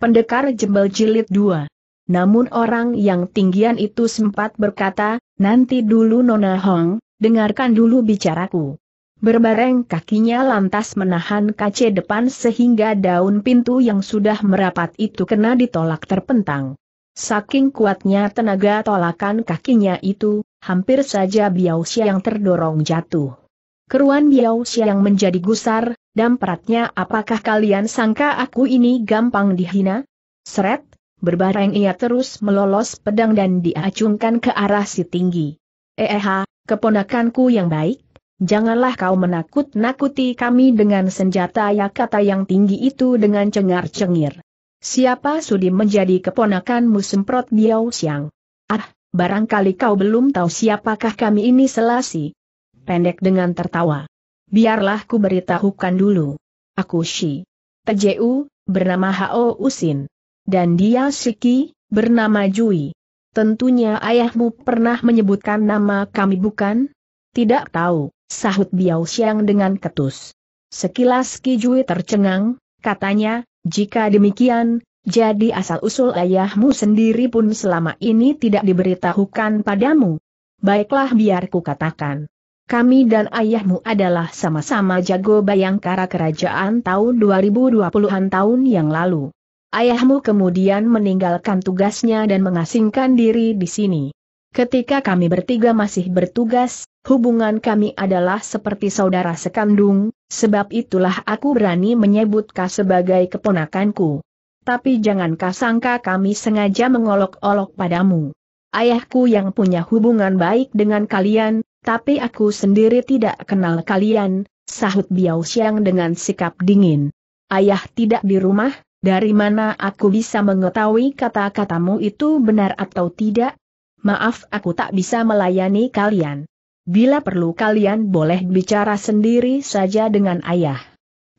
Pendekar Jembel Jilid 2. Namun orang yang tinggian itu sempat berkata, nanti dulu Nona Hong, dengarkan dulu bicaraku. Berbareng kakinya lantas menahan kace depan sehingga daun pintu yang sudah merapat itu kena ditolak terpentang. Saking kuatnya tenaga tolakan kakinya itu, hampir saja Biao Xiang terdorong jatuh. Keruan Biao Xiang menjadi gusar, dampratnya apakah kalian sangka aku ini gampang dihina? Seret, berbareng ia terus melolos pedang dan diacungkan ke arah si tinggi. Eha, keponakanku yang baik, janganlah kau menakut-nakuti kami dengan senjata ya kata yang tinggi itu dengan cengar-cengir. Siapa sudi menjadi keponakanmu semprot Biao Siang? Ah, barangkali kau belum tahu siapakah kami ini selasi. Pendek dengan tertawa. Biarlah ku beritahukan dulu. Aku Shi. Tju, bernama Hao Usin. Dan dia Shiki, bernama Jui. Tentunya ayahmu pernah menyebutkan nama kami bukan? Tidak tahu, sahut Biao Xiang dengan ketus. Sekilas Ki Jui tercengang, katanya, jika demikian, jadi asal-usul ayahmu sendiri pun selama ini tidak diberitahukan padamu. Baiklah biar ku katakan. Kami dan ayahmu adalah sama-sama jago bayangkara kerajaan tahun 2020-an tahun yang lalu. Ayahmu kemudian meninggalkan tugasnya dan mengasingkan diri di sini. Ketika kami bertiga masih bertugas, hubungan kami adalah seperti saudara sekandung, sebab itulah aku berani menyebut kau sebagai keponakanku. Tapi jangan kau sangka kami sengaja mengolok-olok padamu. Ayahku yang punya hubungan baik dengan kalian, tapi aku sendiri tidak kenal kalian, sahut Biao Xiang dengan sikap dingin. Ayah tidak di rumah, dari mana aku bisa mengetahui kata-katamu itu benar atau tidak? Maaf aku tak bisa melayani kalian. Bila perlu kalian boleh bicara sendiri saja dengan ayah.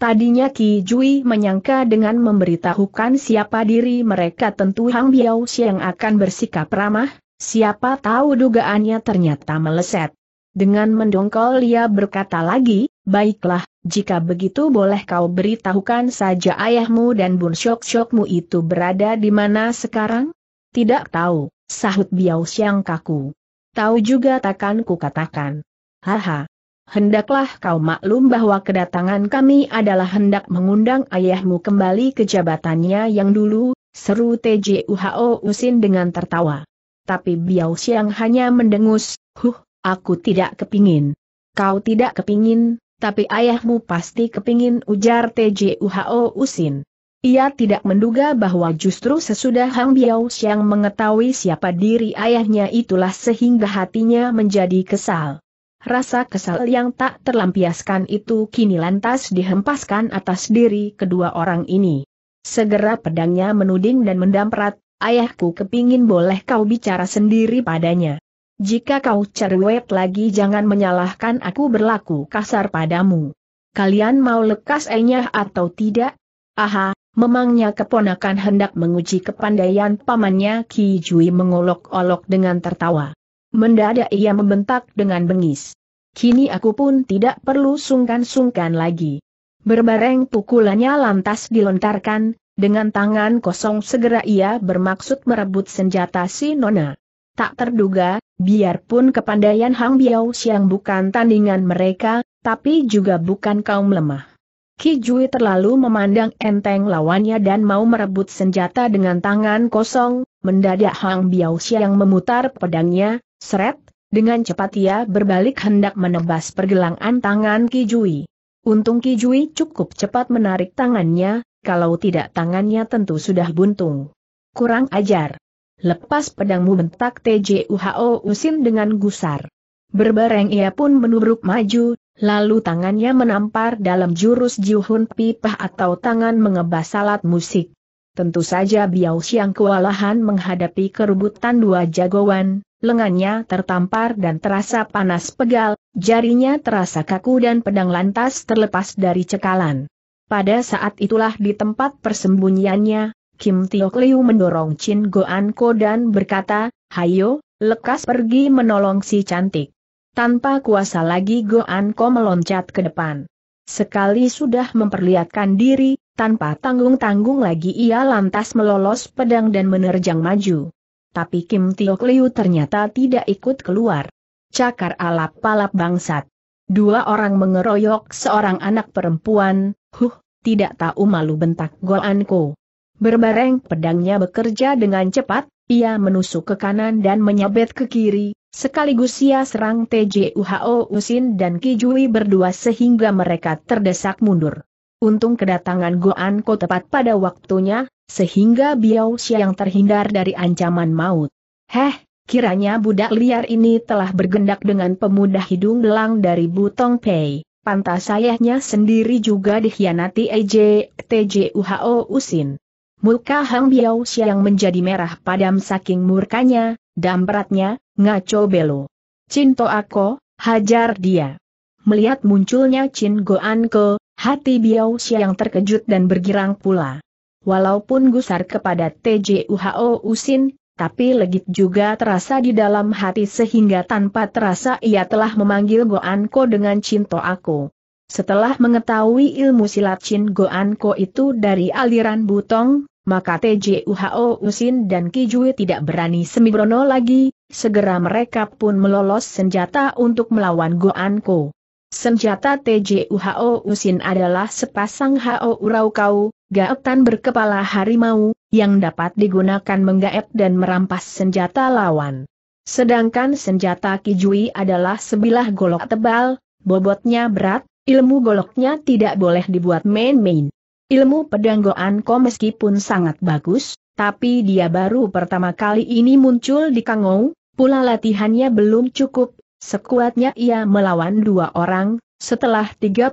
Tadinya Ki Jui menyangka dengan memberitahukan siapa diri mereka tentu Hang Biao Xiang akan bersikap ramah, siapa tahu dugaannya ternyata meleset. Dengan mendongkol ia berkata lagi, baiklah, jika begitu boleh kau beritahukan saja ayahmu dan bun syok-syokmu itu berada di mana sekarang? Tidak tahu, sahut Biao Siang kaku. Tahu juga takkan ku katakan. Haha. Hendaklah kau maklum bahwa kedatangan kami adalah hendak mengundang ayahmu kembali ke jabatannya yang dulu, seru TJUHO Usin dengan tertawa. Tapi Biao Xiang hanya mendengus, huh, Aku tidak kepingin. Kau tidak kepingin, tapi ayahmu pasti kepingin ujar TJUHO Usin. Ia tidak menduga bahwa justru sesudah Hang Biao Xiang mengetahui siapa diri ayahnya itulah sehingga hatinya menjadi kesal. Rasa kesal yang tak terlampiaskan itu kini lantas dihempaskan atas diri kedua orang ini. Segera pedangnya menuding dan mendamprat, ayahku kepingin boleh kau bicara sendiri padanya. Jika kau cerewet lagi jangan menyalahkan aku berlaku kasar padamu. Kalian mau lekas enyah atau tidak? Aha, memangnya keponakan hendak menguji kepandaian pamannya Ki Jui mengolok-olok dengan tertawa. Mendadak ia membentak dengan bengis. Kini aku pun tidak perlu sungkan-sungkan lagi. Berbareng pukulannya lantas dilontarkan, dengan tangan kosong segera ia bermaksud merebut senjata si Nona. Tak terduga, biarpun kepandaian Hang Biao Xiang bukan tandingan mereka, tapi juga bukan kaum lemah. Ki Jui terlalu memandang enteng lawannya dan mau merebut senjata dengan tangan kosong, mendadak Hang Biao Xiang memutar pedangnya, seret, dengan cepat ia berbalik hendak menebas pergelangan tangan Ki Jui. Untung Ki Jui cukup cepat menarik tangannya, kalau tidak tangannya tentu sudah buntung. Kurang ajar. Lepas pedangmu bentak TJUHO Usin dengan gusar. Berbareng ia pun menubruk maju, lalu tangannya menampar dalam jurus Juhun Pipah atau tangan mengebas salat musik. Tentu saja Biao Xiang kewalahan menghadapi kerubutan dua jagoan, lengannya tertampar dan terasa panas pegal, jarinya terasa kaku dan pedang lantas terlepas dari cekalan. Pada saat itulah di tempat persembunyiannya, Kim Tio Liu mendorong Chin Goan Ko dan berkata, Hayo, lekas pergi menolong si cantik. Tanpa kuasa lagi Goan Ko meloncat ke depan. Sekali sudah memperlihatkan diri, tanpa tanggung-tanggung lagi ia lantas melolos pedang dan menerjang maju. Tapi Kim Tio Liu ternyata tidak ikut keluar. Cakar alap palap bangsat. Dua orang mengeroyok seorang anak perempuan, huh, tidak tahu malu bentak Goan Ko. Berbareng pedangnya bekerja dengan cepat, ia menusuk ke kanan dan menyabet ke kiri, sekaligus ia serang TJUHO Usin dan Kijui berdua sehingga mereka terdesak mundur. Untung kedatangan Goan Ko tepat pada waktunya, sehingga Biao yang terhindar dari ancaman maut. Heh, kiranya budak liar ini telah bergendak dengan pemuda hidung belang dari Butong Pei. Pantas sayahnya sendiri juga dikhianati EJ, TJUHO Usin. Muka Hang Biao Xiang menjadi merah padam saking murkanya, dam beratnya, ngaco belo. Cinto aku, hajar dia. Melihat munculnya Chin Goan Ke, hati Biao Xiang terkejut dan bergirang pula. Walaupun gusar kepada TJUHO Usin, tapi legit juga terasa di dalam hati sehingga tanpa terasa ia telah memanggil Goan Ko dengan Cinto aku. Setelah mengetahui ilmu silat Chin Goan Ko itu dari aliran Butong, maka TJUHO Usin dan Kijui tidak berani semibrono lagi, segera mereka pun melolos senjata untuk melawan Goanko. Senjata TJUHO Usin adalah sepasang HO Uraukau, gaetan berkepala harimau, yang dapat digunakan menggaet dan merampas senjata lawan. Sedangkan senjata Kijui adalah sebilah golok tebal, bobotnya berat, ilmu goloknya tidak boleh dibuat main-main. Ilmu pedang Goan Ko meskipun sangat bagus, tapi dia baru pertama kali ini muncul di Kangou, pula latihannya belum cukup, sekuatnya ia melawan dua orang, setelah 30-40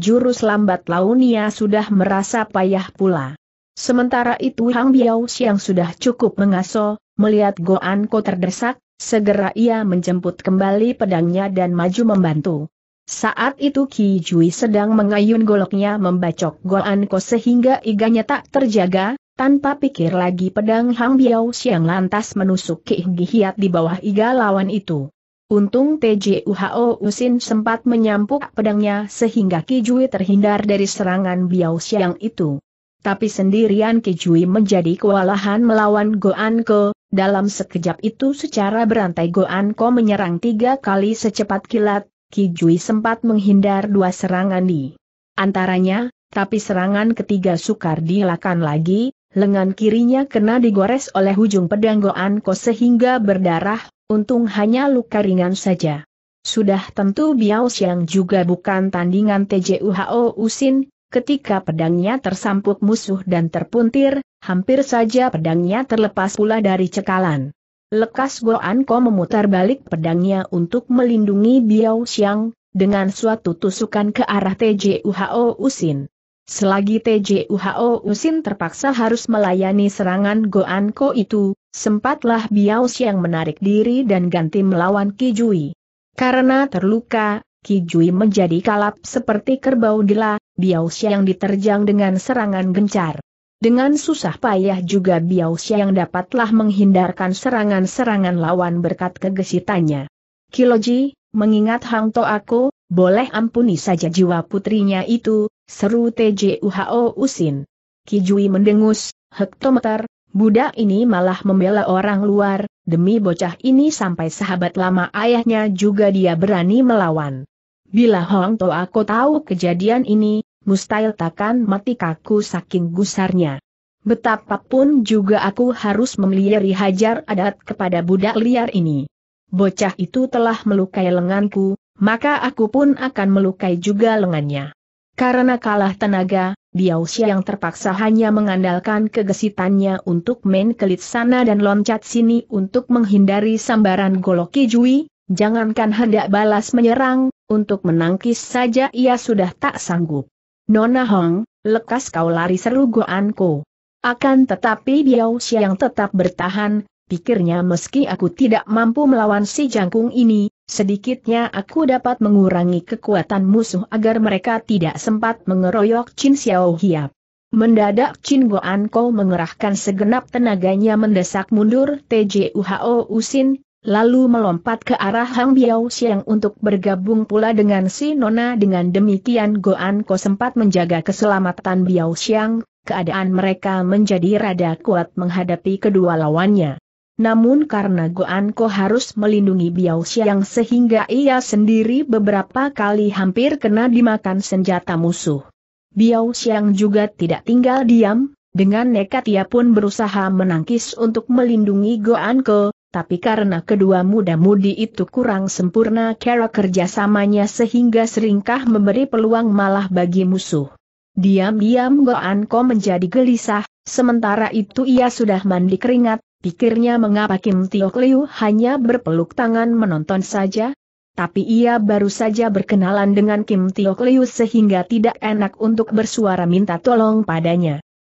jurus lambat laun ia sudah merasa payah pula. Sementara itu Hang Biao yang sudah cukup mengaso, melihat Goan Ko terdesak, segera ia menjemput kembali pedangnya dan maju membantu. Saat itu Ki Jui sedang mengayun goloknya membacok Goan Ko sehingga iganya tak terjaga, tanpa pikir lagi pedang Hang Biao Siang lantas menusuk Ki Gihiat di bawah iga lawan itu. Untung TJUHO Usin sempat menyampuk pedangnya sehingga Ki Jui terhindar dari serangan Biao Siang itu. Tapi sendirian Ki Jui menjadi kewalahan melawan Goan Ko, dalam sekejap itu secara berantai Goan Ko menyerang tiga kali secepat kilat, Ki Jui sempat menghindar dua serangan di antaranya, tapi serangan ketiga sukar dilakukan lagi, lengan kirinya kena digores oleh ujung pedang goan Ko sehingga berdarah, untung hanya luka ringan saja. Sudah tentu Biao Xiang juga bukan tandingan TJUHO Usin, ketika pedangnya tersampuk musuh dan terpuntir, hampir saja pedangnya terlepas pula dari cekalan. Lekas Ko memutar balik pedangnya untuk melindungi Biao Xiang, dengan suatu tusukan ke arah TJUHO Usin. Selagi TJUHO Usin terpaksa harus melayani serangan Ko itu, sempatlah Biao Xiang menarik diri dan ganti melawan Ki Jui. Karena terluka, Ki Jui menjadi kalap seperti kerbau gila, Biao Xiang diterjang dengan serangan gencar. Dengan susah payah juga Biao Xiang dapatlah menghindarkan serangan-serangan lawan berkat kegesitannya. Kiloji, mengingat Hang To aku, boleh ampuni saja jiwa putrinya itu, seru TJUHO Usin. Kijui mendengus, hektometer, budak ini malah membela orang luar, demi bocah ini sampai sahabat lama ayahnya juga dia berani melawan. Bila Hong To aku tahu kejadian ini, mustahil takkan mati kaku saking gusarnya. Betapapun juga aku harus memelihari hajar adat kepada budak liar ini. Bocah itu telah melukai lenganku, maka aku pun akan melukai juga lengannya. Karena kalah tenaga, dia usia yang terpaksa hanya mengandalkan kegesitannya untuk main kelit sana dan loncat sini untuk menghindari sambaran golok kijui, jangankan hendak balas menyerang, untuk menangkis saja ia sudah tak sanggup. Nona Hong, lekas kau lari seru goanku. Akan tetapi Biao yang tetap bertahan, pikirnya meski aku tidak mampu melawan si jangkung ini, sedikitnya aku dapat mengurangi kekuatan musuh agar mereka tidak sempat mengeroyok Chin Xiao Hiap. Mendadak Chin Goan Kau mengerahkan segenap tenaganya mendesak mundur TJUHO Usin, lalu melompat ke arah Hang Biao Xiang untuk bergabung pula dengan si Nona dengan demikian Goan Ko sempat menjaga keselamatan Biao Xiang, keadaan mereka menjadi rada kuat menghadapi kedua lawannya. Namun karena Goan Ko harus melindungi Biao Xiang sehingga ia sendiri beberapa kali hampir kena dimakan senjata musuh. Biao Xiang juga tidak tinggal diam, dengan nekat ia pun berusaha menangkis untuk melindungi Goan Ko, tapi karena kedua muda-mudi itu kurang sempurna cara kerjasamanya sehingga seringkah memberi peluang malah bagi musuh. Diam-diam Goan Ko menjadi gelisah, sementara itu ia sudah mandi keringat, pikirnya mengapa Kim Tiok Liu hanya berpeluk tangan menonton saja? Tapi ia baru saja berkenalan dengan Kim Tiok Liu sehingga tidak enak untuk bersuara minta tolong padanya.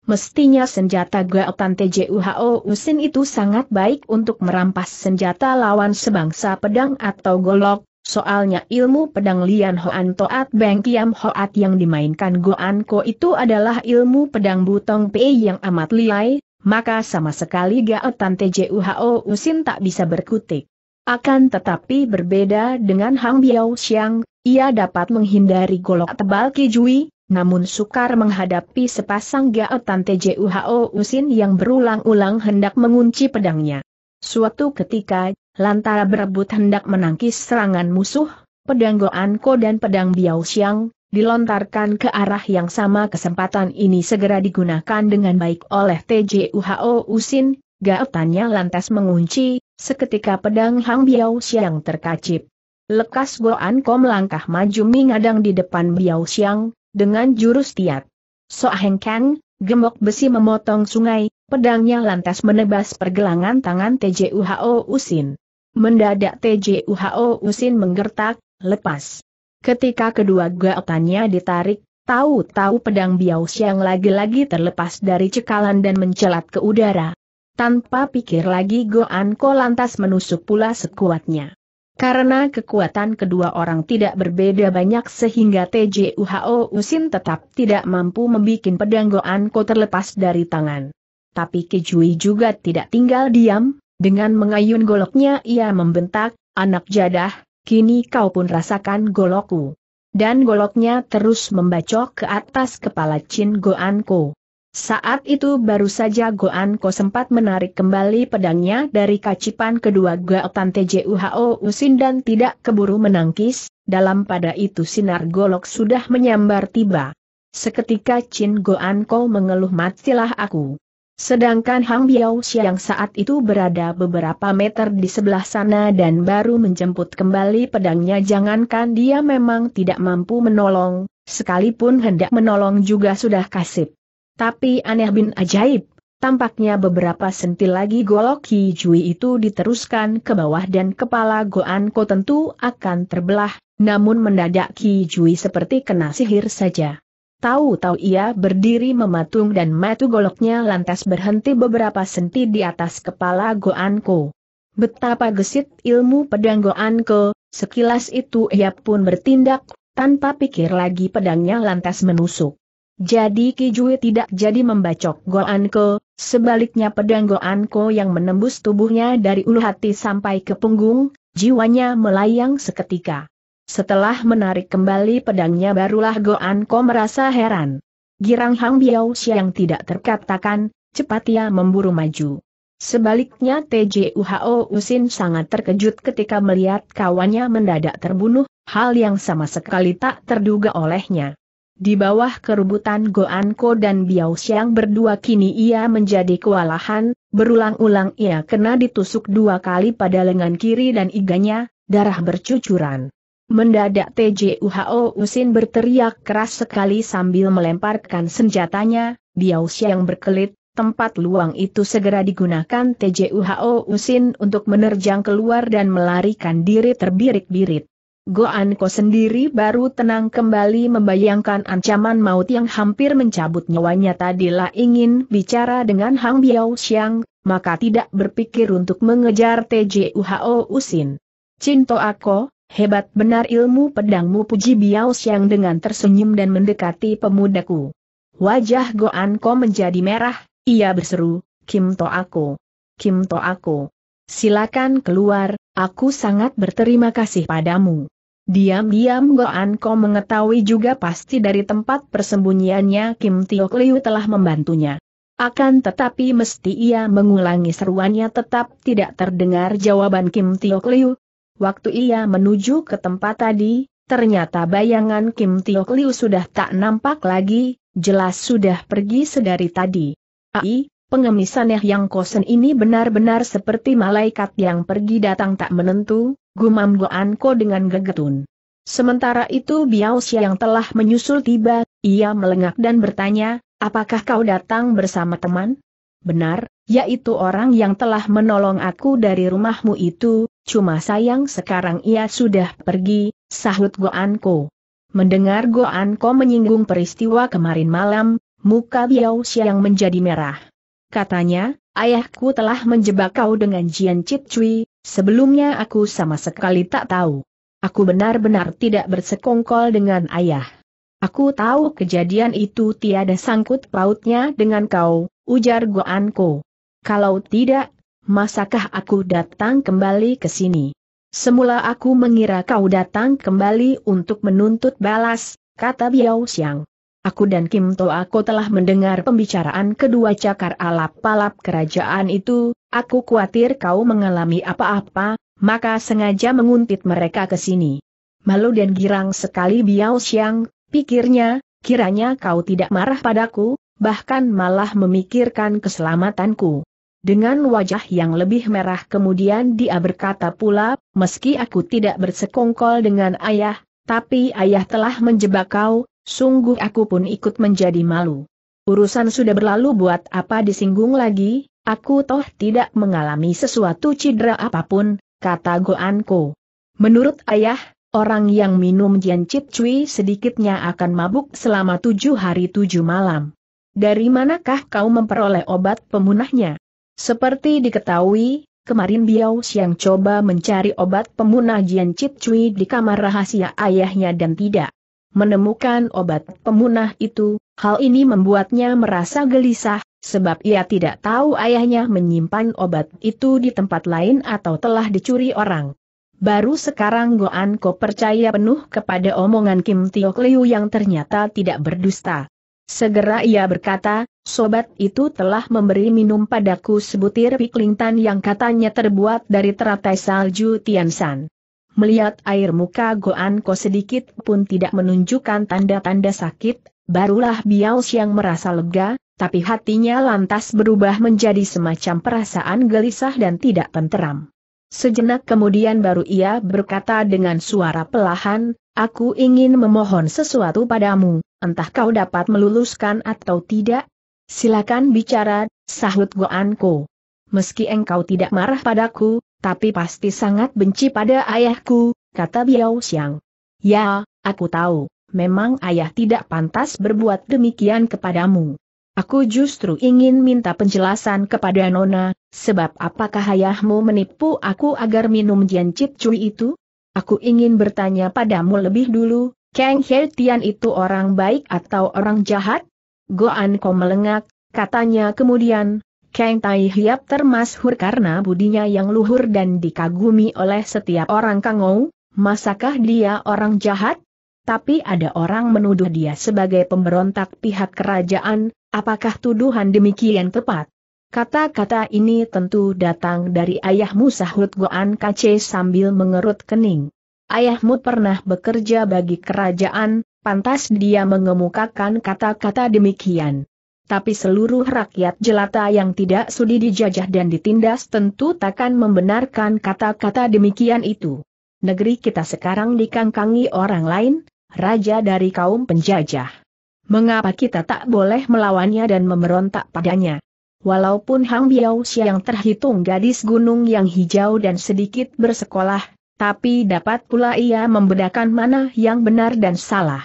Mestinya senjata Gaotan TJUHO Usin itu sangat baik untuk merampas senjata lawan sebangsa pedang atau golok, soalnya ilmu pedang Lian Hoan Toat Beng Kiam Hoat yang dimainkan Goan Ko itu adalah ilmu pedang Butong Pei yang amat liai, maka sama sekali Gaotan TJUHO Usin tak bisa berkutik. Akan tetapi berbeda dengan Hang Biao Xiang, ia dapat menghindari golok tebal Kijui, namun sukar menghadapi sepasang gaetan TJUHO Usin yang berulang-ulang hendak mengunci pedangnya. Suatu ketika, lantara berebut hendak menangkis serangan musuh, pedang Goanko dan pedang Biao Xiang, dilontarkan ke arah yang sama kesempatan ini segera digunakan dengan baik oleh TJUHO Usin, gaetannya lantas mengunci, seketika pedang Hang Biao Xiang terkacip. Lekas Goanko melangkah maju mengadang di depan Biao Xiang, dengan jurus tiat. sohengkang, Kang, gemok besi memotong sungai, pedangnya lantas menebas pergelangan tangan TJUHO Usin. Mendadak TJUHO Usin menggertak, lepas. Ketika kedua gaotannya ditarik, tahu-tahu pedang biaus yang lagi-lagi terlepas dari cekalan dan mencelat ke udara. Tanpa pikir lagi Goan Ko lantas menusuk pula sekuatnya. Karena kekuatan kedua orang tidak berbeda banyak sehingga TJUHO Usin tetap tidak mampu membuat pedang Goanko terlepas dari tangan. Tapi Kijui juga tidak tinggal diam, dengan mengayun goloknya ia membentak, anak jadah, kini kau pun rasakan goloku. Dan goloknya terus membacok ke atas kepala Chin Goanko. Saat itu baru saja Goan Ko sempat menarik kembali pedangnya dari kacipan kedua Gaotan TJUHO Usin dan tidak keburu menangkis, dalam pada itu sinar golok sudah menyambar tiba. Seketika Chin Goan Ko mengeluh matilah aku. Sedangkan Hang Biao yang saat itu berada beberapa meter di sebelah sana dan baru menjemput kembali pedangnya jangankan dia memang tidak mampu menolong, sekalipun hendak menolong juga sudah kasip. Tapi aneh bin ajaib, tampaknya beberapa sentil lagi golok Ki Jui itu diteruskan ke bawah dan kepala Goan Ko tentu akan terbelah, namun mendadak Ki Jui seperti kena sihir saja. Tahu-tahu ia berdiri mematung dan matu goloknya lantas berhenti beberapa senti di atas kepala Goanko. Betapa gesit ilmu pedang Goanko, sekilas itu ia pun bertindak, tanpa pikir lagi pedangnya lantas menusuk. Jadi Kijui tidak jadi membacok Goanko, sebaliknya pedang Goanko yang menembus tubuhnya dari ulu hati sampai ke punggung, jiwanya melayang seketika. Setelah menarik kembali pedangnya barulah Goanko merasa heran. Girang Hang Biao yang tidak terkatakan, cepat ia memburu maju. Sebaliknya TJUHO Usin sangat terkejut ketika melihat kawannya mendadak terbunuh, hal yang sama sekali tak terduga olehnya. Di bawah Goan Goanko dan Biao Xiang berdua kini ia menjadi kewalahan, berulang-ulang ia kena ditusuk dua kali pada lengan kiri dan iganya, darah bercucuran. Mendadak TJUHO Usin berteriak keras sekali sambil melemparkan senjatanya, Biao Xiang berkelit, tempat luang itu segera digunakan TJUHO Usin untuk menerjang keluar dan melarikan diri terbirik-birit. Goanko sendiri baru tenang kembali membayangkan ancaman maut yang hampir mencabut nyawanya tadilah ingin bicara dengan Hang Biao Xiang, maka tidak berpikir untuk mengejar TJUHO Usin. Cinto Ako, hebat benar ilmu pedangmu puji Biao Xiang dengan tersenyum dan mendekati pemudaku. Wajah Goanko menjadi merah, ia berseru, Kim To Ako, Kim To Ako, Silakan keluar, aku sangat berterima kasih padamu. Diam-diam Goan Ko mengetahui juga pasti dari tempat persembunyiannya Kim Tiok Liu telah membantunya. Akan tetapi mesti ia mengulangi seruannya tetap tidak terdengar jawaban Kim Tiok Liu. Waktu ia menuju ke tempat tadi, ternyata bayangan Kim Tiok Liu sudah tak nampak lagi, jelas sudah pergi sedari tadi. Ai, pengemisannya yang kosen ini benar-benar seperti malaikat yang pergi datang tak menentu, gumam Goanko dengan gegetun. Sementara itu Biao Xia yang telah menyusul tiba, ia melengak dan bertanya, apakah kau datang bersama teman? Benar, yaitu orang yang telah menolong aku dari rumahmu itu, cuma sayang sekarang ia sudah pergi, sahut Goanko. Mendengar Goanko menyinggung peristiwa kemarin malam, muka Biao Xia yang menjadi merah. Katanya, ayahku telah menjebak kau dengan Jian Chit Chui, Sebelumnya aku sama sekali tak tahu. Aku benar-benar tidak bersekongkol dengan ayah. Aku tahu kejadian itu tiada sangkut pautnya dengan kau, ujar Goanko. Kalau tidak, masakah aku datang kembali ke sini? Semula aku mengira kau datang kembali untuk menuntut balas, kata Biao Xiang. Aku dan Kim Toako telah mendengar pembicaraan kedua cakar alap palap kerajaan itu, aku khawatir kau mengalami apa-apa, maka sengaja menguntit mereka ke sini. Malu dan girang sekali Biao Xiang, pikirnya, kiranya kau tidak marah padaku, bahkan malah memikirkan keselamatanku. Dengan wajah yang lebih merah kemudian dia berkata pula, meski aku tidak bersekongkol dengan ayah, tapi ayah telah menjebak kau, Sungguh aku pun ikut menjadi malu. Urusan sudah berlalu buat apa disinggung lagi, aku toh tidak mengalami sesuatu cedera apapun, kata Goanko. Menurut ayah, orang yang minum jancit cui sedikitnya akan mabuk selama tujuh hari tujuh malam. Dari manakah kau memperoleh obat pemunahnya? Seperti diketahui, kemarin Biao Xiang coba mencari obat pemunah Jian cip Cui di kamar rahasia ayahnya dan tidak menemukan obat pemunah itu, hal ini membuatnya merasa gelisah, sebab ia tidak tahu ayahnya menyimpan obat itu di tempat lain atau telah dicuri orang. Baru sekarang Goan Ko percaya penuh kepada omongan Kim Tiok Liu yang ternyata tidak berdusta. Segera ia berkata, sobat itu telah memberi minum padaku sebutir piklingtan yang katanya terbuat dari teratai salju Tian Tiansan melihat air muka Goan Ko sedikit pun tidak menunjukkan tanda-tanda sakit, barulah Biao yang merasa lega, tapi hatinya lantas berubah menjadi semacam perasaan gelisah dan tidak tenteram. Sejenak kemudian baru ia berkata dengan suara pelahan, Aku ingin memohon sesuatu padamu, entah kau dapat meluluskan atau tidak? Silakan bicara, sahut Goan Ko. Meski engkau tidak marah padaku, tapi pasti sangat benci pada ayahku, kata Biao Xiang. Ya, aku tahu, memang ayah tidak pantas berbuat demikian kepadamu. Aku justru ingin minta penjelasan kepada Nona, sebab apakah ayahmu menipu aku agar minum jiancit cui itu? Aku ingin bertanya padamu lebih dulu, Kang He Tian itu orang baik atau orang jahat? Goan Ko melengak, katanya kemudian, Kang Tai Hiap termasuk karena budinya yang luhur dan dikagumi oleh setiap orang Kangou, masakah dia orang jahat? Tapi ada orang menuduh dia sebagai pemberontak pihak kerajaan, apakah tuduhan demikian tepat? Kata-kata ini tentu datang dari ayahmu sahut Goan Kace sambil mengerut kening. Ayahmu pernah bekerja bagi kerajaan, pantas dia mengemukakan kata-kata demikian tapi seluruh rakyat jelata yang tidak sudi dijajah dan ditindas tentu takkan membenarkan kata-kata demikian itu. Negeri kita sekarang dikangkangi orang lain, raja dari kaum penjajah. Mengapa kita tak boleh melawannya dan memberontak padanya? Walaupun Hang Biao yang terhitung gadis gunung yang hijau dan sedikit bersekolah, tapi dapat pula ia membedakan mana yang benar dan salah.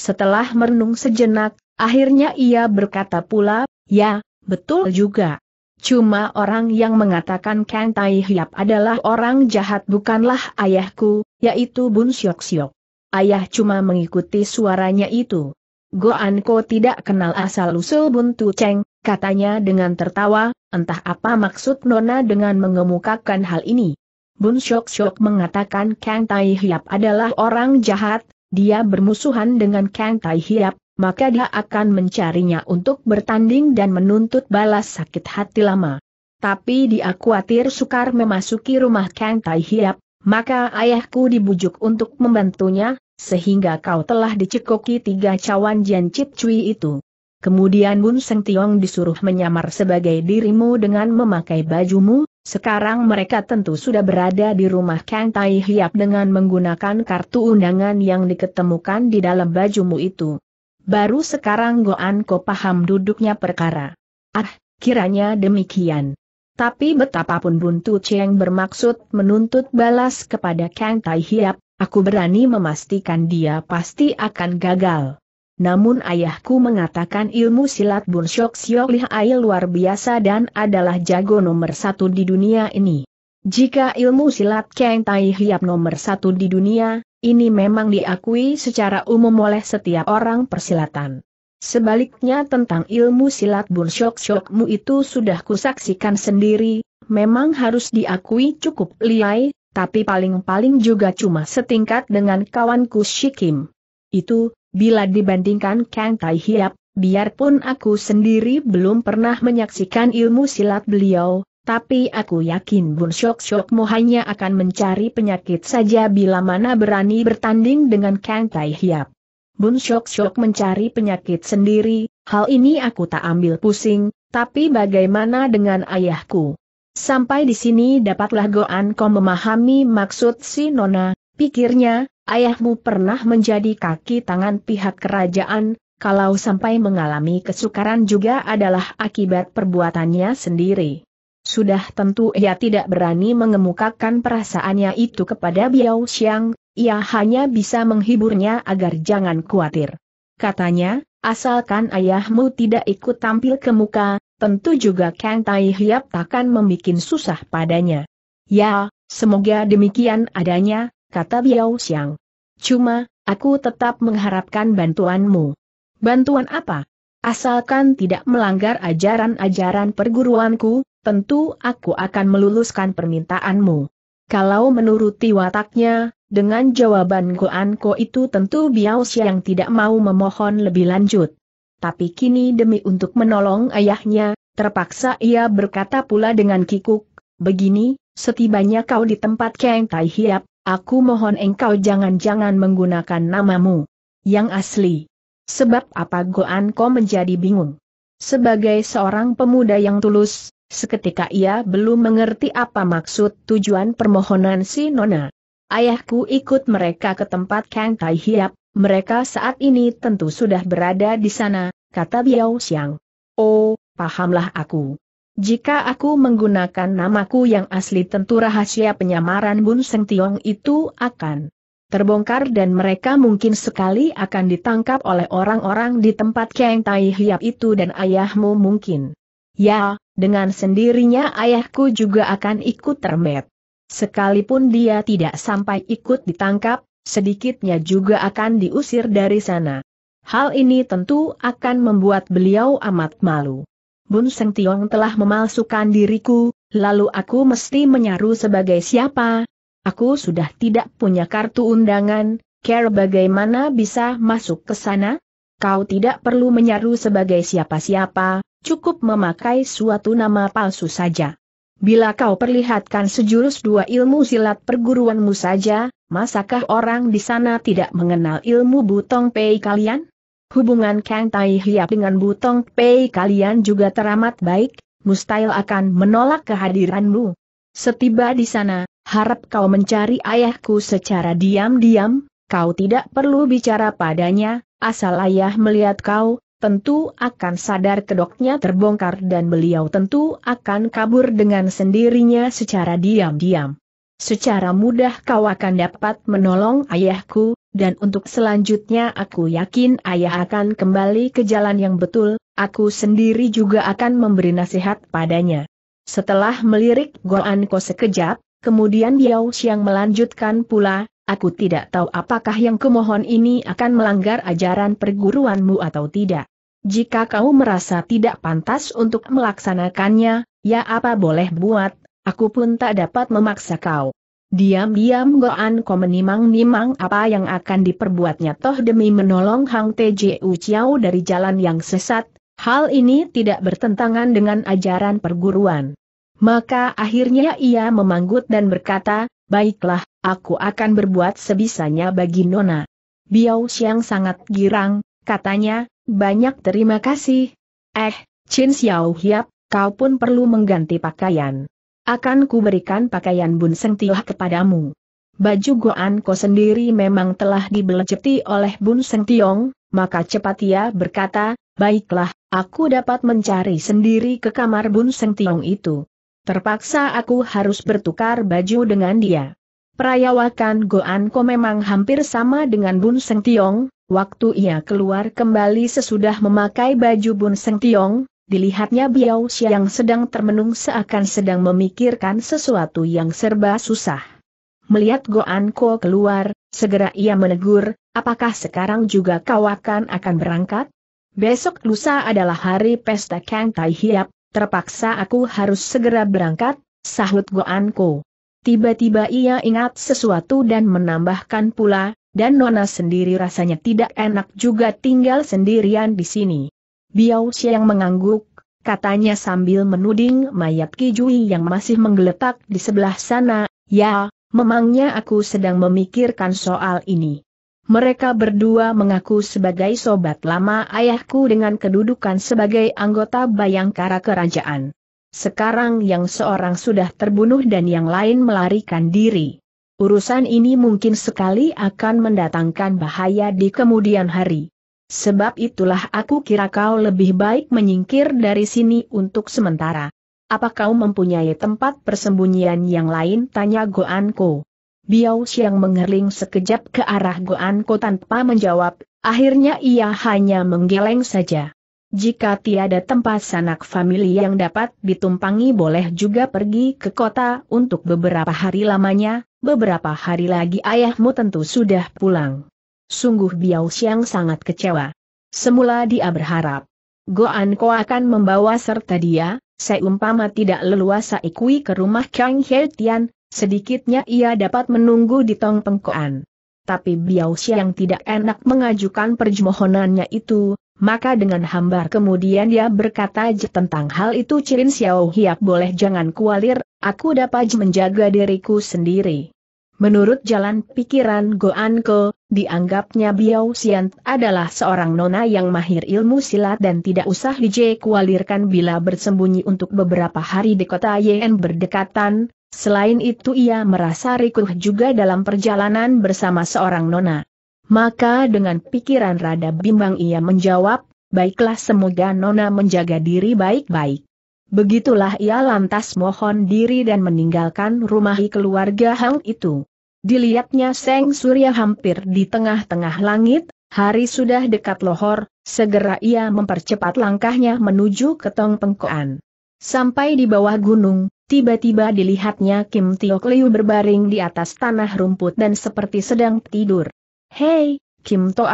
Setelah merenung sejenak, Akhirnya ia berkata pula, ya, betul juga. Cuma orang yang mengatakan Kang Tai Hiap adalah orang jahat bukanlah ayahku, yaitu Bun Siok Siok. Ayah cuma mengikuti suaranya itu. Goan Ko tidak kenal asal-usul Bun Tu Cheng, katanya dengan tertawa, entah apa maksud Nona dengan mengemukakan hal ini. Bun Siok Siok mengatakan Kang Tai Hiap adalah orang jahat, dia bermusuhan dengan Kang Tai Hiap, maka dia akan mencarinya untuk bertanding dan menuntut balas sakit hati lama. Tapi dia khawatir sukar memasuki rumah Kang Tai Hiap, maka ayahku dibujuk untuk membantunya, sehingga kau telah dicekoki tiga cawan Jian Chit Cui itu. Kemudian Bun Seng Tiong disuruh menyamar sebagai dirimu dengan memakai bajumu, sekarang mereka tentu sudah berada di rumah Kang Tai Hiap dengan menggunakan kartu undangan yang diketemukan di dalam bajumu itu baru sekarang Goan Ko paham duduknya perkara. Ah, kiranya demikian. Tapi betapapun Buntu Cheng bermaksud menuntut balas kepada Kang Tai Hiap, aku berani memastikan dia pasti akan gagal. Namun ayahku mengatakan ilmu silat Bun Shok Siok Lihai luar biasa dan adalah jago nomor satu di dunia ini. Jika ilmu silat Kang Tai Hiap nomor satu di dunia, ini memang diakui secara umum oleh setiap orang persilatan. Sebaliknya tentang ilmu silat bursyok-syokmu itu sudah kusaksikan sendiri, memang harus diakui cukup liai, tapi paling-paling juga cuma setingkat dengan kawanku Shikim. Itu, bila dibandingkan Kang Tai Hiap, biarpun aku sendiri belum pernah menyaksikan ilmu silat beliau, tapi aku yakin Bun Shok Mo hanya akan mencari penyakit saja bila mana berani bertanding dengan Kang Tai Hiap. Bun Shok Shok mencari penyakit sendiri, hal ini aku tak ambil pusing, tapi bagaimana dengan ayahku? Sampai di sini dapatlah Goan kau memahami maksud si Nona, pikirnya, ayahmu pernah menjadi kaki tangan pihak kerajaan, kalau sampai mengalami kesukaran juga adalah akibat perbuatannya sendiri. Sudah tentu ia tidak berani mengemukakan perasaannya itu kepada Biao Xiang, ia hanya bisa menghiburnya agar jangan khawatir. Katanya, asalkan ayahmu tidak ikut tampil ke muka, tentu juga Kang Tai Hiap takkan membuat susah padanya. Ya, semoga demikian adanya, kata Biao Xiang. Cuma, aku tetap mengharapkan bantuanmu. Bantuan apa? Asalkan tidak melanggar ajaran-ajaran perguruanku, tentu aku akan meluluskan permintaanmu. Kalau menuruti wataknya, dengan jawaban Goanko itu tentu Biao yang tidak mau memohon lebih lanjut. Tapi kini demi untuk menolong ayahnya, terpaksa ia berkata pula dengan kikuk, begini, setibanya kau di tempat Kang Tai Hiap, aku mohon engkau jangan-jangan menggunakan namamu yang asli. Sebab apa Goanko menjadi bingung? Sebagai seorang pemuda yang tulus, Seketika ia belum mengerti apa maksud tujuan permohonan si Nona. Ayahku ikut mereka ke tempat Kang Tai Hiap, mereka saat ini tentu sudah berada di sana, kata Biao Xiang. Oh, pahamlah aku. Jika aku menggunakan namaku yang asli tentu rahasia penyamaran Bun Seng Tiong itu akan terbongkar dan mereka mungkin sekali akan ditangkap oleh orang-orang di tempat Kang Tai Hiap itu dan ayahmu mungkin. Ya, dengan sendirinya ayahku juga akan ikut termet. Sekalipun dia tidak sampai ikut ditangkap, sedikitnya juga akan diusir dari sana. Hal ini tentu akan membuat beliau amat malu. Bun Seng Tiong telah memalsukan diriku, lalu aku mesti menyaru sebagai siapa? Aku sudah tidak punya kartu undangan, care bagaimana bisa masuk ke sana? Kau tidak perlu menyaru sebagai siapa-siapa, cukup memakai suatu nama palsu saja. Bila kau perlihatkan sejurus dua ilmu silat perguruanmu saja, masakah orang di sana tidak mengenal ilmu butong pei kalian? Hubungan Kang Tai Hiap dengan butong pei kalian juga teramat baik, Mustail akan menolak kehadiranmu. Setiba di sana, harap kau mencari ayahku secara diam-diam, kau tidak perlu bicara padanya, asal ayah melihat kau, tentu akan sadar kedoknya terbongkar dan beliau tentu akan kabur dengan sendirinya secara diam-diam. Secara mudah kau akan dapat menolong ayahku, dan untuk selanjutnya aku yakin ayah akan kembali ke jalan yang betul, aku sendiri juga akan memberi nasihat padanya. Setelah melirik Goan Ko sekejap, kemudian Biao Xiang melanjutkan pula, Aku tidak tahu apakah yang kumohon ini akan melanggar ajaran perguruanmu atau tidak. Jika kau merasa tidak pantas untuk melaksanakannya, ya apa boleh buat, aku pun tak dapat memaksa kau. Diam-diam Goan kau menimang-nimang apa yang akan diperbuatnya toh demi menolong Hang Tju Chiao dari jalan yang sesat, hal ini tidak bertentangan dengan ajaran perguruan. Maka akhirnya ia memanggut dan berkata, baiklah, aku akan berbuat sebisanya bagi Nona. Biao Xiang sangat girang, katanya, banyak terima kasih. Eh, Chin Xiao Hiap, kau pun perlu mengganti pakaian. Akan kuberikan pakaian Bun Seng Tioh kepadamu. Baju Goan Ko sendiri memang telah dibelejeti oleh Bun Seng Tiong, maka cepat ia berkata, baiklah, aku dapat mencari sendiri ke kamar Bun Seng Tiong itu. Terpaksa aku harus bertukar baju dengan dia. Perayawakan Goan Ko memang hampir sama dengan Bun Seng Tiong, waktu ia keluar kembali sesudah memakai baju Bun Seng Tiong, dilihatnya Biao yang sedang termenung seakan sedang memikirkan sesuatu yang serba susah. Melihat Goan Ko keluar, segera ia menegur, apakah sekarang juga kau akan akan berangkat? Besok lusa adalah hari pesta Kang Tai Hiap, terpaksa aku harus segera berangkat, sahut Goan Ko. Tiba-tiba ia ingat sesuatu dan menambahkan pula, dan Nona sendiri rasanya tidak enak juga tinggal sendirian di sini. Biao yang mengangguk, katanya sambil menuding mayat Kijui yang masih menggeletak di sebelah sana, ya, memangnya aku sedang memikirkan soal ini. Mereka berdua mengaku sebagai sobat lama ayahku dengan kedudukan sebagai anggota bayangkara kerajaan. Sekarang yang seorang sudah terbunuh dan yang lain melarikan diri. Urusan ini mungkin sekali akan mendatangkan bahaya di kemudian hari. Sebab itulah aku kira kau lebih baik menyingkir dari sini untuk sementara. Apa kau mempunyai tempat persembunyian yang lain? Tanya Goanko. Biao Xiang mengerling sekejap ke arah Goanko tanpa menjawab, akhirnya ia hanya menggeleng saja. Jika tiada tempat sanak famili yang dapat ditumpangi boleh juga pergi ke kota untuk beberapa hari lamanya, beberapa hari lagi ayahmu tentu sudah pulang. Sungguh Biao Xiang sangat kecewa. Semula dia berharap, Goan Ko akan membawa serta dia, seumpama tidak leluasa ikui ke rumah Kang He Tian, sedikitnya ia dapat menunggu di tong pengkoan. Tapi Biao Xiang tidak enak mengajukan permohonannya itu, maka dengan hambar kemudian dia berkata tentang hal itu Cirin Xiao Hiap boleh jangan kualir, aku dapat menjaga diriku sendiri. Menurut jalan pikiran Goan dianggapnya Biao Xian adalah seorang nona yang mahir ilmu silat dan tidak usah dije kualirkan bila bersembunyi untuk beberapa hari di kota Yen berdekatan, selain itu ia merasa rikuh juga dalam perjalanan bersama seorang nona. Maka dengan pikiran rada bimbang ia menjawab, baiklah semoga Nona menjaga diri baik-baik. Begitulah ia lantas mohon diri dan meninggalkan rumah keluarga Hang itu. Dilihatnya Seng Surya hampir di tengah-tengah langit, hari sudah dekat lohor, segera ia mempercepat langkahnya menuju ke tong pengkoan. Sampai di bawah gunung, tiba-tiba dilihatnya Kim Tiok Liu berbaring di atas tanah rumput dan seperti sedang tidur. Hei, Kim To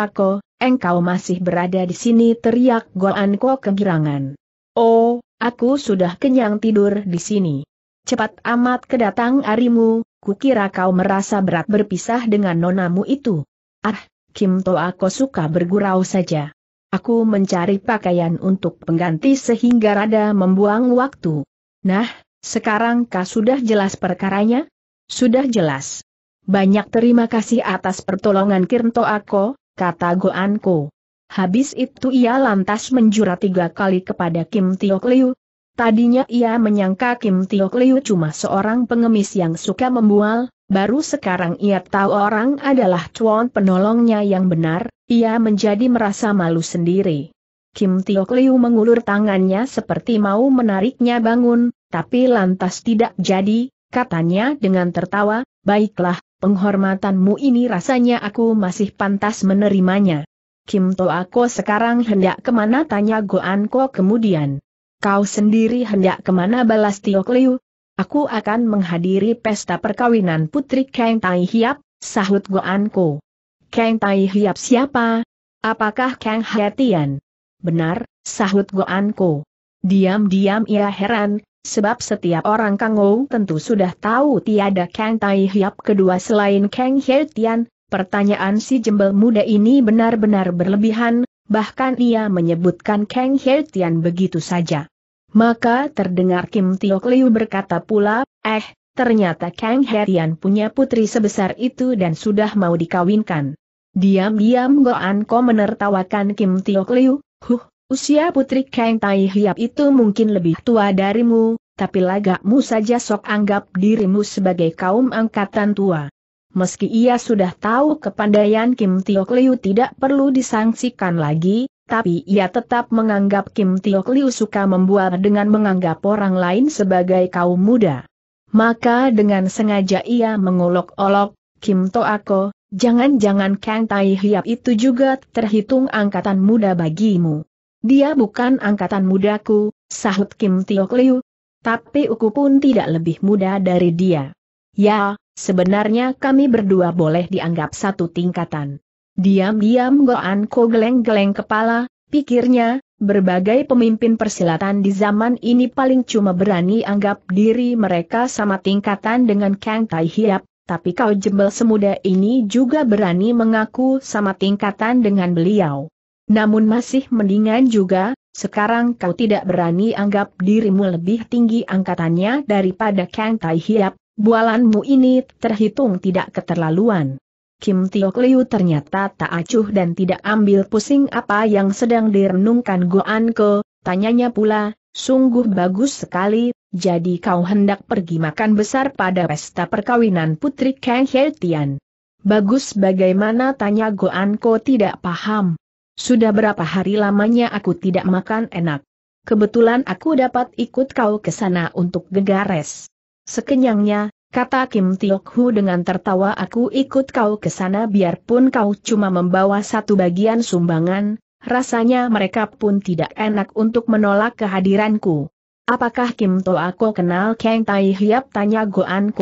engkau masih berada di sini teriak Goan Ko kegirangan. Oh, aku sudah kenyang tidur di sini. Cepat amat kedatang arimu, kukira kau merasa berat berpisah dengan nonamu itu. Ah, Kim To suka bergurau saja. Aku mencari pakaian untuk pengganti sehingga rada membuang waktu. Nah, sekarang kau sudah jelas perkaranya? Sudah jelas. Banyak terima kasih atas pertolongan Kirnto Ako, kata Goanko. Habis itu ia lantas menjura tiga kali kepada Kim Tio Liu. Tadinya ia menyangka Kim Tio Liu cuma seorang pengemis yang suka membual, baru sekarang ia tahu orang adalah cuan penolongnya yang benar, ia menjadi merasa malu sendiri. Kim Tio Liu mengulur tangannya seperti mau menariknya bangun, tapi lantas tidak jadi, katanya dengan tertawa, Baiklah, penghormatanmu ini rasanya aku masih pantas menerimanya. Kim Toako sekarang hendak kemana tanya Goan Ko kemudian. Kau sendiri hendak kemana balas Tiok Liu? Aku akan menghadiri pesta perkawinan putri Kang Tai Hiap, sahut Goan Ko. Kang Tai Hiap siapa? Apakah Kang Hatian? Benar, sahut Goan Ko. Diam-diam ia heran, Sebab setiap orang Kangou tentu sudah tahu tiada Kang Tai Hiap kedua selain Kang He Tian, pertanyaan si jembel muda ini benar-benar berlebihan, bahkan ia menyebutkan Kang He Tian begitu saja. Maka terdengar Kim Tiok Liu berkata pula, eh, ternyata Kang Tian punya putri sebesar itu dan sudah mau dikawinkan. Diam-diam Goan Ko menertawakan Kim Tiok Liu, huh, Usia putri Kang Tai Hiap itu mungkin lebih tua darimu, tapi lagakmu saja sok anggap dirimu sebagai kaum angkatan tua. Meski ia sudah tahu kepandaian Kim Tio Liu tidak perlu disangsikan lagi, tapi ia tetap menganggap Kim Tio Liu suka membuat dengan menganggap orang lain sebagai kaum muda. Maka dengan sengaja ia mengolok-olok, Kim Toako, jangan-jangan Kang Tai Hiap itu juga terhitung angkatan muda bagimu. Dia bukan angkatan mudaku, sahut Kim Tiok Liu. Tapi aku pun tidak lebih muda dari dia. Ya, sebenarnya kami berdua boleh dianggap satu tingkatan. Diam-diam Goan Ko geleng-geleng kepala, pikirnya, berbagai pemimpin persilatan di zaman ini paling cuma berani anggap diri mereka sama tingkatan dengan Kang Tai Hiap, tapi kau jembel semuda ini juga berani mengaku sama tingkatan dengan beliau. Namun masih mendingan juga, sekarang kau tidak berani anggap dirimu lebih tinggi angkatannya daripada Kang Tai Hiap, bualanmu ini terhitung tidak keterlaluan. Kim Tiok Liu ternyata tak acuh dan tidak ambil pusing apa yang sedang direnungkan Goan Ke, tanyanya pula, sungguh bagus sekali, jadi kau hendak pergi makan besar pada pesta perkawinan putri Kang Hei Tian. Bagus bagaimana tanya Goan Ko tidak paham. Sudah berapa hari lamanya aku tidak makan enak. Kebetulan aku dapat ikut kau ke sana untuk gegares. Sekenyangnya, kata Kim Tiok Hu dengan tertawa aku ikut kau ke sana biarpun kau cuma membawa satu bagian sumbangan, rasanya mereka pun tidak enak untuk menolak kehadiranku. Apakah Kim To aku kenal Kang Tai Hiap tanya Goan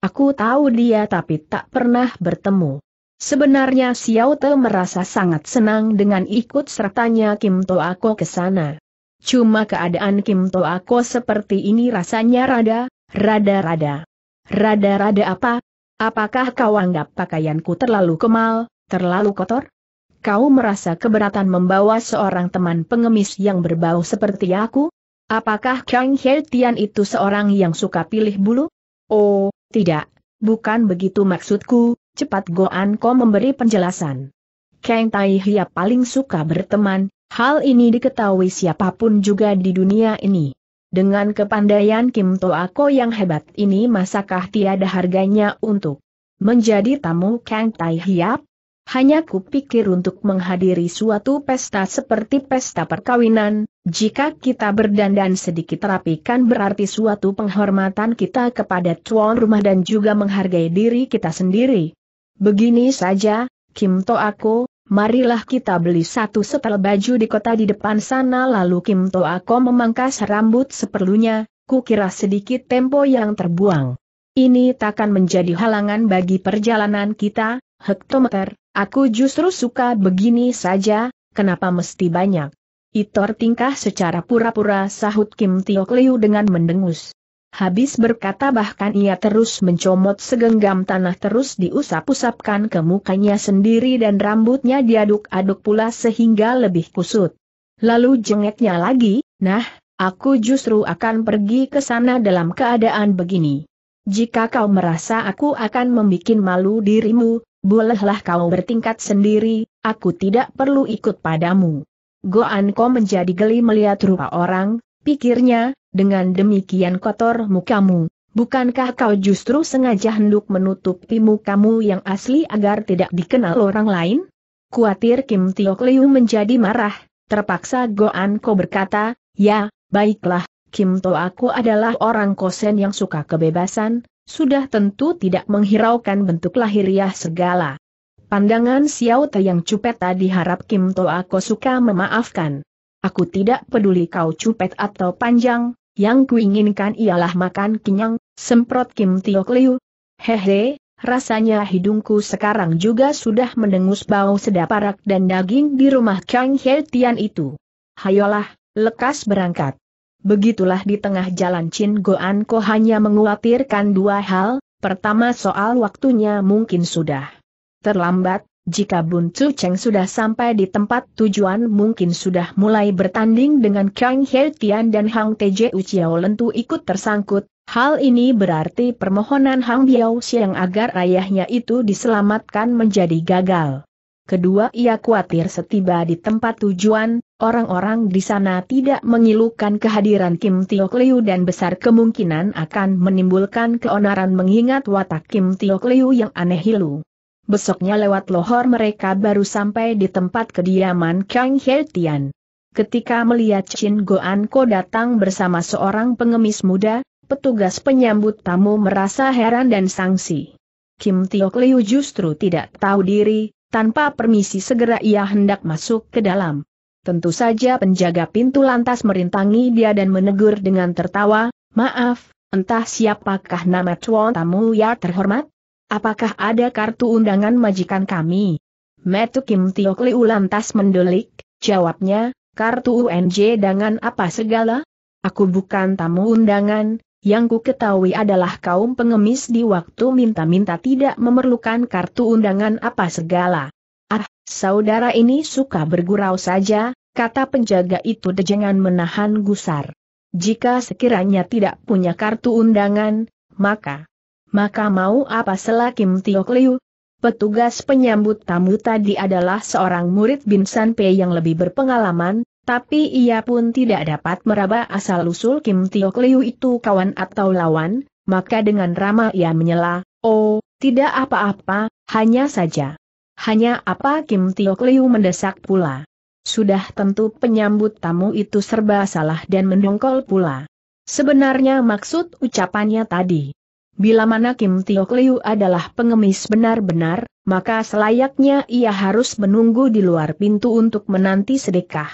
Aku tahu dia tapi tak pernah bertemu. Sebenarnya Xiao Te merasa sangat senang dengan ikut sertanya Kim To Ako ke sana. Cuma keadaan Kim To Ako seperti ini rasanya rada, rada-rada. Rada-rada apa? Apakah kau anggap pakaianku terlalu kemal, terlalu kotor? Kau merasa keberatan membawa seorang teman pengemis yang berbau seperti aku? Apakah Kang He Tian itu seorang yang suka pilih bulu? Oh, tidak, bukan begitu maksudku, Cepat Goan Ko memberi penjelasan. Kang Tai Hiap paling suka berteman, hal ini diketahui siapapun juga di dunia ini. Dengan kepandaian Kim Toa Ko yang hebat ini masakah tiada harganya untuk menjadi tamu Kang Tai Hiap? Hanya kupikir untuk menghadiri suatu pesta seperti pesta perkawinan, jika kita berdandan sedikit rapikan berarti suatu penghormatan kita kepada tuan rumah dan juga menghargai diri kita sendiri. Begini saja, Kim To Ako, marilah kita beli satu setel baju di kota di depan sana lalu Kim To Ako memangkas rambut seperlunya, Ku kira sedikit tempo yang terbuang. Ini takkan menjadi halangan bagi perjalanan kita, hektometer, aku justru suka begini saja, kenapa mesti banyak? Itor tingkah secara pura-pura sahut Kim Tio Liu dengan mendengus. Habis berkata bahkan ia terus mencomot segenggam tanah terus diusap-usapkan ke mukanya sendiri dan rambutnya diaduk-aduk pula sehingga lebih kusut. Lalu jengeknya lagi, nah, aku justru akan pergi ke sana dalam keadaan begini. Jika kau merasa aku akan membuat malu dirimu, bolehlah kau bertingkat sendiri, aku tidak perlu ikut padamu. Goanko menjadi geli melihat rupa orang, pikirnya, dengan demikian kotor mukamu. Bukankah kau justru sengaja hendak menutupi mukamu yang asli agar tidak dikenal orang lain? Kuatir Kim Tiok Liu menjadi marah, terpaksa Goan Ko berkata, ya, baiklah, Kim To aku adalah orang kosen yang suka kebebasan, sudah tentu tidak menghiraukan bentuk lahiriah segala. Pandangan Xiao Te yang cupet tadi harap Kim To aku suka memaafkan. Aku tidak peduli kau cupet atau panjang, yang kuinginkan ialah makan kenyang, semprot Kim Tiok Liu. Hehe, rasanya hidungku sekarang juga sudah mendengus bau sedap arak dan daging di rumah Kang He Tian itu. Hayolah, lekas berangkat. Begitulah di tengah jalan Chin Goan Ko hanya menguatirkan dua hal, pertama soal waktunya mungkin sudah terlambat, jika Bun Tzu Cheng sudah sampai di tempat tujuan mungkin sudah mulai bertanding dengan Kang He Tian dan Hang Tj Uciao Lentu ikut tersangkut, hal ini berarti permohonan Hang Biao Xiang agar ayahnya itu diselamatkan menjadi gagal. Kedua ia khawatir setiba di tempat tujuan, orang-orang di sana tidak mengilukan kehadiran Kim Tiok Liu dan besar kemungkinan akan menimbulkan keonaran mengingat watak Kim Tiok Liu yang aneh hilu. Besoknya lewat lohor mereka baru sampai di tempat kediaman Kang Tian. Ketika melihat Chin Goan Ko datang bersama seorang pengemis muda, petugas penyambut tamu merasa heran dan sangsi. Kim Tio Liu justru tidak tahu diri, tanpa permisi segera ia hendak masuk ke dalam. Tentu saja penjaga pintu lantas merintangi dia dan menegur dengan tertawa, maaf, entah siapakah nama tuan tamu yang terhormat? Apakah ada kartu undangan majikan kami? Metu Kim Tiok Liu lantas mendelik, jawabnya, kartu UNJ dengan apa segala? Aku bukan tamu undangan, yang ku ketahui adalah kaum pengemis di waktu minta-minta tidak memerlukan kartu undangan apa segala. Ah, saudara ini suka bergurau saja, kata penjaga itu dengan menahan gusar. Jika sekiranya tidak punya kartu undangan, maka maka mau apa selakim Tiok Liu? Petugas penyambut tamu tadi adalah seorang murid Binsan Pei yang lebih berpengalaman, tapi ia pun tidak dapat meraba asal-usul Kim Tiok Liu itu kawan atau lawan, maka dengan ramah ia menyela, oh, tidak apa-apa, hanya saja. Hanya apa Kim Tiok Liu mendesak pula. Sudah tentu penyambut tamu itu serba salah dan mendongkol pula. Sebenarnya maksud ucapannya tadi Bila mana Kim Tiok Liu adalah pengemis benar-benar, maka selayaknya ia harus menunggu di luar pintu untuk menanti sedekah.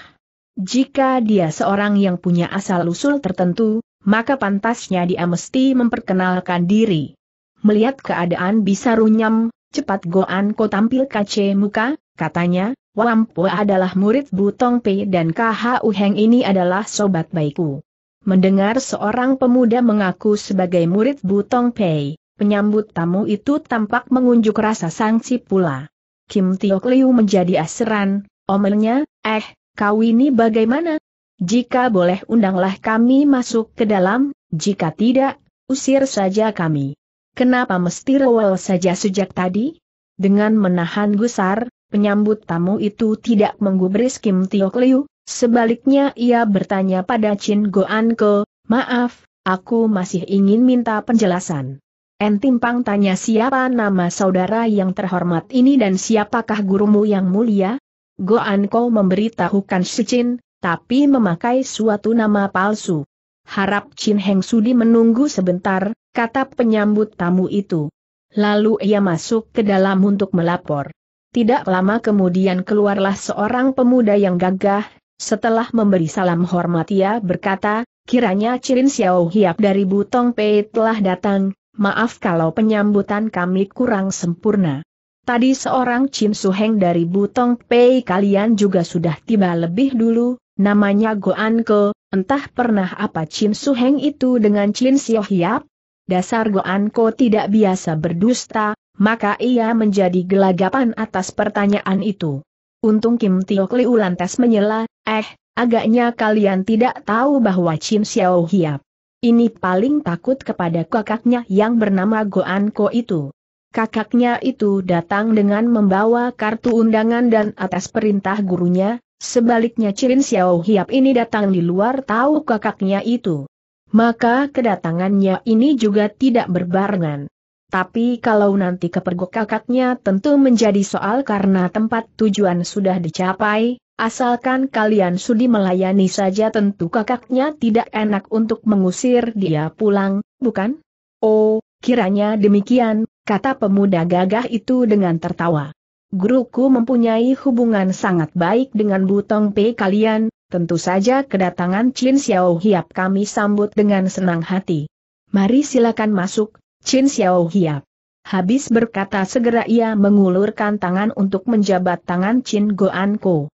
Jika dia seorang yang punya asal-usul tertentu, maka pantasnya dia mesti memperkenalkan diri. Melihat keadaan bisa runyam, cepat Goan Ko tampil kace muka, katanya, Wampu adalah murid Butong Pei dan KHU Heng ini adalah sobat baikku. Mendengar seorang pemuda mengaku sebagai murid Butong Pei, penyambut tamu itu tampak mengunjuk rasa sangsi pula. Kim Tiok Liu menjadi aseran, omelnya, eh, kau ini bagaimana? Jika boleh undanglah kami masuk ke dalam, jika tidak, usir saja kami. Kenapa mesti rewel saja sejak tadi? Dengan menahan gusar, penyambut tamu itu tidak menggubris Kim Tiok Liu, Sebaliknya ia bertanya pada Chin Goan Ko, maaf, aku masih ingin minta penjelasan. Entimpang tanya siapa nama saudara yang terhormat ini dan siapakah gurumu yang mulia? Goan Ko memberitahukan si Chin, tapi memakai suatu nama palsu. Harap Chin Heng Sudi menunggu sebentar, kata penyambut tamu itu. Lalu ia masuk ke dalam untuk melapor. Tidak lama kemudian keluarlah seorang pemuda yang gagah, setelah memberi salam hormat ia berkata, kiranya Cirin Xiao Hiap dari Butong Pei telah datang, maaf kalau penyambutan kami kurang sempurna. Tadi seorang Chin Heng dari Butong Pei kalian juga sudah tiba lebih dulu, namanya Goan Ke, entah pernah apa Chin Heng itu dengan Chin Xiao Hiap? Dasar Goan Ko tidak biasa berdusta, maka ia menjadi gelagapan atas pertanyaan itu. Untung Kim Tio Kliu lantas menyela, Eh, agaknya kalian tidak tahu bahwa Chin Xiao Hiap. Ini paling takut kepada kakaknya yang bernama Goan Ko itu. Kakaknya itu datang dengan membawa kartu undangan dan atas perintah gurunya, sebaliknya Chin Xiao Hiap ini datang di luar tahu kakaknya itu. Maka kedatangannya ini juga tidak berbarengan. Tapi kalau nanti kepergok kakaknya tentu menjadi soal karena tempat tujuan sudah dicapai, asalkan kalian sudi melayani saja tentu kakaknya tidak enak untuk mengusir dia pulang, bukan? Oh, kiranya demikian, kata pemuda gagah itu dengan tertawa. Guruku mempunyai hubungan sangat baik dengan Butong P kalian, tentu saja kedatangan Chin Xiao Hiap kami sambut dengan senang hati. Mari silakan masuk, Chin Xiao Hiap. Habis berkata segera ia mengulurkan tangan untuk menjabat tangan Chin Goan Ko.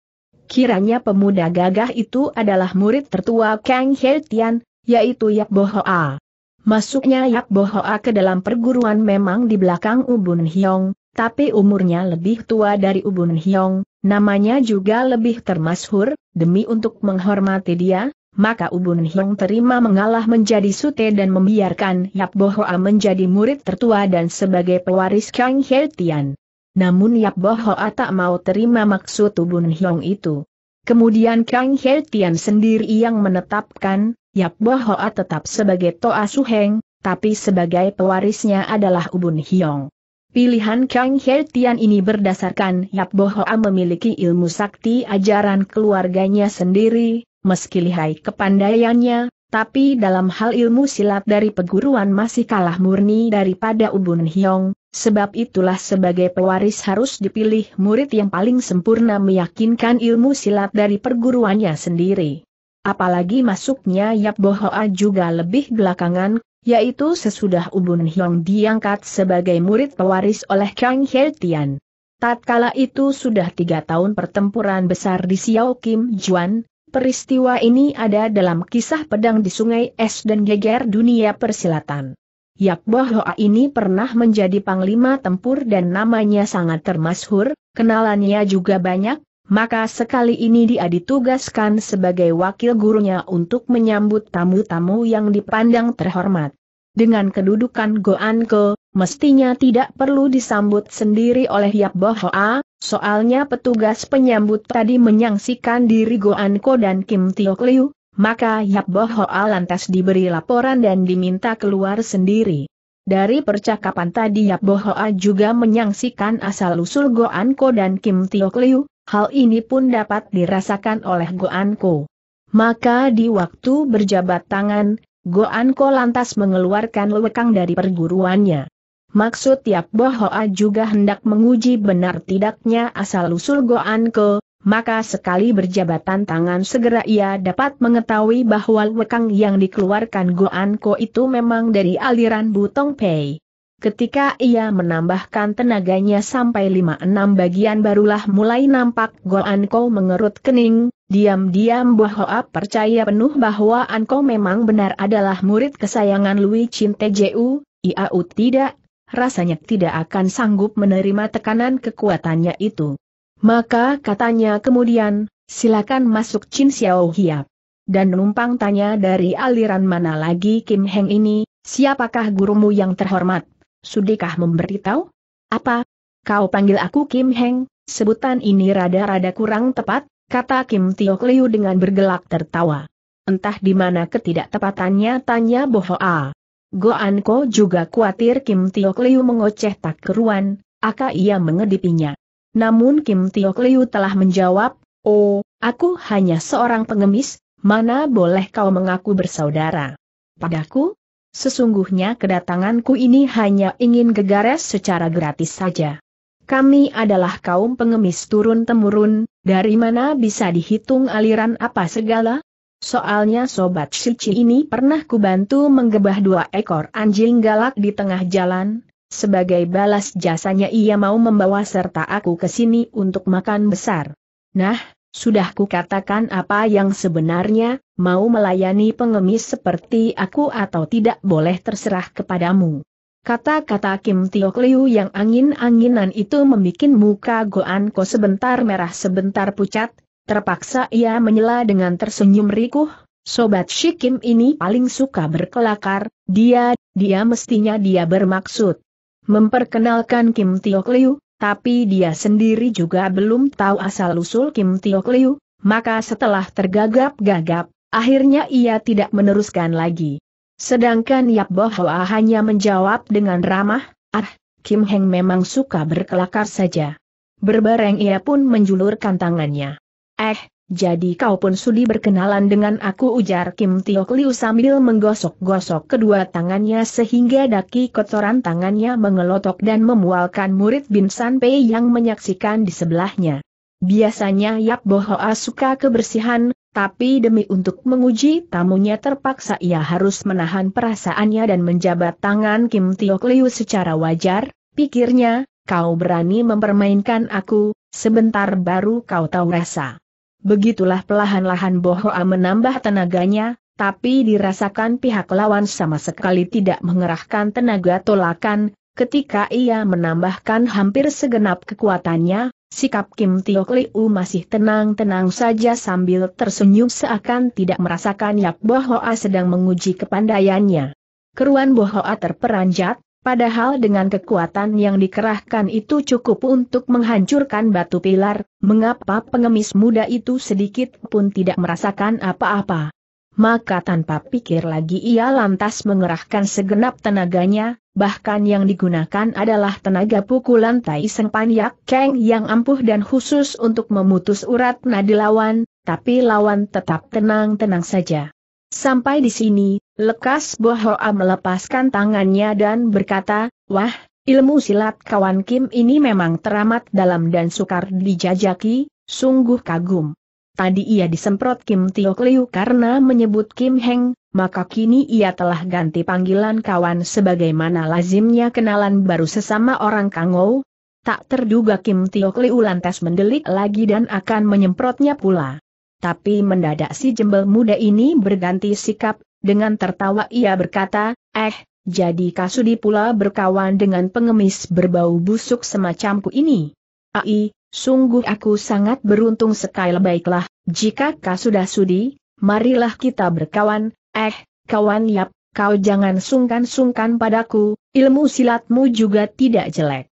Kiranya pemuda gagah itu adalah murid tertua Kang He Tian, yaitu Bo Hoa. Masuknya Yap Bo Hoa ke dalam perguruan memang di belakang Ubun Hyong, tapi umurnya lebih tua dari Ubun Hyong, namanya juga lebih termasyhur, demi untuk menghormati dia, maka Ubun hiong terima mengalah menjadi sute dan membiarkan Yap Bohoa menjadi murid tertua dan sebagai pewaris Kang He Tian. Namun Yap Bohoa tak mau terima maksud Ubun hiong itu. Kemudian Kang He Tian sendiri yang menetapkan, Yap Bohoa tetap sebagai Toa Suheng, tapi sebagai pewarisnya adalah Ubun Hiong. Pilihan Kang Hertian ini berdasarkan Yap Bohoa memiliki ilmu sakti ajaran keluarganya sendiri, meski lihai kepandaiannya, tapi dalam hal ilmu silat dari peguruan masih kalah murni daripada Ubun Hyong, sebab itulah sebagai pewaris harus dipilih murid yang paling sempurna meyakinkan ilmu silat dari perguruannya sendiri. Apalagi masuknya Yap Bohoa juga lebih belakangan, yaitu sesudah Ubun Hyong diangkat sebagai murid pewaris oleh Kang He Tian. Tatkala itu sudah tiga tahun pertempuran besar di Xiao Kim Juan, Peristiwa ini ada dalam kisah pedang di sungai es dan geger dunia persilatan. Yak Bohoa ini pernah menjadi panglima tempur dan namanya sangat termasyhur, kenalannya juga banyak, maka sekali ini dia ditugaskan sebagai wakil gurunya untuk menyambut tamu-tamu yang dipandang terhormat. Dengan kedudukan Goan mestinya tidak perlu disambut sendiri oleh Yap Bohoa, soalnya petugas penyambut tadi menyaksikan diri Goan Ko dan Kim Tio Liu, maka Yap Bohoa lantas diberi laporan dan diminta keluar sendiri. Dari percakapan tadi Yap Bohoa juga menyaksikan asal-usul Goan Ko dan Kim Tio Liu, hal ini pun dapat dirasakan oleh Goan Ko. Maka di waktu berjabat tangan, Goan Ko lantas mengeluarkan lewekang dari perguruannya. Maksud Tiap Bohoa juga hendak menguji benar tidaknya asal-usul Goan Ke, maka sekali berjabatan tangan segera ia dapat mengetahui bahwa wekang yang dikeluarkan Goan Ko itu memang dari aliran Butong Pei. Ketika ia menambahkan tenaganya sampai lima enam bagian barulah mulai nampak Goan Ko mengerut kening, diam-diam Bohoa percaya penuh bahwa Anko memang benar adalah murid kesayangan Lui Chin Tju, Iau tidak rasanya tidak akan sanggup menerima tekanan kekuatannya itu. Maka katanya kemudian, silakan masuk Chin Xiao Hiap. Dan numpang tanya dari aliran mana lagi Kim Heng ini, siapakah gurumu yang terhormat? Sudikah memberitahu? Apa? Kau panggil aku Kim Heng, sebutan ini rada-rada kurang tepat, kata Kim Tiok Liu dengan bergelak tertawa. Entah di mana ketidaktepatannya tanya Bohoa. Goan Ko juga khawatir Kim Tio Liu mengoceh tak keruan, aka ia mengedipinya. Namun Kim Tio Liu telah menjawab, Oh, aku hanya seorang pengemis, mana boleh kau mengaku bersaudara. Padaku? Sesungguhnya kedatanganku ini hanya ingin gegares secara gratis saja. Kami adalah kaum pengemis turun-temurun, dari mana bisa dihitung aliran apa segala? Soalnya Sobat Suci ini pernah kubantu menggebah dua ekor anjing galak di tengah jalan, sebagai balas jasanya ia mau membawa serta aku ke sini untuk makan besar. Nah, sudah kukatakan apa yang sebenarnya, mau melayani pengemis seperti aku atau tidak boleh terserah kepadamu. Kata-kata Kim Tio Liu yang angin-anginan itu membuat muka Goan Ko sebentar merah sebentar pucat, Terpaksa ia menyela dengan tersenyum rikuh, Sobat Shikim ini paling suka berkelakar, dia, dia mestinya dia bermaksud. Memperkenalkan Kim Tio Liu, tapi dia sendiri juga belum tahu asal-usul Kim Tio Liu, maka setelah tergagap-gagap, akhirnya ia tidak meneruskan lagi. Sedangkan Yap Bohwa hanya menjawab dengan ramah, ah, Kim Heng memang suka berkelakar saja. Berbareng ia pun menjulurkan tangannya. Eh, jadi kau pun sudi berkenalan dengan aku ujar Kim Tio Liu sambil menggosok-gosok kedua tangannya sehingga daki kotoran tangannya mengelotok dan memualkan murid Bin San Pei yang menyaksikan di sebelahnya. Biasanya Yap Bohoa suka kebersihan, tapi demi untuk menguji tamunya terpaksa ia harus menahan perasaannya dan menjabat tangan Kim Tio Liu secara wajar, pikirnya, kau berani mempermainkan aku, sebentar baru kau tahu rasa. Begitulah pelahan-lahan Bohoa menambah tenaganya, tapi dirasakan pihak lawan sama sekali tidak mengerahkan tenaga tolakan, ketika ia menambahkan hampir segenap kekuatannya, sikap Kim Tiok Liu masih tenang-tenang saja sambil tersenyum seakan tidak merasakan Yak Bohoa sedang menguji kepandaiannya. Keruan Bohoa terperanjat, Padahal dengan kekuatan yang dikerahkan itu cukup untuk menghancurkan batu pilar, mengapa pengemis muda itu sedikit pun tidak merasakan apa-apa. Maka tanpa pikir lagi ia lantas mengerahkan segenap tenaganya, bahkan yang digunakan adalah tenaga pukulan Tai Seng Panyak Keng yang ampuh dan khusus untuk memutus urat nadi lawan, tapi lawan tetap tenang-tenang saja. Sampai di sini, Lekas Bohoa melepaskan tangannya dan berkata, Wah, ilmu silat kawan Kim ini memang teramat dalam dan sukar dijajaki, sungguh kagum. Tadi ia disemprot Kim Tio Kliu karena menyebut Kim Heng, maka kini ia telah ganti panggilan kawan sebagaimana lazimnya kenalan baru sesama orang Kangou. Tak terduga Kim Tio Kliu lantas mendelik lagi dan akan menyemprotnya pula. Tapi mendadak si jembel muda ini berganti sikap, dengan tertawa ia berkata, eh, jadi Kasudi pula berkawan dengan pengemis berbau busuk semacamku ini. Ai, sungguh aku sangat beruntung sekali baiklah, jika kau sudah sudi, marilah kita berkawan, eh, kawan yap, kau jangan sungkan-sungkan padaku, ilmu silatmu juga tidak jelek.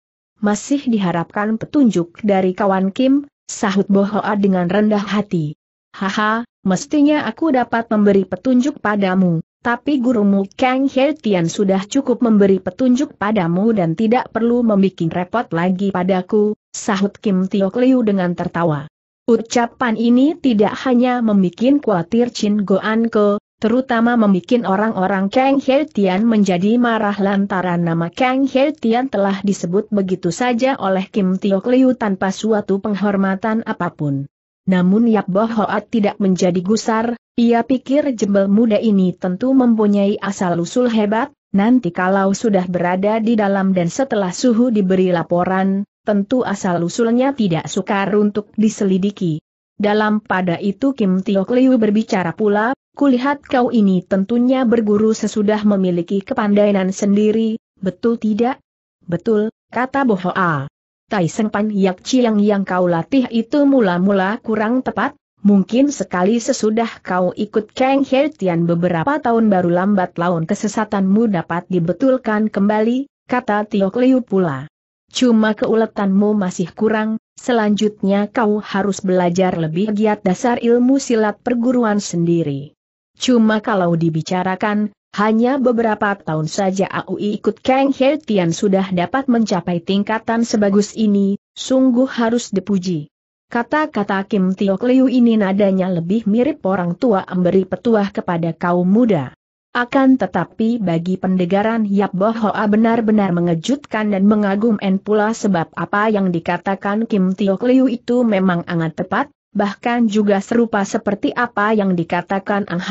Masih diharapkan petunjuk dari kawan Kim, sahut Bohoa dengan rendah hati. Haha, mestinya aku dapat memberi petunjuk padamu, tapi gurumu Kang He Tian sudah cukup memberi petunjuk padamu dan tidak perlu membuat repot lagi padaku, sahut Kim Tio Liu dengan tertawa. Ucapan ini tidak hanya membuat khawatir Chin Goan Ke, terutama membuat orang-orang Kang He Tian menjadi marah lantaran nama Kang He Tian telah disebut begitu saja oleh Kim Tio Liu tanpa suatu penghormatan apapun namun Yap Hoat tidak menjadi gusar, ia pikir jembel muda ini tentu mempunyai asal-usul hebat, nanti kalau sudah berada di dalam dan setelah suhu diberi laporan, tentu asal-usulnya tidak sukar untuk diselidiki. Dalam pada itu Kim Tio Liu berbicara pula, kulihat kau ini tentunya berguru sesudah memiliki kepandaian sendiri, betul tidak? Betul, kata Bohoa. Tai Seng Pan Yak Chiang yang kau latih itu mula-mula kurang tepat, mungkin sekali sesudah kau ikut Kang Tian beberapa tahun baru lambat laun kesesatanmu dapat dibetulkan kembali, kata Tiok Liu pula. Cuma keuletanmu masih kurang, selanjutnya kau harus belajar lebih giat dasar ilmu silat perguruan sendiri. Cuma kalau dibicarakan, hanya beberapa tahun saja AUI ikut Kang He Tian sudah dapat mencapai tingkatan sebagus ini, sungguh harus dipuji. Kata-kata Kim Tiok Liu ini nadanya lebih mirip orang tua memberi petuah kepada kaum muda. Akan tetapi bagi pendegaran Yap Hoa benar-benar mengejutkan dan mengagumkan pula sebab apa yang dikatakan Kim Tiok Liu itu memang sangat tepat, bahkan juga serupa seperti apa yang dikatakan Ang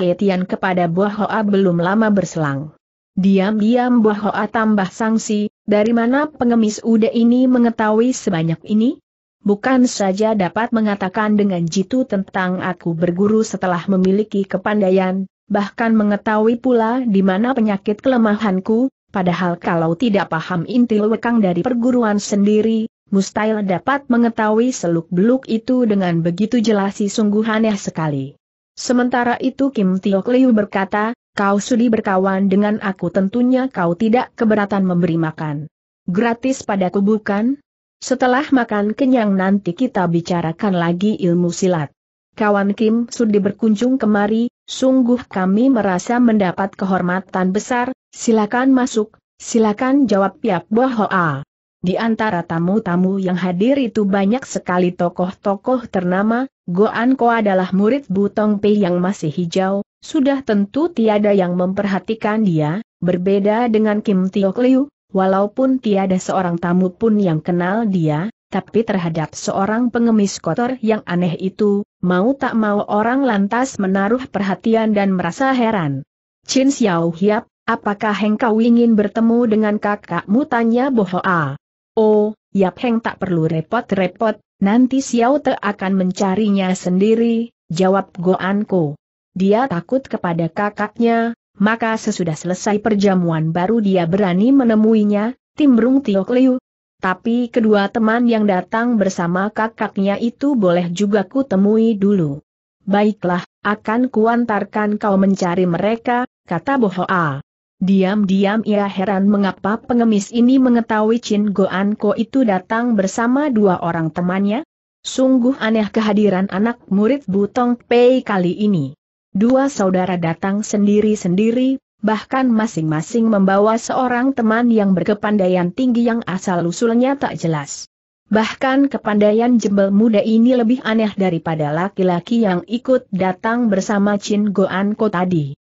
kepada Buah Hoa belum lama berselang. Diam-diam Buah Hoa tambah sanksi, dari mana pengemis Uda ini mengetahui sebanyak ini? Bukan saja dapat mengatakan dengan jitu tentang aku berguru setelah memiliki kepandaian, bahkan mengetahui pula di mana penyakit kelemahanku, padahal kalau tidak paham inti lekang dari perguruan sendiri, mustahil dapat mengetahui seluk-beluk itu dengan begitu jelas sungguh aneh sekali. Sementara itu Kim Tiok Liu berkata, kau sudi berkawan dengan aku tentunya kau tidak keberatan memberi makan. Gratis padaku bukan? Setelah makan kenyang nanti kita bicarakan lagi ilmu silat. Kawan Kim sudi berkunjung kemari, sungguh kami merasa mendapat kehormatan besar, silakan masuk, silakan jawab Piap Bohoa. Di antara tamu-tamu yang hadir itu banyak sekali tokoh-tokoh ternama, Goan Ko adalah murid Butong Pei yang masih hijau, sudah tentu tiada yang memperhatikan dia, berbeda dengan Kim Tio Liu, walaupun tiada seorang tamu pun yang kenal dia, tapi terhadap seorang pengemis kotor yang aneh itu, mau tak mau orang lantas menaruh perhatian dan merasa heran. Chin Xiao Hiap, apakah engkau ingin bertemu dengan kakakmu tanya Bohoa? Oh, Yap Heng tak perlu repot-repot, nanti Xiao Te akan mencarinya sendiri, jawab Goan Ko. Dia takut kepada kakaknya, maka sesudah selesai perjamuan baru dia berani menemuinya, Timbrung Tiok Liu. Tapi kedua teman yang datang bersama kakaknya itu boleh juga ku temui dulu. Baiklah, akan kuantarkan kau mencari mereka, kata Bohoa. Diam-diam ia heran mengapa pengemis ini mengetahui Chin Goan Ko itu datang bersama dua orang temannya. Sungguh aneh kehadiran anak murid Butong Pei kali ini. Dua saudara datang sendiri-sendiri, bahkan masing-masing membawa seorang teman yang berkepandaian tinggi yang asal-usulnya tak jelas. Bahkan kepandaian jembel muda ini lebih aneh daripada laki-laki yang ikut datang bersama Chin Goan Ko tadi.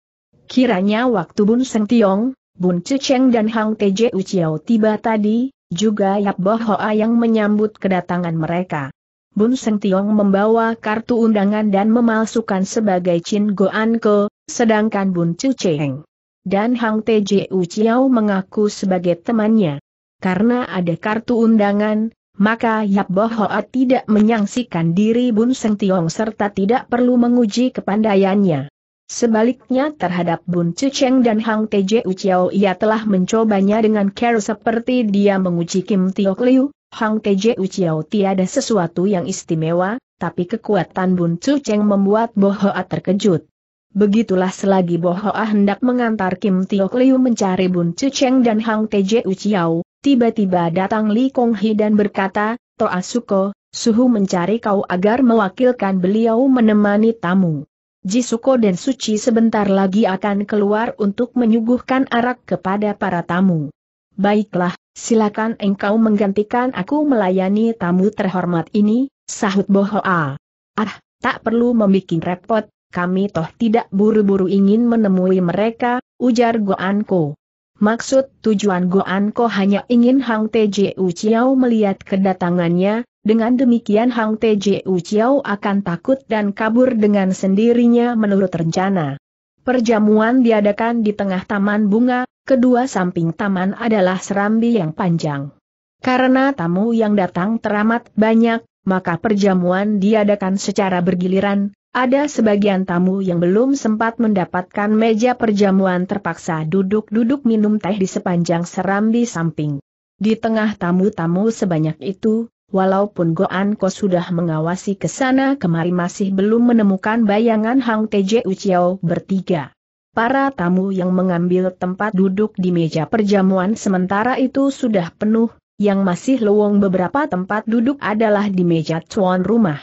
Kiranya waktu Bun Seng Tiong, Bun Ciceng dan Hang Teje Uciao tiba tadi, juga Yap Bo Hoa yang menyambut kedatangan mereka. Bun Seng Tiong membawa kartu undangan dan memalsukan sebagai Chin An Ke, sedangkan Bun Cheng dan Hang Teje Uciao mengaku sebagai temannya. Karena ada kartu undangan, maka Yap Bo Hoa tidak menyangsikan diri Bun Seng Tiong serta tidak perlu menguji kepandaiannya. Sebaliknya terhadap Bun Cheng dan Hang Teje Uciao ia telah mencobanya dengan care seperti dia menguji Kim Tiok Liu, Hang Teje Uciao tiada sesuatu yang istimewa, tapi kekuatan Bun Cheng membuat Hoa terkejut. Begitulah selagi Hoa hendak mengantar Kim Tiok Liu mencari Bun Cheng dan Hang Teje Uciao, tiba-tiba datang Li Kong Hi dan berkata, Toa Suko, Suhu mencari kau agar mewakilkan beliau menemani tamu. Jisuko dan Suci sebentar lagi akan keluar untuk menyuguhkan arak kepada para tamu. Baiklah, silakan engkau menggantikan aku melayani tamu terhormat ini, sahut Bohoa. Ah, tak perlu membuat repot, kami toh tidak buru-buru ingin menemui mereka, ujar Goanko. Maksud tujuan Goanko hanya ingin Hang Tju Chiao melihat kedatangannya, dengan demikian Hang Tju Chiao akan takut dan kabur dengan sendirinya menurut rencana. Perjamuan diadakan di tengah taman bunga, kedua samping taman adalah serambi yang panjang. Karena tamu yang datang teramat banyak, maka perjamuan diadakan secara bergiliran, ada sebagian tamu yang belum sempat mendapatkan meja perjamuan terpaksa duduk-duduk minum teh di sepanjang serambi samping. Di tengah tamu-tamu sebanyak itu, Walaupun Goan Ko sudah mengawasi ke sana kemari masih belum menemukan bayangan Hang Teje Uciao bertiga. Para tamu yang mengambil tempat duduk di meja perjamuan sementara itu sudah penuh, yang masih lowong beberapa tempat duduk adalah di meja tuan rumah.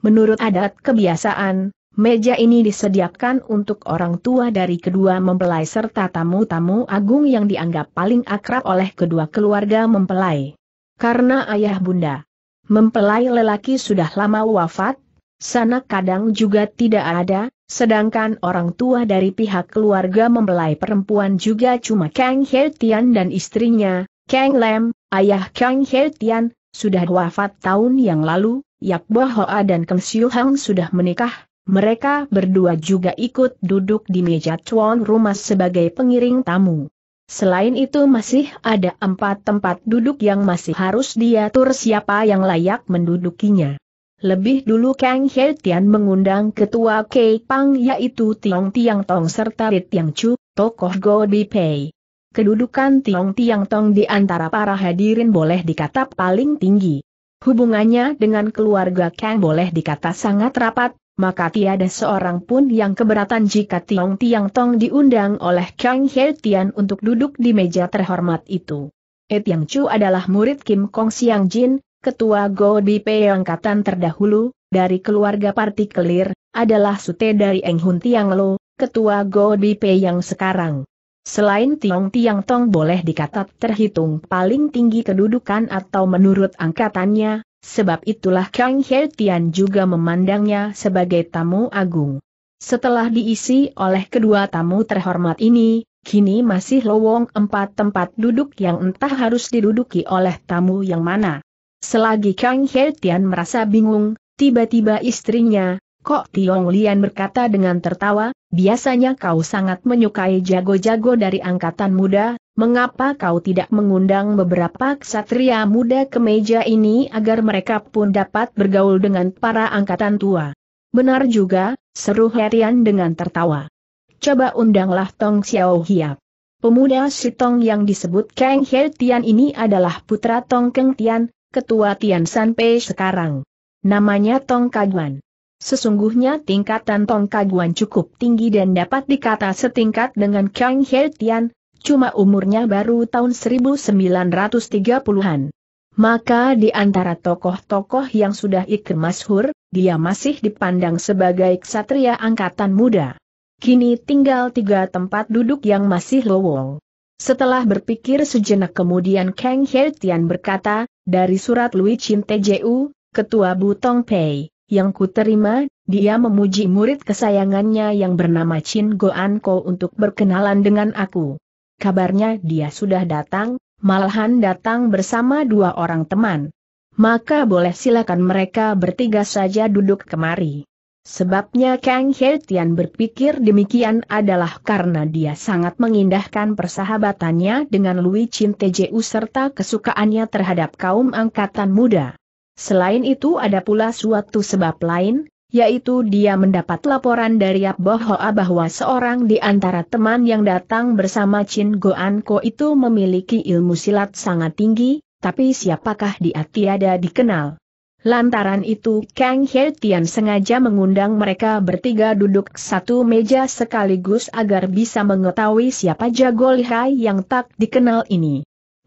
Menurut adat kebiasaan, meja ini disediakan untuk orang tua dari kedua mempelai serta tamu-tamu agung yang dianggap paling akrab oleh kedua keluarga mempelai. Karena ayah bunda mempelai lelaki sudah lama wafat, sana kadang juga tidak ada, sedangkan orang tua dari pihak keluarga mempelai perempuan juga cuma Kang Hertian dan istrinya, Kang Lem, ayah Kang Hertian, sudah wafat tahun yang lalu, Yak Hoa dan Kang Siu Hang sudah menikah, mereka berdua juga ikut duduk di meja tuan rumah sebagai pengiring tamu. Selain itu masih ada empat tempat duduk yang masih harus diatur siapa yang layak mendudukinya. Lebih dulu Kang He Tian mengundang ketua Kei Pang yaitu Tiong Tiang Tong serta Rit Tiang Chu, tokoh Go Bi Pei. Kedudukan Tiong Tiang Tong di antara para hadirin boleh dikata paling tinggi. Hubungannya dengan keluarga Kang boleh dikata sangat rapat, maka tiada seorang pun yang keberatan jika Tiong Tiang Tong diundang oleh Kang He Tian untuk duduk di meja terhormat itu. E Tiang Chu adalah murid Kim Kong Siang Jin, ketua Go Bi Pei angkatan terdahulu, dari keluarga partikelir, adalah sute dari Eng Hun Tiang Lo, ketua Go Bi Pei yang sekarang. Selain Tiong Tiang Tong boleh dikata terhitung paling tinggi kedudukan atau menurut angkatannya, Sebab itulah Kang He Tian juga memandangnya sebagai tamu agung. Setelah diisi oleh kedua tamu terhormat ini, kini masih lowong empat tempat duduk yang entah harus diduduki oleh tamu yang mana. Selagi Kang He Tian merasa bingung, tiba-tiba istrinya, Kok Tiong Lian berkata dengan tertawa, biasanya kau sangat menyukai jago-jago dari angkatan muda, mengapa kau tidak mengundang beberapa ksatria muda ke meja ini agar mereka pun dapat bergaul dengan para angkatan tua? Benar juga, seru Herian dengan tertawa. Coba undanglah Tong Xiao Hiap. Pemuda si Tong yang disebut Kang He Tian ini adalah putra Tong Keng Tian, ketua Tian Sanpei sekarang. Namanya Tong Kaguan. Sesungguhnya tingkatan Tong Kaguan cukup tinggi dan dapat dikata setingkat dengan Kang He Tian, cuma umurnya baru tahun 1930-an. Maka di antara tokoh-tokoh yang sudah ikut masyhur, dia masih dipandang sebagai ksatria angkatan muda. Kini tinggal tiga tempat duduk yang masih lowong. Setelah berpikir sejenak kemudian Kang Hertian berkata, dari surat Louis Chin TJU, Ketua Butong Pei, yang kuterima, dia memuji murid kesayangannya yang bernama Chin Goan Ko untuk berkenalan dengan aku kabarnya dia sudah datang, malahan datang bersama dua orang teman. Maka boleh silakan mereka bertiga saja duduk kemari. Sebabnya Kang He Tian berpikir demikian adalah karena dia sangat mengindahkan persahabatannya dengan Louis Chin U serta kesukaannya terhadap kaum angkatan muda. Selain itu ada pula suatu sebab lain, yaitu dia mendapat laporan dari Abohoa bahwa seorang di antara teman yang datang bersama Chin Goan Ko itu memiliki ilmu silat sangat tinggi, tapi siapakah dia tiada dikenal. Lantaran itu Kang Hertian sengaja mengundang mereka bertiga duduk satu meja sekaligus agar bisa mengetahui siapa jago lihai yang tak dikenal ini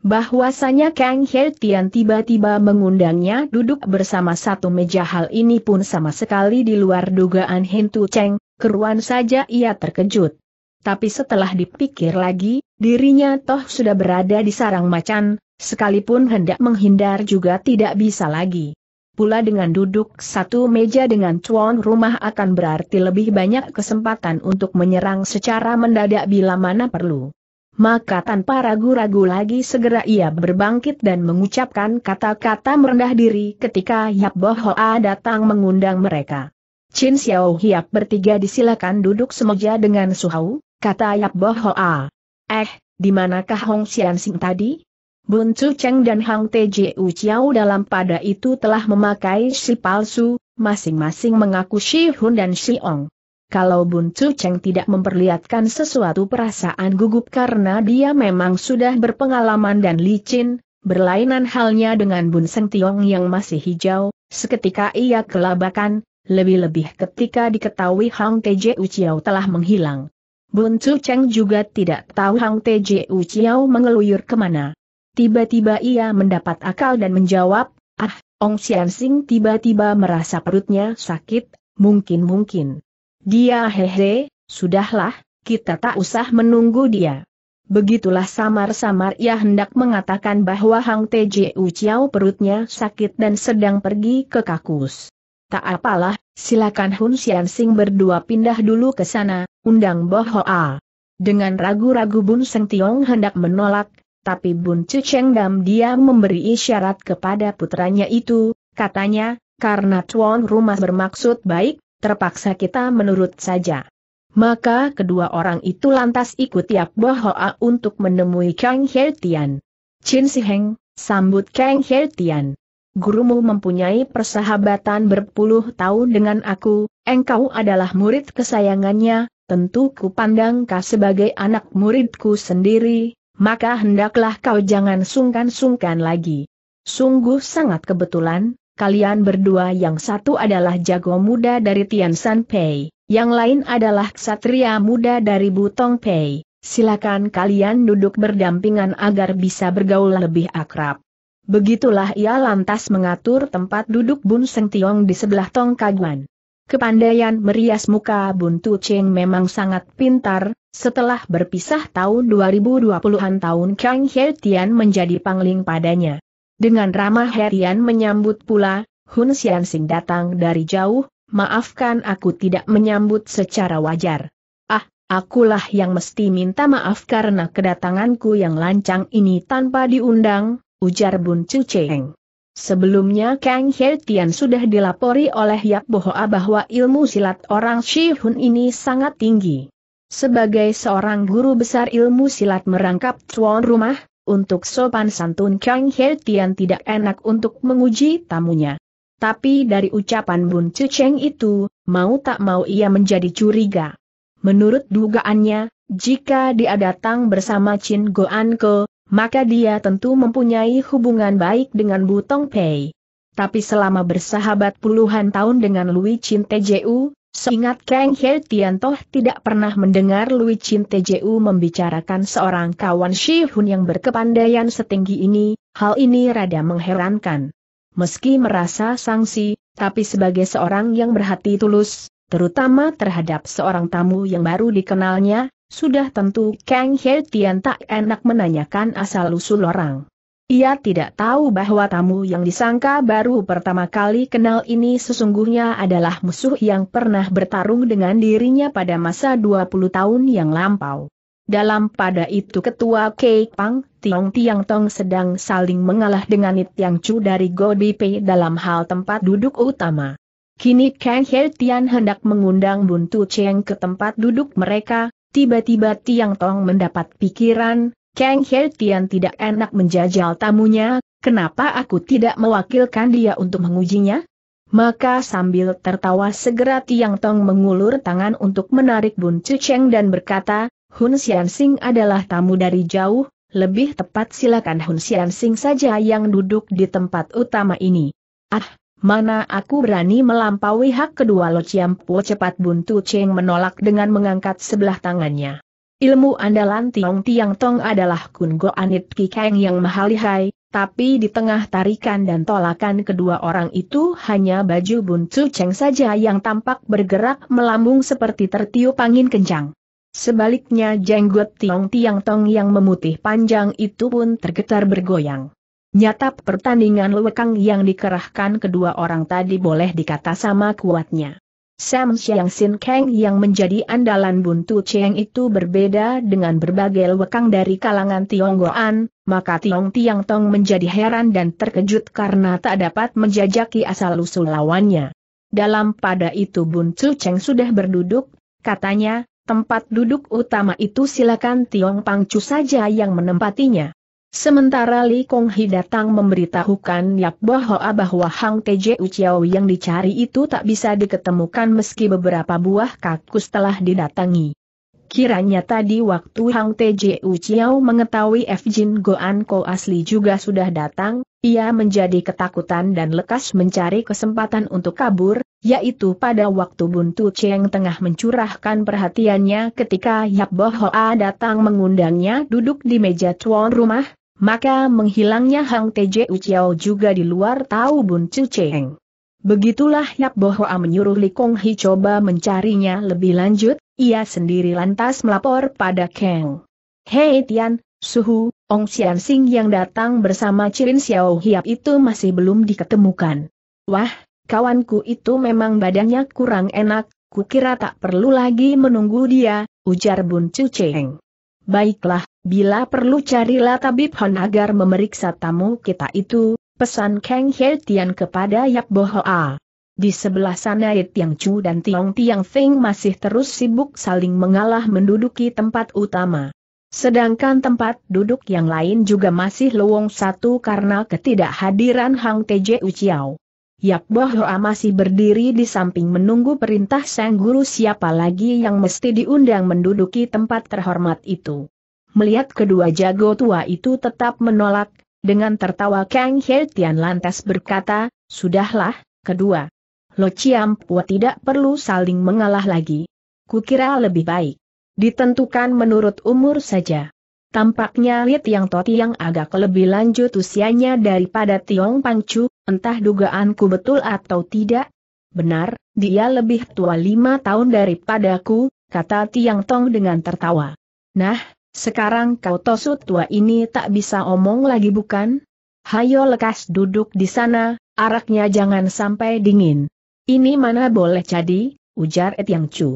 bahwasanya Kang He Tian tiba-tiba mengundangnya duduk bersama satu meja hal ini pun sama sekali di luar dugaan Hintu Cheng, keruan saja ia terkejut. Tapi setelah dipikir lagi, dirinya toh sudah berada di sarang macan, sekalipun hendak menghindar juga tidak bisa lagi. Pula dengan duduk satu meja dengan cuan rumah akan berarti lebih banyak kesempatan untuk menyerang secara mendadak bila mana perlu maka tanpa ragu-ragu lagi segera ia berbangkit dan mengucapkan kata-kata merendah diri ketika Yap Bo Hoa datang mengundang mereka. Chin Xiao Hiap bertiga disilakan duduk semeja dengan Suhau, kata Yap Bo Hoa. Eh, di manakah Hong Xian Sing tadi? Bun Chu Cheng dan Hang U Chiao dalam pada itu telah memakai si palsu, masing-masing mengaku Shi Hun dan Shi Ong kalau Bun Chu Cheng tidak memperlihatkan sesuatu perasaan gugup karena dia memang sudah berpengalaman dan licin, berlainan halnya dengan Bun Seng Tiong yang masih hijau, seketika ia kelabakan, lebih-lebih ketika diketahui Hang Teje Uciao telah menghilang. Bun Chu Cheng juga tidak tahu Hang Teje Uciao mengeluyur kemana. Tiba-tiba ia mendapat akal dan menjawab, ah, Ong Xian Sing tiba-tiba merasa perutnya sakit, mungkin-mungkin. Dia hehe, sudahlah, kita tak usah menunggu dia. Begitulah samar-samar ia hendak mengatakan bahwa Hang Tju Chiao perutnya sakit dan sedang pergi ke kakus. Tak apalah, silakan Hun Xian Sing berdua pindah dulu ke sana, undang Bo Hoa. Dengan ragu-ragu Bun Seng Tiong hendak menolak, tapi Bun Chu Cheng Dam dia memberi isyarat kepada putranya itu, katanya, karena tuan rumah bermaksud baik, terpaksa kita menurut saja. Maka kedua orang itu lantas ikut Yap hoa untuk menemui Kang Hertian. Chin Si Heng, sambut Kang Hertian. Gurumu mempunyai persahabatan berpuluh tahun dengan aku, engkau adalah murid kesayangannya, tentu ku pandang kau sebagai anak muridku sendiri, maka hendaklah kau jangan sungkan-sungkan lagi. Sungguh sangat kebetulan, kalian berdua yang satu adalah jago muda dari Tian San Pei, yang lain adalah ksatria muda dari Butong Pei. Silakan kalian duduk berdampingan agar bisa bergaul lebih akrab. Begitulah ia lantas mengatur tempat duduk Bun Seng Tiong di sebelah Tong Kaguan. Kepandaian merias muka Bun Tu Cheng memang sangat pintar, setelah berpisah tahun 2020-an tahun Kang He Tian menjadi pangling padanya. Dengan ramah Herian menyambut pula, Hun Xianxing datang dari jauh, maafkan aku tidak menyambut secara wajar. Ah, akulah yang mesti minta maaf karena kedatanganku yang lancang ini tanpa diundang, ujar Bun Chu Cheng. Sebelumnya Kang He Tian sudah dilapori oleh Yap Bohoa bahwa ilmu silat orang Shi Hun ini sangat tinggi. Sebagai seorang guru besar ilmu silat merangkap tuan rumah, untuk sopan santun Kang He Tian tidak enak untuk menguji tamunya. Tapi dari ucapan Bun Chu Cheng itu, mau tak mau ia menjadi curiga. Menurut dugaannya, jika dia datang bersama Chin An Ke, maka dia tentu mempunyai hubungan baik dengan Butong Pei. Tapi selama bersahabat puluhan tahun dengan Louis Chin Teju, Seingat Kang He toh tidak pernah mendengar Lui Chin Tju membicarakan seorang kawan Shi Hun yang berkepandaian setinggi ini, hal ini rada mengherankan. Meski merasa sangsi, tapi sebagai seorang yang berhati tulus, terutama terhadap seorang tamu yang baru dikenalnya, sudah tentu Kang He Tian tak enak menanyakan asal-usul orang. Ia tidak tahu bahwa tamu yang disangka baru pertama kali kenal ini sesungguhnya adalah musuh yang pernah bertarung dengan dirinya pada masa 20 tahun yang lampau. Dalam pada itu ketua Kek Pang, Tiong Tiang Tong sedang saling mengalah dengan It Yang Chu dari Godipei dalam hal tempat duduk utama. Kini Kang He Tian hendak mengundang Buntu Cheng ke tempat duduk mereka, tiba-tiba Tiang Tong mendapat pikiran, Kang Hertian tidak enak menjajal tamunya, kenapa aku tidak mewakilkan dia untuk mengujinya? Maka sambil tertawa segera Tiang Tong mengulur tangan untuk menarik Bun Cuceng dan berkata, Hun Xian Sing adalah tamu dari jauh, lebih tepat silakan Hun Xian Sing saja yang duduk di tempat utama ini. Ah, mana aku berani melampaui hak kedua Lo Chiam Po cepat Bun Tu menolak dengan mengangkat sebelah tangannya. Ilmu andalan Tiong Tiang Tong adalah Kun Go Anit Kikeng yang mahalihai, tapi di tengah tarikan dan tolakan kedua orang itu hanya baju Bun Tzu Cheng saja yang tampak bergerak melambung seperti tertiup angin kencang. Sebaliknya jenggot Tiong Tiang Tong yang memutih panjang itu pun tergetar bergoyang. Nyata pertandingan lewekang yang dikerahkan kedua orang tadi boleh dikata sama kuatnya. Sam Xiang Sin Kang yang menjadi andalan Buntu Cheng itu berbeda dengan berbagai lekang dari kalangan Tionggoan, maka Tiong Tiang Tong menjadi heran dan terkejut karena tak dapat menjajaki asal-usul lawannya. Dalam pada itu Buntu Cheng sudah berduduk, katanya, tempat duduk utama itu silakan Tiong Pangcu saja yang menempatinya. Sementara Li Kong Hi datang memberitahukan Yap Bohoa bahwa Hang Teje Uciao yang dicari itu tak bisa diketemukan meski beberapa buah kakus telah didatangi. Kiranya tadi waktu Hang Teje Uciao mengetahui F. Jin Goan Ko asli juga sudah datang, ia menjadi ketakutan dan lekas mencari kesempatan untuk kabur, yaitu pada waktu Buntu Cheng tengah mencurahkan perhatiannya ketika Yap Bohoa datang mengundangnya duduk di meja tuan rumah, maka menghilangnya Hang Teje Uchiao juga di luar tahu Buntu Cheng. Begitulah Yap Bohoa menyuruh Li Kong Hi coba mencarinya lebih lanjut, ia sendiri lantas melapor pada Kang. Hei Tian, Suhu, Ong Xian Sing yang datang bersama Cirin Xiao Hiap itu masih belum diketemukan. Wah, kawanku itu memang badannya kurang enak, kukira tak perlu lagi menunggu dia, ujar Bun Chu Cheng. Baiklah, bila perlu carilah tabib Hon agar memeriksa tamu kita itu, pesan Kang He Tian kepada Yap Hoa. Di sebelah sana Yang Chu dan Tiong Tiang Feng masih terus sibuk saling mengalah menduduki tempat utama. Sedangkan tempat duduk yang lain juga masih lowong satu karena ketidakhadiran Hang Teje Uciao. Yak Bohoa masih berdiri di samping menunggu perintah sang guru siapa lagi yang mesti diundang menduduki tempat terhormat itu. Melihat kedua jago tua itu tetap menolak, dengan tertawa Kang He lantas berkata, Sudahlah, kedua. Lo Ciampu Pua tidak perlu saling mengalah lagi. Kukira lebih baik. Ditentukan menurut umur saja. Tampaknya Liet Yang Toti yang agak lebih lanjut usianya daripada Tiong Pangcu, entah dugaanku betul atau tidak. Benar, dia lebih tua lima tahun daripadaku, kata Tiang Tong dengan tertawa. Nah, sekarang kau tosut tua ini tak bisa omong lagi bukan? Hayo lekas duduk di sana, araknya jangan sampai dingin. Ini mana boleh jadi, ujar Yang Chu.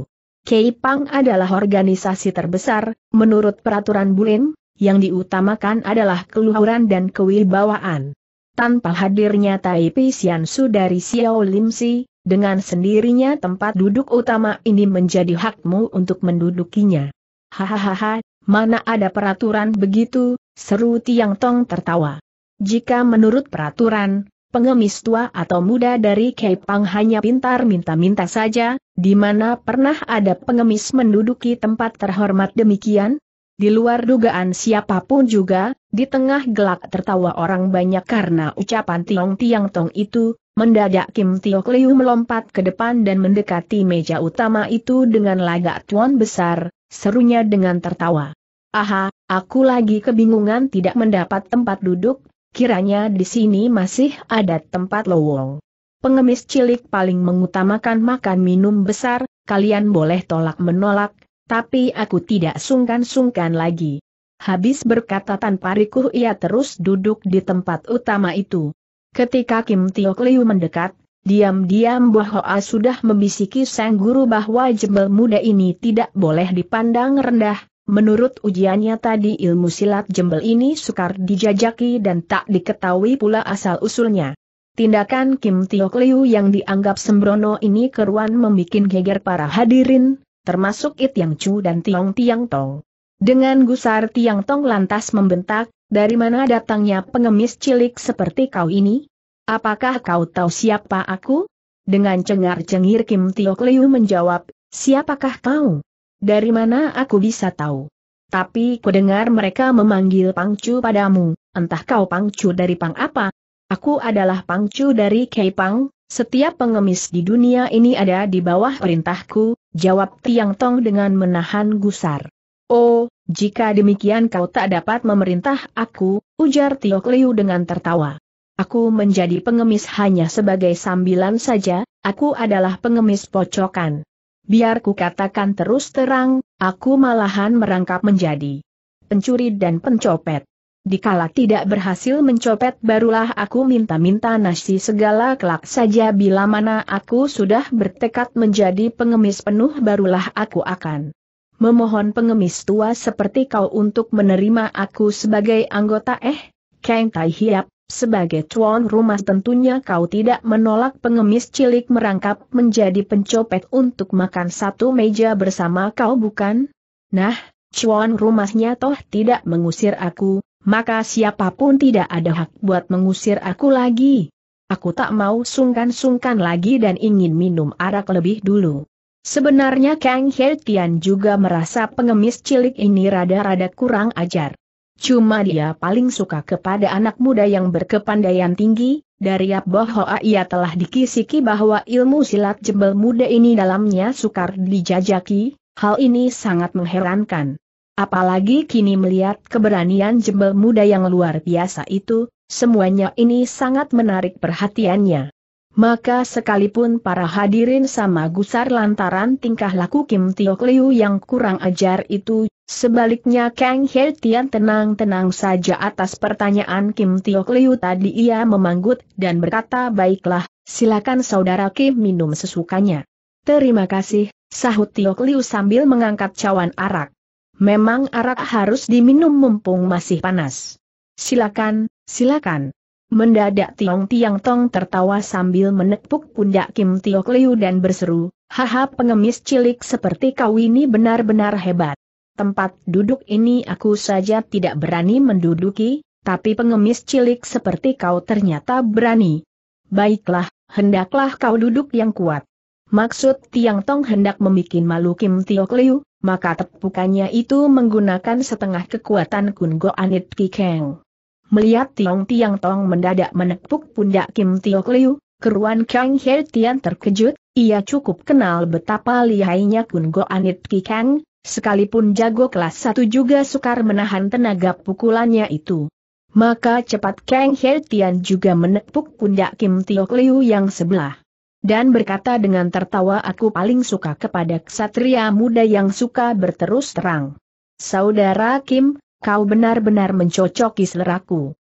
Keipang adalah organisasi terbesar, menurut peraturan Bulin, yang diutamakan adalah keluhuran dan kewibawaan. Tanpa hadirnya Taipi Siansu dari Xiao Limsi, dengan sendirinya tempat duduk utama ini menjadi hakmu untuk mendudukinya. Hahaha, mana ada peraturan begitu, seru Tiang Tong tertawa. Jika menurut peraturan, pengemis tua atau muda dari Kepang hanya pintar minta-minta saja, di mana pernah ada pengemis menduduki tempat terhormat demikian? Di luar dugaan siapapun juga, di tengah gelak tertawa orang banyak karena ucapan Tiong Tiang Tong itu, mendadak Kim Tiok Liu melompat ke depan dan mendekati meja utama itu dengan lagak tuan besar, serunya dengan tertawa. Aha, aku lagi kebingungan tidak mendapat tempat duduk, Kiranya di sini masih ada tempat lowong. Pengemis cilik paling mengutamakan makan minum besar, kalian boleh tolak menolak, tapi aku tidak sungkan-sungkan lagi. Habis berkata tanpa rikuh ia terus duduk di tempat utama itu. Ketika Kim Tiok Liu mendekat, diam-diam Hoa sudah membisiki sang guru bahwa jembel muda ini tidak boleh dipandang rendah, Menurut ujiannya tadi ilmu silat jembel ini sukar dijajaki dan tak diketahui pula asal-usulnya. Tindakan Kim Tiok Liu yang dianggap sembrono ini keruan membuat geger para hadirin, termasuk It Yang Chu dan Tiong Tiang Tong. Dengan gusar Tiang Tong lantas membentak, dari mana datangnya pengemis cilik seperti kau ini? Apakah kau tahu siapa aku? Dengan cengar-cengir Kim Tiok Liu menjawab, siapakah kau? Dari mana aku bisa tahu? Tapi kudengar mereka memanggil Pangcu padamu, entah kau Pangcu dari Pang apa? Aku adalah Pangcu dari Pang, setiap pengemis di dunia ini ada di bawah perintahku, jawab Tiang Tong dengan menahan gusar. Oh, jika demikian kau tak dapat memerintah aku, ujar Tiok Liu dengan tertawa. Aku menjadi pengemis hanya sebagai sambilan saja, aku adalah pengemis pocokan. Biar ku katakan terus terang, aku malahan merangkap menjadi pencuri dan pencopet. Dikala tidak berhasil mencopet barulah aku minta-minta nasi segala kelak saja bila mana aku sudah bertekad menjadi pengemis penuh barulah aku akan memohon pengemis tua seperti kau untuk menerima aku sebagai anggota eh, Kang Tai Hiap, sebagai tuan rumah tentunya kau tidak menolak pengemis cilik merangkap menjadi pencopet untuk makan satu meja bersama kau bukan? Nah, tuan rumahnya toh tidak mengusir aku, maka siapapun tidak ada hak buat mengusir aku lagi. Aku tak mau sungkan-sungkan lagi dan ingin minum arak lebih dulu. Sebenarnya Kang Hei Tian juga merasa pengemis cilik ini rada-rada kurang ajar. Cuma dia paling suka kepada anak muda yang berkepandaian tinggi, dari Abbahoa ia telah dikisiki bahwa ilmu silat jebel muda ini dalamnya sukar dijajaki, hal ini sangat mengherankan. Apalagi kini melihat keberanian jebel muda yang luar biasa itu, semuanya ini sangat menarik perhatiannya. Maka sekalipun para hadirin sama gusar lantaran tingkah laku Kim Tio Kliu yang kurang ajar itu Sebaliknya Kang He Tian tenang-tenang saja atas pertanyaan Kim Tio Liu tadi ia memanggut dan berkata baiklah, silakan saudara Kim minum sesukanya. Terima kasih, sahut Tio Liu sambil mengangkat cawan arak. Memang arak harus diminum mumpung masih panas. Silakan, silakan. Mendadak Tiong Tiang Tong tertawa sambil menepuk pundak Kim Tio Liu dan berseru, haha pengemis cilik seperti kau ini benar-benar hebat. Tempat duduk ini aku saja tidak berani menduduki, tapi pengemis cilik seperti kau ternyata berani. Baiklah, hendaklah kau duduk yang kuat. Maksud Tiang Tong hendak membuat malu Kim Tiok Liu, maka tepukannya itu menggunakan setengah kekuatan Kun Go Anit Kikeng. Melihat Tiong Tiang Tong mendadak menepuk pundak Kim Tiok Liu, keruan Kang He Tian terkejut, ia cukup kenal betapa lihainya Kun Go Anit Kikeng, Sekalipun jago kelas satu juga sukar menahan tenaga pukulannya itu. Maka cepat Kang He Tian juga menepuk pundak Kim Tiok Liu yang sebelah. Dan berkata dengan tertawa aku paling suka kepada ksatria muda yang suka berterus terang. Saudara Kim, kau benar-benar mencocoki seleraku.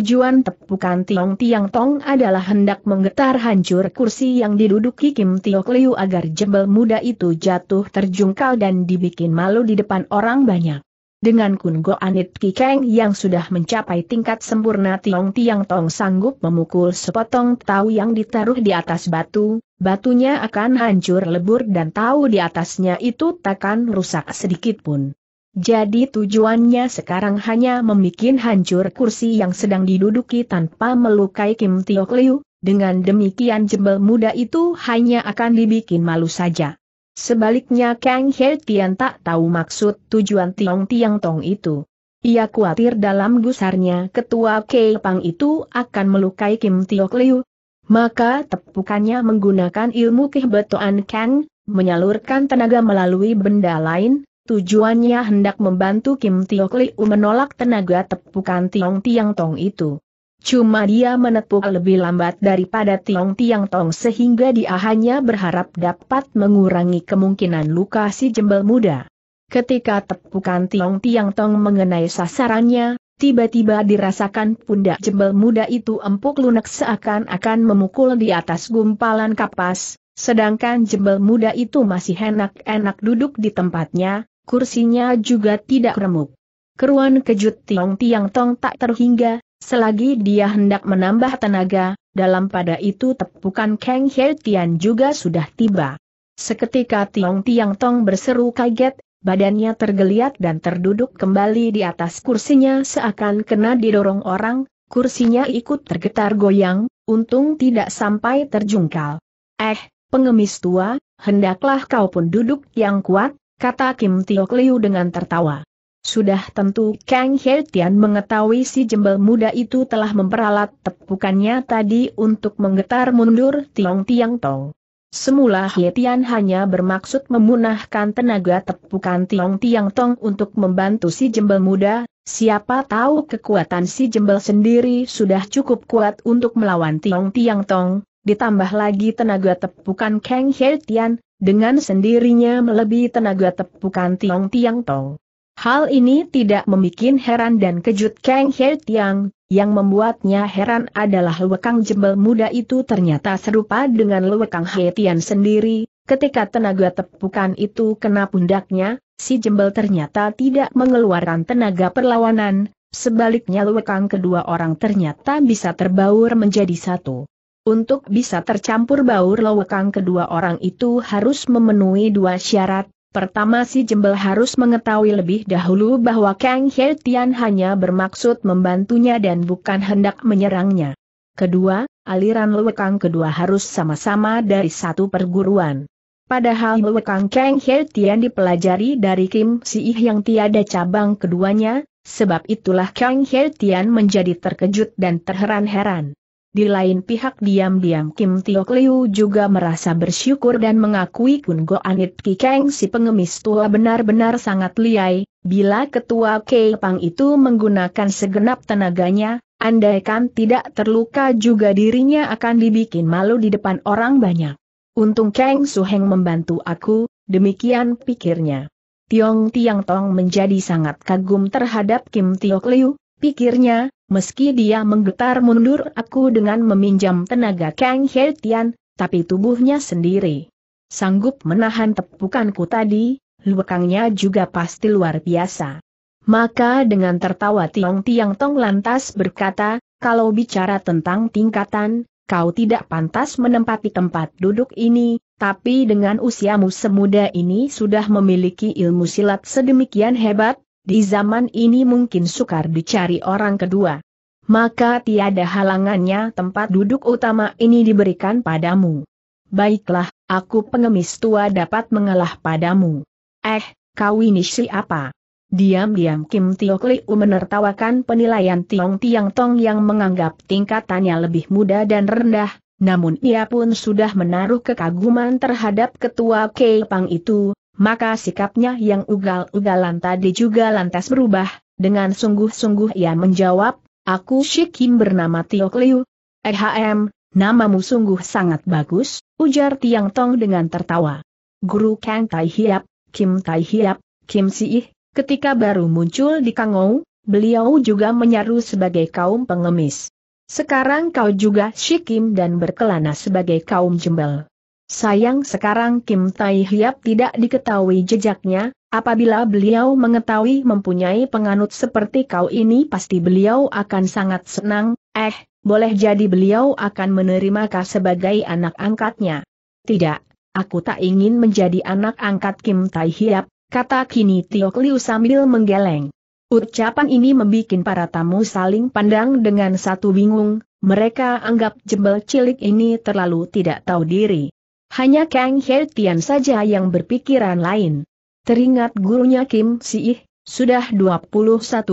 Tujuan tepukan Tiong Tiang Tong adalah hendak menggetar hancur kursi yang diduduki Kim Tiok Liu agar jebel muda itu jatuh terjungkal dan dibikin malu di depan orang banyak. Dengan Kun Go Anit Kikeng yang sudah mencapai tingkat sempurna Tiong Tiang Tong sanggup memukul sepotong tahu yang ditaruh di atas batu, batunya akan hancur lebur dan tahu di atasnya itu takkan rusak sedikit pun. Jadi tujuannya sekarang hanya membuat hancur kursi yang sedang diduduki tanpa melukai Kim Tiok Liu, dengan demikian jebel muda itu hanya akan dibikin malu saja. Sebaliknya Kang He Tian tak tahu maksud tujuan Tiong Tiang Tong itu. Ia khawatir dalam gusarnya ketua Kei Pang itu akan melukai Kim Tiok Liu. Maka tepukannya menggunakan ilmu kehebatan Kang, menyalurkan tenaga melalui benda lain, Tujuannya hendak membantu Kim Tiok Liu menolak tenaga tepukan Tiong Tiang Tong itu. Cuma dia menepuk lebih lambat daripada Tiong Tiang Tong sehingga dia hanya berharap dapat mengurangi kemungkinan luka si jembel muda. Ketika tepukan Tiong Tiang Tong mengenai sasarannya, tiba-tiba dirasakan pundak jembel muda itu empuk lunak seakan-akan memukul di atas gumpalan kapas, sedangkan jembel muda itu masih enak-enak duduk di tempatnya, Kursinya juga tidak remuk. Keruan kejut Tiong Tiang Tong tak terhingga, selagi dia hendak menambah tenaga, dalam pada itu tepukan Kang He Tian juga sudah tiba. Seketika Tiong Tiang Tong berseru kaget, badannya tergeliat dan terduduk kembali di atas kursinya seakan kena didorong orang, kursinya ikut tergetar goyang, untung tidak sampai terjungkal. Eh, pengemis tua, hendaklah kau pun duduk yang kuat, kata Kim Tiok Liu dengan tertawa. Sudah tentu Kang He Tian mengetahui si jembel muda itu telah memperalat tepukannya tadi untuk menggetar mundur Tiong Tiang Tong. Semula He Tian hanya bermaksud memunahkan tenaga tepukan Tiong Tiang Tong untuk membantu si jembel muda, siapa tahu kekuatan si jembel sendiri sudah cukup kuat untuk melawan Tiong Tiang Tong, ditambah lagi tenaga tepukan Kang He Tian, dengan sendirinya melebihi tenaga tepukan Tiong Tiang Tong. Hal ini tidak membuat heran dan kejut Kang He Tiang, yang membuatnya heran adalah lewekang jembel muda itu ternyata serupa dengan lewekang He Tian sendiri, ketika tenaga tepukan itu kena pundaknya, si jembel ternyata tidak mengeluarkan tenaga perlawanan, sebaliknya lewekang kedua orang ternyata bisa terbaur menjadi satu. Untuk bisa tercampur baur lowekang kedua orang itu harus memenuhi dua syarat, Pertama si jembel harus mengetahui lebih dahulu bahwa Kang He Tian hanya bermaksud membantunya dan bukan hendak menyerangnya. Kedua, aliran lewekang kedua harus sama-sama dari satu perguruan. Padahal lewekang Kang He Tian dipelajari dari Kim Si Ih yang tiada cabang keduanya, sebab itulah Kang He Tian menjadi terkejut dan terheran-heran. Di lain pihak diam-diam Kim Tiok Liu juga merasa bersyukur dan mengakui Kun Go Anit Ki Keng si pengemis tua benar-benar sangat liai, bila ketua Kei Pang itu menggunakan segenap tenaganya, andaikan tidak terluka juga dirinya akan dibikin malu di depan orang banyak. Untung Kang Heng membantu aku, demikian pikirnya. Tiong Tiang Tong menjadi sangat kagum terhadap Kim Tiok Liu, Pikirnya, meski dia menggetar mundur aku dengan meminjam tenaga Kang He Tian, tapi tubuhnya sendiri. Sanggup menahan tepukanku tadi, lukangnya juga pasti luar biasa. Maka dengan tertawa Tiong Tiang Tong lantas berkata, kalau bicara tentang tingkatan, kau tidak pantas menempati tempat duduk ini, tapi dengan usiamu semuda ini sudah memiliki ilmu silat sedemikian hebat, di zaman ini mungkin sukar dicari orang kedua. Maka tiada halangannya tempat duduk utama ini diberikan padamu. Baiklah, aku pengemis tua dapat mengalah padamu. Eh, kau ini siapa? Diam-diam Kim Tiok Liu menertawakan penilaian Tiong Tiang Tong yang menganggap tingkatannya lebih muda dan rendah, namun ia pun sudah menaruh kekaguman terhadap ketua Kepang itu, maka sikapnya yang ugal-ugalan tadi juga lantas berubah, dengan sungguh-sungguh ia menjawab, aku Shikim bernama Tiok Liu. Ehm, namamu sungguh sangat bagus, ujar Tiang Tong dengan tertawa. Guru Kang Tai Hiap, Kim Tai Hiap, Kim Si Ih, ketika baru muncul di Kangou, beliau juga menyaru sebagai kaum pengemis. Sekarang kau juga Shikim dan berkelana sebagai kaum jembel. Sayang sekarang Kim Tai Hiap tidak diketahui jejaknya, apabila beliau mengetahui mempunyai penganut seperti kau ini pasti beliau akan sangat senang, eh, boleh jadi beliau akan menerima kau sebagai anak angkatnya. Tidak, aku tak ingin menjadi anak angkat Kim Tai Hiap, kata kini Tio Liu sambil menggeleng. Ucapan ini membuat para tamu saling pandang dengan satu bingung, mereka anggap jembel cilik ini terlalu tidak tahu diri. Hanya Kang He Tian saja yang berpikiran lain. Teringat gurunya Kim si Ih, sudah 21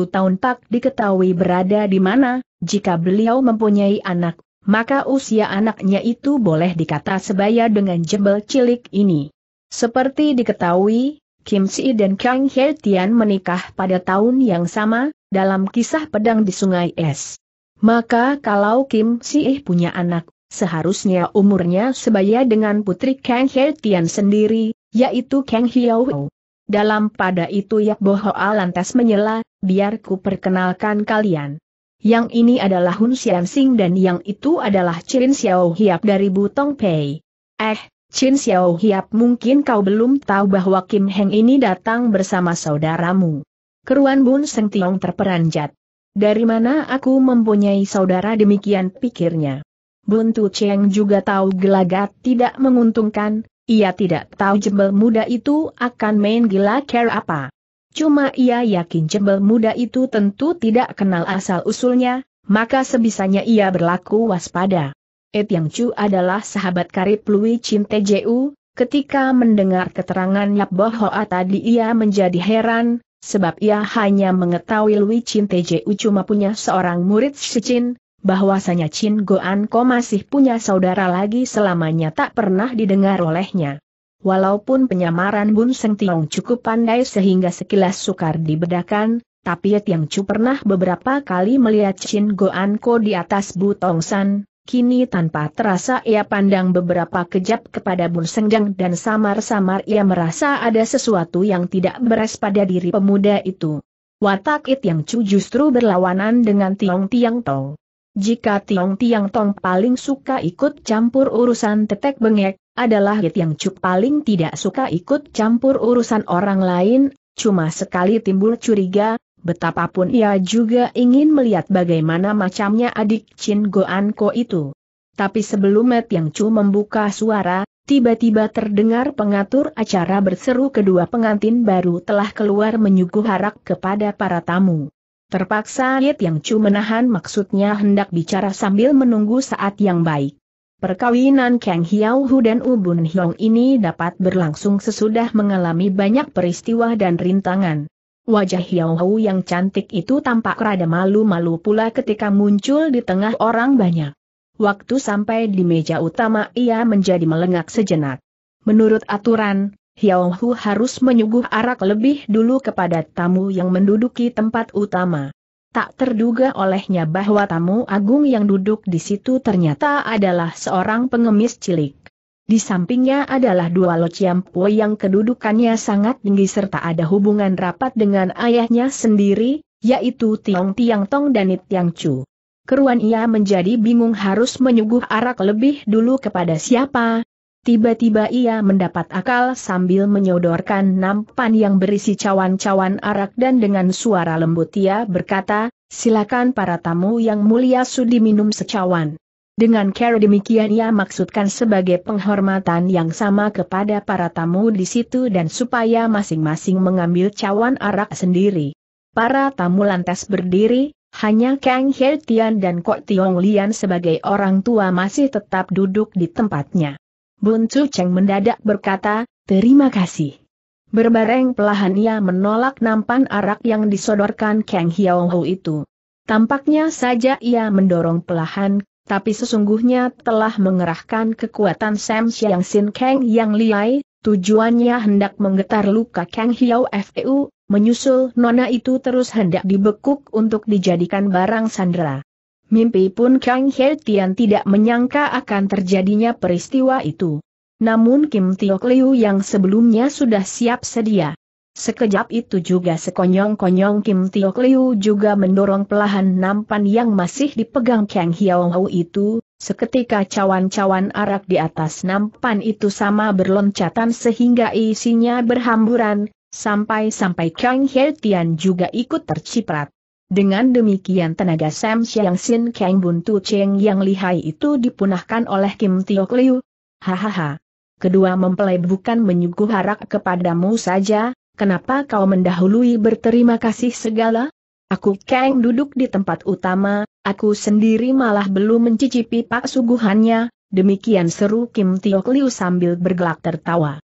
tahun tak diketahui berada di mana, jika beliau mempunyai anak, maka usia anaknya itu boleh dikata sebaya dengan jebel cilik ini. Seperti diketahui, Kim Si dan Kang He Tian menikah pada tahun yang sama, dalam kisah pedang di Sungai Es. Maka kalau Kim Si punya anak, Seharusnya umurnya sebaya dengan putri Kang He Tian sendiri, yaitu Kang Hiao. Dalam pada itu Yak Bohoa lantas menyela, biar ku perkenalkan kalian. Yang ini adalah Hun Xian Xing dan yang itu adalah Chen Xiao Hiap dari Butong Pei. Eh, Chen Xiao Hiap mungkin kau belum tahu bahwa Kim Heng ini datang bersama saudaramu. Keruan Bun Seng Tiong terperanjat. Dari mana aku mempunyai saudara demikian pikirnya. Buntu Cheng juga tahu gelagat tidak menguntungkan, ia tidak tahu jebel muda itu akan main gila care apa. Cuma ia yakin jebel muda itu tentu tidak kenal asal-usulnya, maka sebisanya ia berlaku waspada. Et Yang Chu adalah sahabat karib Lui Chin TjU. ketika mendengar keterangan Yap Hoa tadi ia menjadi heran, sebab ia hanya mengetahui Lui Chin TjU cuma punya seorang murid Shichin, bahwasanya Chin Goan Ko masih punya saudara lagi selamanya tak pernah didengar olehnya. Walaupun penyamaran Bun Seng Tiong cukup pandai sehingga sekilas sukar dibedakan, tapi Tiang Chu pernah beberapa kali melihat Chin Goan Ko di atas Butong San, kini tanpa terasa ia pandang beberapa kejap kepada Bun Sengjang dan samar-samar ia merasa ada sesuatu yang tidak beres pada diri pemuda itu. Watak It Yang Chu justru berlawanan dengan Tiong Tiang Tong. Jika Tiong Tiang Tong paling suka ikut campur urusan tetek bengek, adalah Hit Yang Cuk paling tidak suka ikut campur urusan orang lain, cuma sekali timbul curiga, betapapun ia juga ingin melihat bagaimana macamnya adik Chin Goan Ko itu. Tapi sebelum Met Yang Chu membuka suara, tiba-tiba terdengar pengatur acara berseru kedua pengantin baru telah keluar menyuguh harak kepada para tamu. Terpaksa Yit Yang Chu menahan maksudnya hendak bicara sambil menunggu saat yang baik. Perkawinan Kang Hiao Hu dan Ubun Hiong ini dapat berlangsung sesudah mengalami banyak peristiwa dan rintangan. Wajah Hiao Hu yang cantik itu tampak rada malu-malu pula ketika muncul di tengah orang banyak. Waktu sampai di meja utama ia menjadi melengak sejenak. Menurut aturan, Hiao Hu harus menyuguh arak lebih dulu kepada tamu yang menduduki tempat utama. Tak terduga olehnya bahwa tamu agung yang duduk di situ ternyata adalah seorang pengemis cilik. Di sampingnya adalah dua lociampu yang kedudukannya sangat tinggi serta ada hubungan rapat dengan ayahnya sendiri, yaitu Tiong Tiang Tong dan Nit Tiang Chu. Keruan ia menjadi bingung harus menyuguh arak lebih dulu kepada siapa, Tiba-tiba ia mendapat akal sambil menyodorkan nampan yang berisi cawan-cawan arak dan dengan suara lembut ia berkata, silakan para tamu yang mulia sudi minum secawan. Dengan cara demikian ia maksudkan sebagai penghormatan yang sama kepada para tamu di situ dan supaya masing-masing mengambil cawan arak sendiri. Para tamu lantas berdiri, hanya Kang Hertian dan Kok Tiong Lian sebagai orang tua masih tetap duduk di tempatnya. Bun Cu Cheng mendadak berkata, terima kasih. Berbareng pelahan ia menolak nampan arak yang disodorkan Kang Hiao Hu itu. Tampaknya saja ia mendorong pelahan, tapi sesungguhnya telah mengerahkan kekuatan Sam Siang Sin Kang yang liai, tujuannya hendak menggetar luka Kang Hiao Feu, menyusul nona itu terus hendak dibekuk untuk dijadikan barang sandera. Mimpi pun Kang He tidak menyangka akan terjadinya peristiwa itu. Namun Kim Tiok Liu yang sebelumnya sudah siap sedia. Sekejap itu juga sekonyong-konyong Kim Tiok Liu juga mendorong pelahan nampan yang masih dipegang Kang Hiao Hau itu, seketika cawan-cawan arak di atas nampan itu sama berloncatan sehingga isinya berhamburan, sampai-sampai Kang He juga ikut terciprat. Dengan demikian tenaga Sam Siang Sin Kang Buntu Cheng yang lihai itu dipunahkan oleh Kim Tio Liu. Hahaha. Kedua mempelai bukan menyuguh harap kepadamu saja, kenapa kau mendahului berterima kasih segala? Aku Kang duduk di tempat utama, aku sendiri malah belum mencicipi pak suguhannya, demikian seru Kim Tio Liu sambil bergelak tertawa.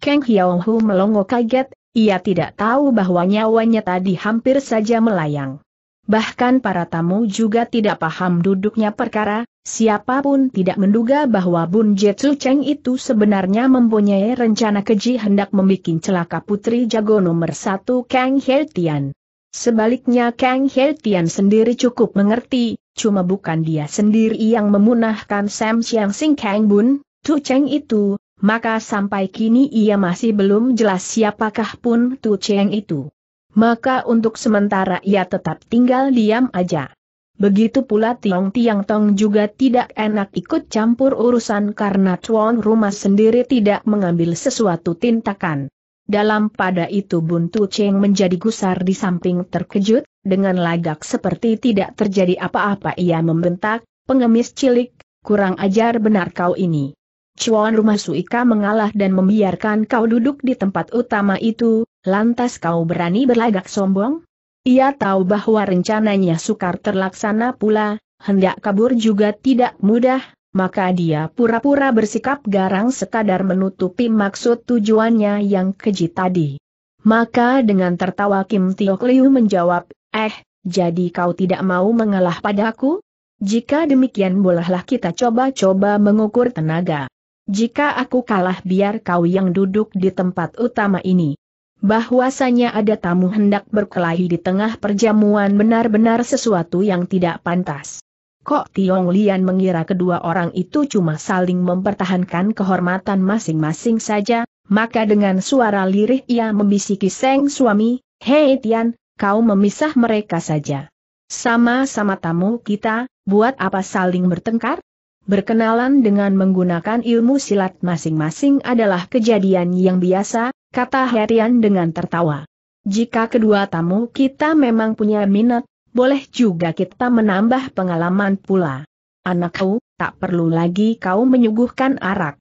Kang Hiao Hu melongo kaget, ia tidak tahu bahwa nyawanya tadi hampir saja melayang. Bahkan para tamu juga tidak paham duduknya perkara, siapapun tidak menduga bahwa Bun Jetsu Cheng itu sebenarnya mempunyai rencana keji hendak membuat celaka putri jago nomor satu Kang Tian. Sebaliknya Kang Tian sendiri cukup mengerti, cuma bukan dia sendiri yang memunahkan Sam Chiang Sing Kang Bun, Tu Cheng itu, maka sampai kini ia masih belum jelas siapakah pun Tu Cheng itu maka untuk sementara ia tetap tinggal diam aja. Begitu pula Tiong Tiang Tong juga tidak enak ikut campur urusan karena tuan rumah sendiri tidak mengambil sesuatu tindakan. Dalam pada itu Buntu Cheng menjadi gusar di samping terkejut, dengan lagak seperti tidak terjadi apa-apa ia membentak, pengemis cilik, kurang ajar benar kau ini. Chuan rumah Suika mengalah dan membiarkan kau duduk di tempat utama itu, lantas kau berani berlagak sombong? Ia tahu bahwa rencananya sukar terlaksana pula, hendak kabur juga tidak mudah, maka dia pura-pura bersikap garang sekadar menutupi maksud tujuannya yang keji tadi. Maka dengan tertawa Kim Tiok Liu menjawab, eh, jadi kau tidak mau mengalah padaku? Jika demikian bolehlah kita coba-coba mengukur tenaga. Jika aku kalah biar kau yang duduk di tempat utama ini bahwasanya ada tamu hendak berkelahi di tengah perjamuan benar-benar sesuatu yang tidak pantas. Kok Tiong Lian mengira kedua orang itu cuma saling mempertahankan kehormatan masing-masing saja, maka dengan suara lirih ia membisiki Seng suami, Hei Tian, kau memisah mereka saja. Sama-sama tamu kita, buat apa saling bertengkar? Berkenalan dengan menggunakan ilmu silat masing-masing adalah kejadian yang biasa, kata Herian dengan tertawa. Jika kedua tamu kita memang punya minat, boleh juga kita menambah pengalaman pula. Anakku, tak perlu lagi kau menyuguhkan arak.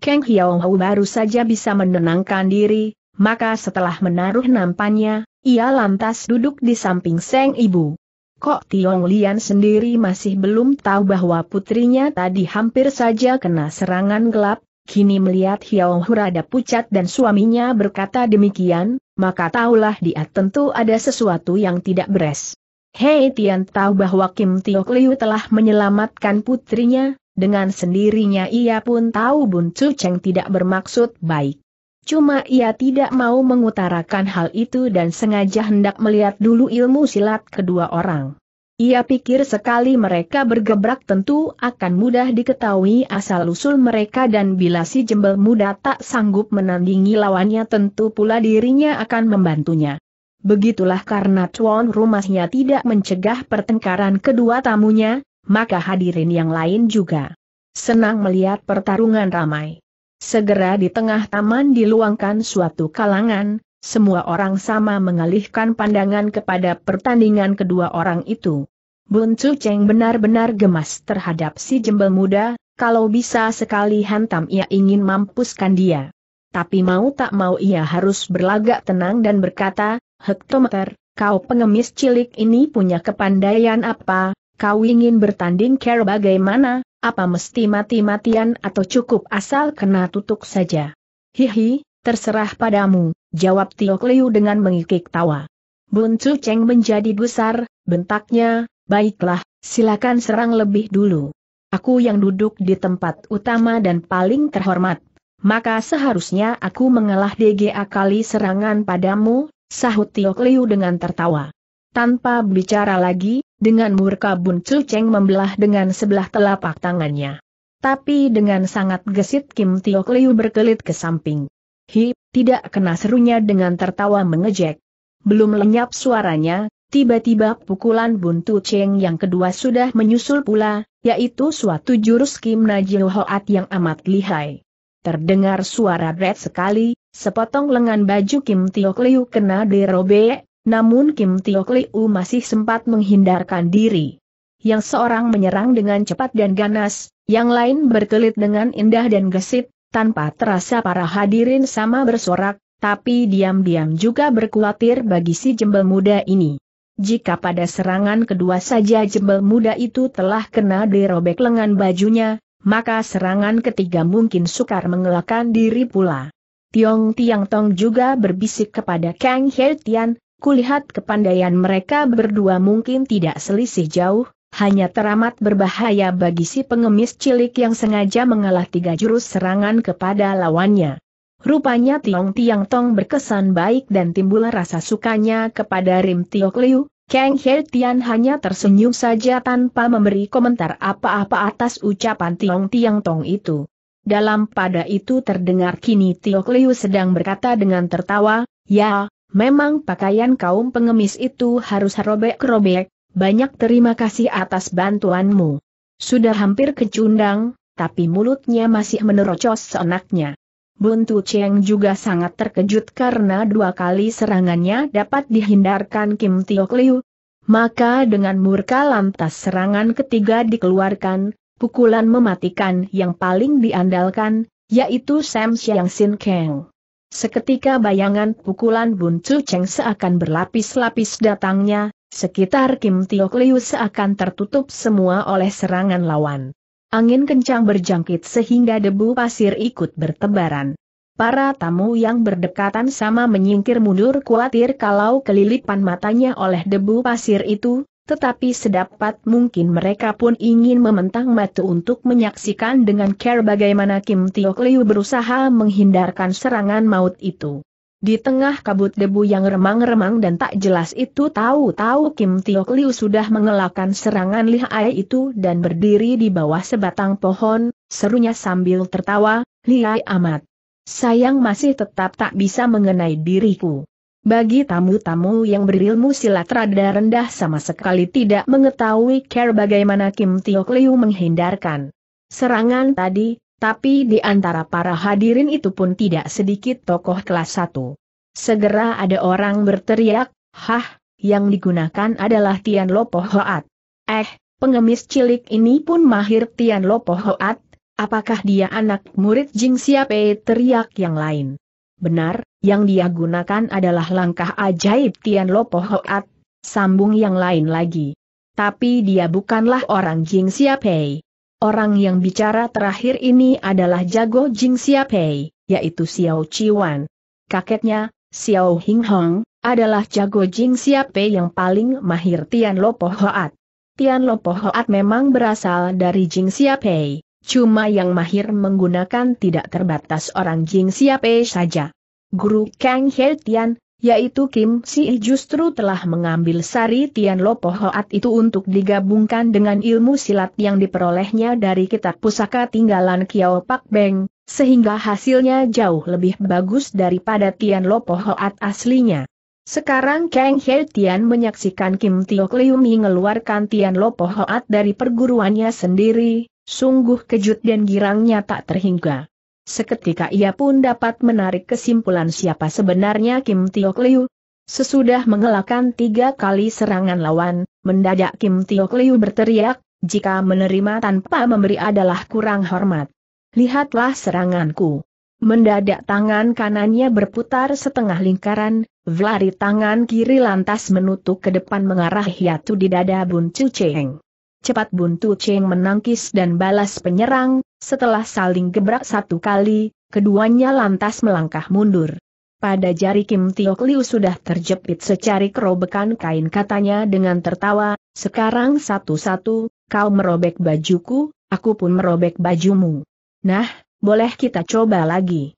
Kang Hiao Hau baru saja bisa menenangkan diri, maka setelah menaruh nampannya, ia lantas duduk di samping Seng Ibu. Kok Tiong Lian sendiri masih belum tahu bahwa putrinya tadi hampir saja kena serangan gelap, Kini melihat Hiao Hurada pucat dan suaminya berkata demikian, maka tahulah dia tentu ada sesuatu yang tidak beres. Hei Tian tahu bahwa Kim Tiok Liu telah menyelamatkan putrinya, dengan sendirinya ia pun tahu Bun Chu Cheng tidak bermaksud baik. Cuma ia tidak mau mengutarakan hal itu dan sengaja hendak melihat dulu ilmu silat kedua orang. Ia pikir sekali mereka bergebrak tentu akan mudah diketahui asal-usul mereka dan bila si jembel muda tak sanggup menandingi lawannya tentu pula dirinya akan membantunya. Begitulah karena tuan rumahnya tidak mencegah pertengkaran kedua tamunya, maka hadirin yang lain juga senang melihat pertarungan ramai. Segera di tengah taman diluangkan suatu kalangan, semua orang sama mengalihkan pandangan kepada pertandingan kedua orang itu. Bun Chu Cheng benar-benar gemas terhadap si jembel muda, kalau bisa sekali hantam ia ingin mampuskan dia. Tapi mau tak mau ia harus berlagak tenang dan berkata, Hektometer, kau pengemis cilik ini punya kepandaian apa, kau ingin bertanding care bagaimana, apa mesti mati-matian atau cukup asal kena tutup saja. Hihi, terserah padamu, jawab Tio Liu dengan mengikik tawa. Bun Chu Cheng menjadi besar, bentaknya, baiklah, silakan serang lebih dulu. Aku yang duduk di tempat utama dan paling terhormat. Maka seharusnya aku mengalah DGA kali serangan padamu, sahut Tio Liu dengan tertawa. Tanpa bicara lagi, dengan murka Bun Chu Cheng membelah dengan sebelah telapak tangannya. Tapi dengan sangat gesit Kim Tio Liu berkelit ke samping. Hi, tidak kena serunya dengan tertawa mengejek. Belum lenyap suaranya, tiba-tiba pukulan buntu Cheng yang kedua sudah menyusul pula, yaitu suatu jurus Kim Najil Hoat yang amat lihai. Terdengar suara berat sekali, sepotong lengan baju Kim Tiok Liu kena dirobek, namun Kim Tiok Liu masih sempat menghindarkan diri. Yang seorang menyerang dengan cepat dan ganas, yang lain berkelit dengan indah dan gesit, tanpa terasa para hadirin sama bersorak, tapi diam-diam juga berkuatir bagi si jembel muda ini. Jika pada serangan kedua saja jembel muda itu telah kena dirobek lengan bajunya, maka serangan ketiga mungkin sukar mengelakkan diri pula. Tiong Tiang Tong juga berbisik kepada Kang Hertian, Tian, kulihat kepandaian mereka berdua mungkin tidak selisih jauh, hanya teramat berbahaya bagi si pengemis cilik yang sengaja mengalah tiga jurus serangan kepada lawannya. Rupanya Tiong Tiang Tong berkesan baik dan timbul rasa sukanya kepada Rim Tiok Liu, Kang He Tian hanya tersenyum saja tanpa memberi komentar apa-apa atas ucapan Tiong Tiang Tong itu. Dalam pada itu terdengar kini Tiok Liu sedang berkata dengan tertawa, Ya, memang pakaian kaum pengemis itu harus robek-robek, banyak terima kasih atas bantuanmu. Sudah hampir kecundang, tapi mulutnya masih menerocos seenaknya. Buntu Cheng juga sangat terkejut karena dua kali serangannya dapat dihindarkan Kim Tiok Liu. Maka dengan murka lantas serangan ketiga dikeluarkan, pukulan mematikan yang paling diandalkan, yaitu Sam Xiang Sin Kang. Seketika bayangan pukulan Buntu Cheng seakan berlapis-lapis datangnya, Sekitar Kim Tio Kliu seakan tertutup semua oleh serangan lawan. Angin kencang berjangkit sehingga debu pasir ikut bertebaran. Para tamu yang berdekatan sama menyingkir mundur khawatir kalau kelilipan matanya oleh debu pasir itu, tetapi sedapat mungkin mereka pun ingin mementang mata untuk menyaksikan dengan care bagaimana Kim Tio Kliu berusaha menghindarkan serangan maut itu. Di tengah kabut debu yang remang-remang dan tak jelas itu tahu-tahu Kim Tiok Liu sudah mengelakkan serangan lihai itu dan berdiri di bawah sebatang pohon, serunya sambil tertawa, lihai amat. Sayang masih tetap tak bisa mengenai diriku. Bagi tamu-tamu yang berilmu silat rada rendah sama sekali tidak mengetahui care bagaimana Kim Tiok Liu menghindarkan serangan tadi, tapi di antara para hadirin itu pun tidak sedikit tokoh kelas satu. Segera ada orang berteriak, Hah, yang digunakan adalah Tian Lopo Hoat. Eh, pengemis cilik ini pun mahir Tian Lopo Hoat, apakah dia anak murid Jing Siape teriak yang lain. Benar, yang dia gunakan adalah langkah ajaib Tian Lopo Hoat, sambung yang lain lagi. Tapi dia bukanlah orang Jing Siapei. Orang yang bicara terakhir ini adalah Jago Jing Siapei, yaitu Xiao Chiwan. Kakeknya, Xiao Hing Hong, adalah Jago Jing Siapei yang paling mahir Tian Lopo Hoat. Tian Lopo Hoat memang berasal dari Jing Siapei, cuma yang mahir menggunakan tidak terbatas orang Jing Siapei saja. Guru Kang He Tian, yaitu Kim Si justru telah mengambil sari Tian Lopo Hoat itu untuk digabungkan dengan ilmu silat yang diperolehnya dari kitab pusaka tinggalan Kiao Pak Beng, sehingga hasilnya jauh lebih bagus daripada Tian Lopo Hoat aslinya. Sekarang Kang He Tian menyaksikan Kim Tio Kliumi mengeluarkan Tian Lopo Hoat dari perguruannya sendiri, sungguh kejut dan girangnya tak terhingga. Seketika ia pun dapat menarik kesimpulan siapa sebenarnya Kim Tio Liu. Sesudah mengelakkan tiga kali serangan lawan, mendadak Kim Tio Liu berteriak, jika menerima tanpa memberi adalah kurang hormat. Lihatlah seranganku. Mendadak tangan kanannya berputar setengah lingkaran, Vlari tangan kiri lantas menutup ke depan mengarah hiatu di dada Bun Cheng. Cepat Bun Cheng menangkis dan balas penyerang, setelah saling gebrak satu kali, keduanya lantas melangkah mundur. Pada jari Kim Tiok Liu sudah terjepit secari kerobekan kain katanya dengan tertawa, sekarang satu-satu, kau merobek bajuku, aku pun merobek bajumu. Nah, boleh kita coba lagi.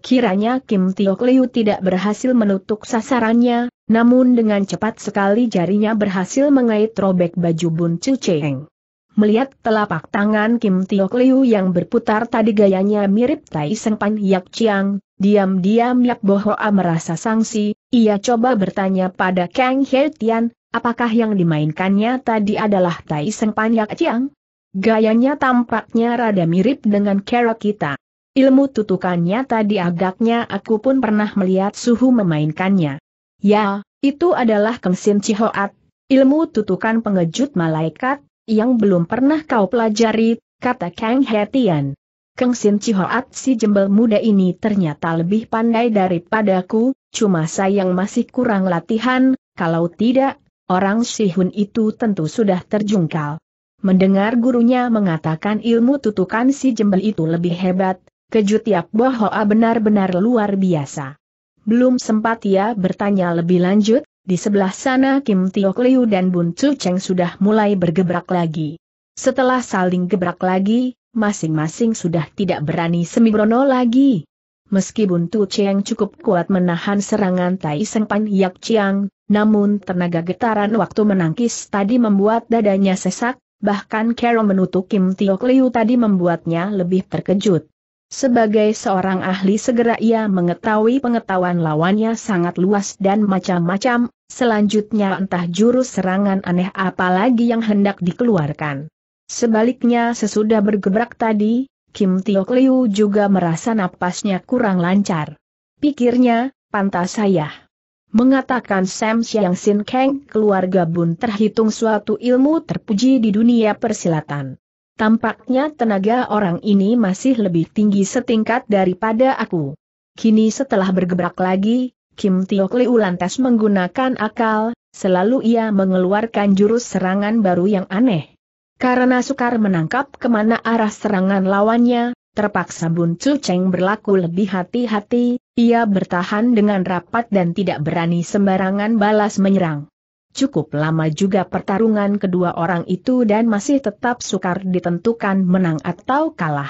Kiranya Kim Tiok Liu tidak berhasil menutup sasarannya, namun dengan cepat sekali jarinya berhasil mengait robek baju Bun Chu Cheng. Melihat telapak tangan Kim Tio Liu yang berputar tadi gayanya mirip Tai Seng Pan Yak Chiang, diam-diam Yak Bo Hoa merasa sangsi, ia coba bertanya pada Kang He Tian, apakah yang dimainkannya tadi adalah Tai Seng Pan Yak Chiang? Gayanya tampaknya rada mirip dengan Kera kita. Ilmu tutukannya tadi agaknya aku pun pernah melihat suhu memainkannya. Ya, itu adalah Kengsin Cihoat, ilmu tutukan pengejut malaikat, yang belum pernah kau pelajari, kata Kang Hetian. Kang Sin Chihoat si jembel muda ini ternyata lebih pandai daripadaku, cuma sayang masih kurang latihan, kalau tidak, orang Sihun itu tentu sudah terjungkal. Mendengar gurunya mengatakan ilmu tutukan si jembel itu lebih hebat, kejut Yap Bohoa benar-benar luar biasa. Belum sempat ia bertanya lebih lanjut, di sebelah sana Kim Tiok Liu dan Bun Chu Cheng sudah mulai bergebrak lagi. Setelah saling gebrak lagi, masing-masing sudah tidak berani semibrono lagi. Meski Buntu Cheng cukup kuat menahan serangan Tai Seng Pan Yak Chiang, namun tenaga getaran waktu menangkis tadi membuat dadanya sesak, bahkan Carol menutup Kim Tiok Liu tadi membuatnya lebih terkejut. Sebagai seorang ahli segera ia mengetahui pengetahuan lawannya sangat luas dan macam-macam, selanjutnya entah jurus serangan aneh apa lagi yang hendak dikeluarkan. Sebaliknya sesudah bergebrak tadi, Kim Tiok Liu juga merasa napasnya kurang lancar. Pikirnya, pantas saya. Mengatakan Sam Siang Sin Kang keluarga Bun terhitung suatu ilmu terpuji di dunia persilatan. Tampaknya tenaga orang ini masih lebih tinggi setingkat daripada aku. Kini setelah bergebrak lagi, Kim Tiok Liu lantas menggunakan akal, selalu ia mengeluarkan jurus serangan baru yang aneh. Karena sukar menangkap kemana arah serangan lawannya, terpaksa Bun Chu Cheng berlaku lebih hati-hati, ia bertahan dengan rapat dan tidak berani sembarangan balas menyerang. Cukup lama juga pertarungan kedua orang itu dan masih tetap sukar ditentukan menang atau kalah.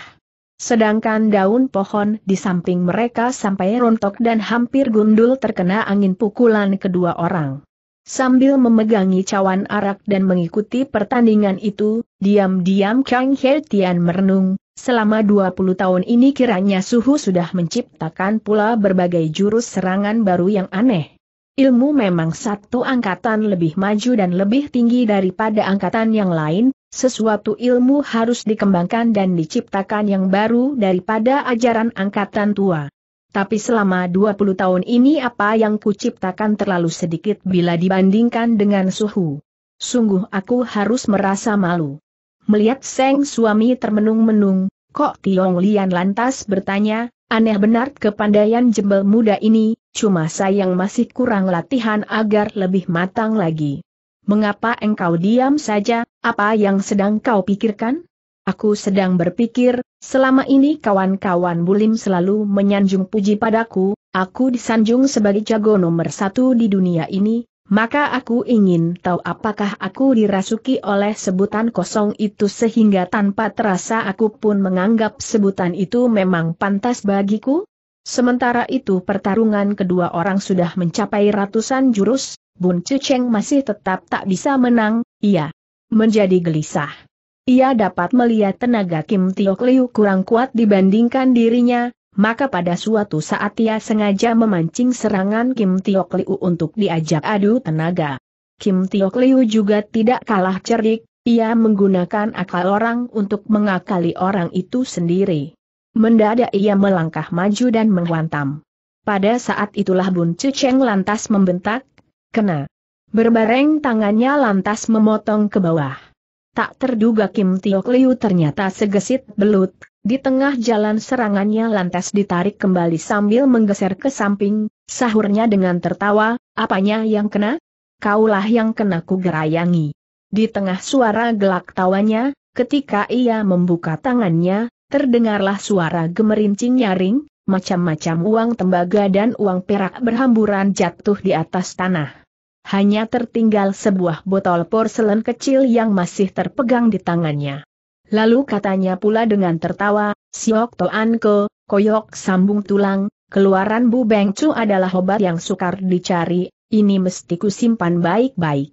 Sedangkan daun pohon di samping mereka sampai rontok dan hampir gundul terkena angin pukulan kedua orang. Sambil memegangi cawan arak dan mengikuti pertandingan itu, diam-diam Kang He Tian merenung, selama 20 tahun ini kiranya Suhu sudah menciptakan pula berbagai jurus serangan baru yang aneh. Ilmu memang satu angkatan lebih maju dan lebih tinggi daripada angkatan yang lain, sesuatu ilmu harus dikembangkan dan diciptakan yang baru daripada ajaran angkatan tua. Tapi selama 20 tahun ini apa yang kuciptakan terlalu sedikit bila dibandingkan dengan suhu. Sungguh aku harus merasa malu. Melihat Seng suami termenung-menung, Kok Tiong Lian lantas bertanya, Aneh benar kepandaian jembel muda ini, cuma sayang masih kurang latihan agar lebih matang lagi. Mengapa engkau diam saja, apa yang sedang kau pikirkan? Aku sedang berpikir, selama ini kawan-kawan Bulim selalu menyanjung puji padaku, aku disanjung sebagai jago nomor satu di dunia ini, maka aku ingin tahu apakah aku dirasuki oleh sebutan kosong itu sehingga tanpa terasa aku pun menganggap sebutan itu memang pantas bagiku? Sementara itu pertarungan kedua orang sudah mencapai ratusan jurus, Bun Cheng masih tetap tak bisa menang, ia menjadi gelisah. Ia dapat melihat tenaga Kim Tiok Liu kurang kuat dibandingkan dirinya, maka pada suatu saat ia sengaja memancing serangan Kim Tiok Liu untuk diajak adu tenaga. Kim Tiok Liu juga tidak kalah cerdik, ia menggunakan akal orang untuk mengakali orang itu sendiri. Mendadak ia melangkah maju dan menghantam. Pada saat itulah Bun Cheng lantas membentak, kena. Berbareng tangannya lantas memotong ke bawah. Tak terduga Kim Tiok Liu ternyata segesit belut, di tengah jalan serangannya lantas ditarik kembali sambil menggeser ke samping, sahurnya dengan tertawa, apanya yang kena? Kaulah yang kena ku gerayangi. Di tengah suara gelak tawanya, ketika ia membuka tangannya, terdengarlah suara gemerincing nyaring, macam-macam uang tembaga dan uang perak berhamburan jatuh di atas tanah. Hanya tertinggal sebuah botol porselen kecil yang masih terpegang di tangannya. Lalu katanya pula dengan tertawa, Siok Toan Ke, Koyok Sambung Tulang, keluaran Bu Beng Chu adalah obat yang sukar dicari, ini mesti kusimpan baik-baik.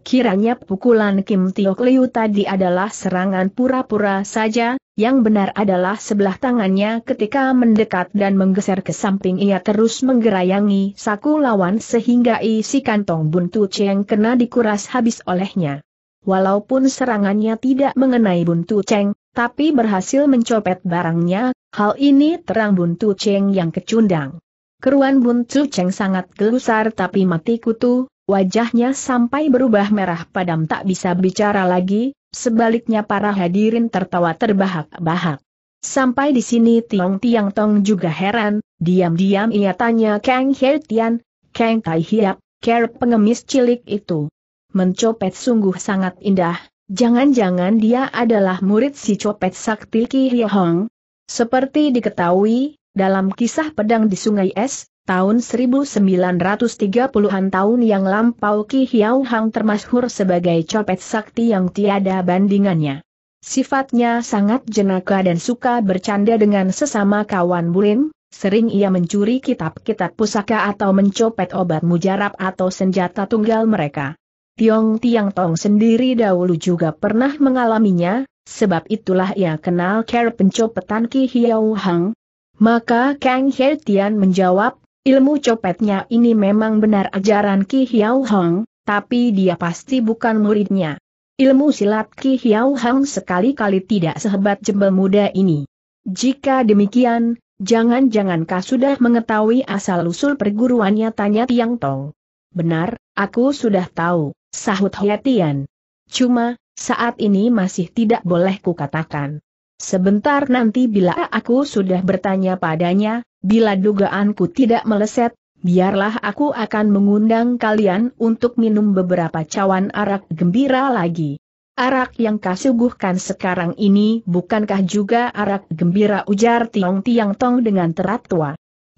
Kiranya pukulan Kim Tiok Liu tadi adalah serangan pura-pura saja, yang benar adalah sebelah tangannya ketika mendekat dan menggeser ke samping ia terus menggerayangi saku lawan sehingga isi kantong buntu Cheng kena dikuras habis olehnya. Walaupun serangannya tidak mengenai Buntu Cheng, tapi berhasil mencopet barangnya, hal ini terang Buntu Cheng yang kecundang. Keruan Buntu Cheng sangat gelusar tapi mati kutu, wajahnya sampai berubah merah padam tak bisa bicara lagi, sebaliknya para hadirin tertawa terbahak-bahak. Sampai di sini Tiong Tiang Tong juga heran, diam-diam ia tanya Kang Hei Tian, Kang Tai Hiap, care pengemis cilik itu mencopet sungguh sangat indah, jangan-jangan dia adalah murid si copet sakti Ki Hong. Seperti diketahui, dalam kisah pedang di Sungai Es, tahun 1930-an tahun yang lampau Ki Hiao Hang termasyhur sebagai copet sakti yang tiada bandingannya. Sifatnya sangat jenaka dan suka bercanda dengan sesama kawan Burin, sering ia mencuri kitab-kitab pusaka atau mencopet obat mujarab atau senjata tunggal mereka. Tiong Tiang Tong sendiri dahulu juga pernah mengalaminya, sebab itulah ia kenal care pencopetan Ki Hiau Hang. Maka Kang He Tian menjawab, ilmu copetnya ini memang benar ajaran Ki Hiau Hang, tapi dia pasti bukan muridnya. Ilmu silat Ki Hiau Hang sekali-kali tidak sehebat jembel muda ini. Jika demikian, jangan-jangan kau sudah mengetahui asal-usul perguruannya tanya Tiang Tong. Benar, aku sudah tahu. Sahut Hoetian. Cuma, saat ini masih tidak boleh kukatakan. Sebentar nanti bila aku sudah bertanya padanya, bila dugaanku tidak meleset, biarlah aku akan mengundang kalian untuk minum beberapa cawan arak gembira lagi. Arak yang kasuguhkan sekarang ini bukankah juga arak gembira ujar Tiong Tiang Tong dengan terat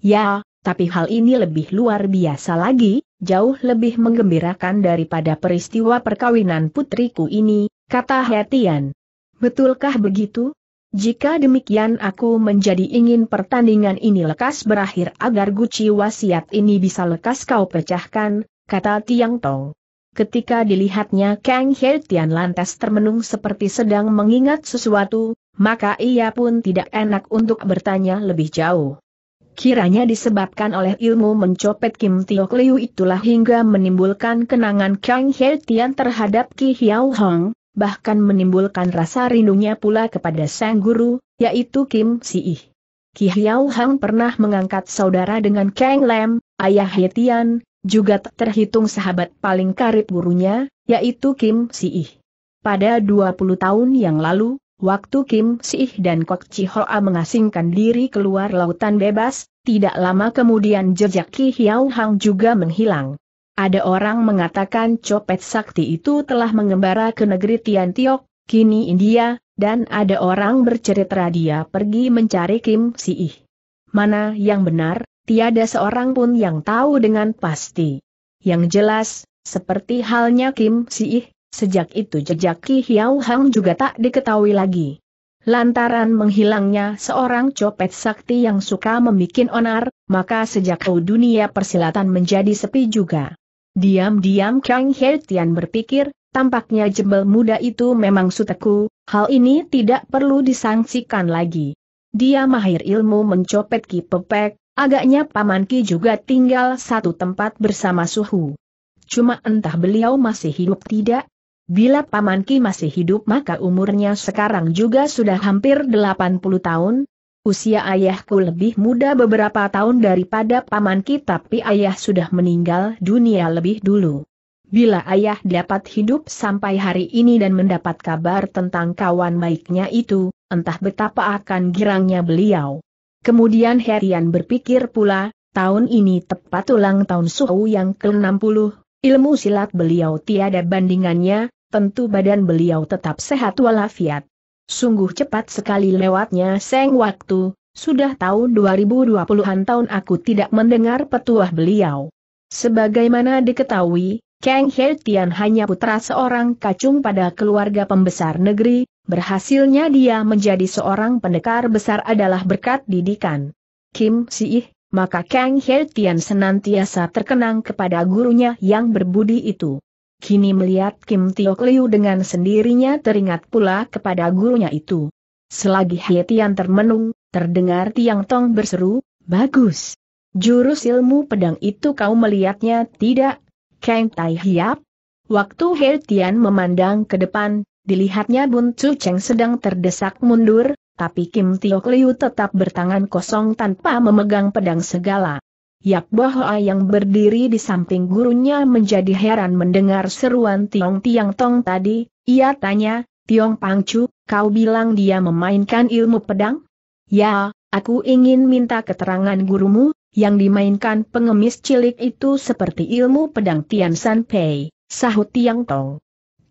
Ya, tapi hal ini lebih luar biasa lagi, jauh lebih menggembirakan daripada peristiwa perkawinan putriku ini, kata Hetian. Betulkah begitu? Jika demikian aku menjadi ingin pertandingan ini lekas berakhir agar guci wasiat ini bisa lekas kau pecahkan, kata Tiang Tong. Ketika dilihatnya Kang Hetian lantas termenung seperti sedang mengingat sesuatu, maka ia pun tidak enak untuk bertanya lebih jauh. Kiranya disebabkan oleh ilmu mencopet Kim Tiok Liu itulah hingga menimbulkan kenangan Kang He Tian terhadap Ki Hiao Hong, bahkan menimbulkan rasa rindunya pula kepada sang guru, yaitu Kim Si Ih. Ki Hiao Hong pernah mengangkat saudara dengan Kang Lam, ayah He Tian, juga terhitung sahabat paling karib gurunya, yaitu Kim Si Ih. Pada 20 tahun yang lalu, Waktu Kim Sih dan Kok Chi mengasingkan diri keluar lautan bebas, tidak lama kemudian jejak Ki Hiao Hang juga menghilang. Ada orang mengatakan copet sakti itu telah mengembara ke negeri Tian Tiok, kini India, dan ada orang bercerita dia pergi mencari Kim Sih. Mana yang benar, tiada seorang pun yang tahu dengan pasti. Yang jelas, seperti halnya Kim Siih, Sejak itu jejak Ki Hiao Hang juga tak diketahui lagi. Lantaran menghilangnya seorang copet sakti yang suka membuat onar, maka sejak itu dunia persilatan menjadi sepi juga. Diam-diam Kang He Tian berpikir, tampaknya jembel muda itu memang suteku, hal ini tidak perlu disangsikan lagi. Dia mahir ilmu mencopet Ki Pepek, agaknya Paman Ki juga tinggal satu tempat bersama Suhu. Cuma entah beliau masih hidup tidak, Bila Paman Ki masih hidup maka umurnya sekarang juga sudah hampir 80 tahun. Usia ayahku lebih muda beberapa tahun daripada Paman Ki tapi ayah sudah meninggal dunia lebih dulu. Bila ayah dapat hidup sampai hari ini dan mendapat kabar tentang kawan baiknya itu, entah betapa akan girangnya beliau. Kemudian Herian berpikir pula, tahun ini tepat ulang tahun Suhu yang ke-60, Ilmu silat beliau tiada bandingannya, tentu badan beliau tetap sehat walafiat. Sungguh cepat sekali lewatnya seng waktu, sudah tahun 2020-an tahun aku tidak mendengar petuah beliau. Sebagaimana diketahui, Kang He Tian hanya putra seorang kacung pada keluarga pembesar negeri, berhasilnya dia menjadi seorang pendekar besar adalah berkat didikan. Kim Si-ih. maka Kang He Tian senantiasa terkenang kepada gurunya yang berbudi itu. Kini melihat Kim Tio Liu dengan sendirinya teringat pula kepada gurunya itu. Selagi Hye Tian termenung, terdengar Tiang Tong berseru, Bagus! Jurus ilmu pedang itu kau melihatnya tidak? Kang Tai Hiap? Waktu Hye Tian memandang ke depan, dilihatnya Bun Chu Cheng sedang terdesak mundur, tapi Kim Tio Liu tetap bertangan kosong tanpa memegang pedang segala. Yak Hoa yang berdiri di samping gurunya menjadi heran mendengar seruan Tiong Tiang Tong tadi, ia tanya, Tiong Pangcu, kau bilang dia memainkan ilmu pedang? Ya, aku ingin minta keterangan gurumu, yang dimainkan pengemis cilik itu seperti ilmu pedang Tian San Pei, sahut Tiang Tong.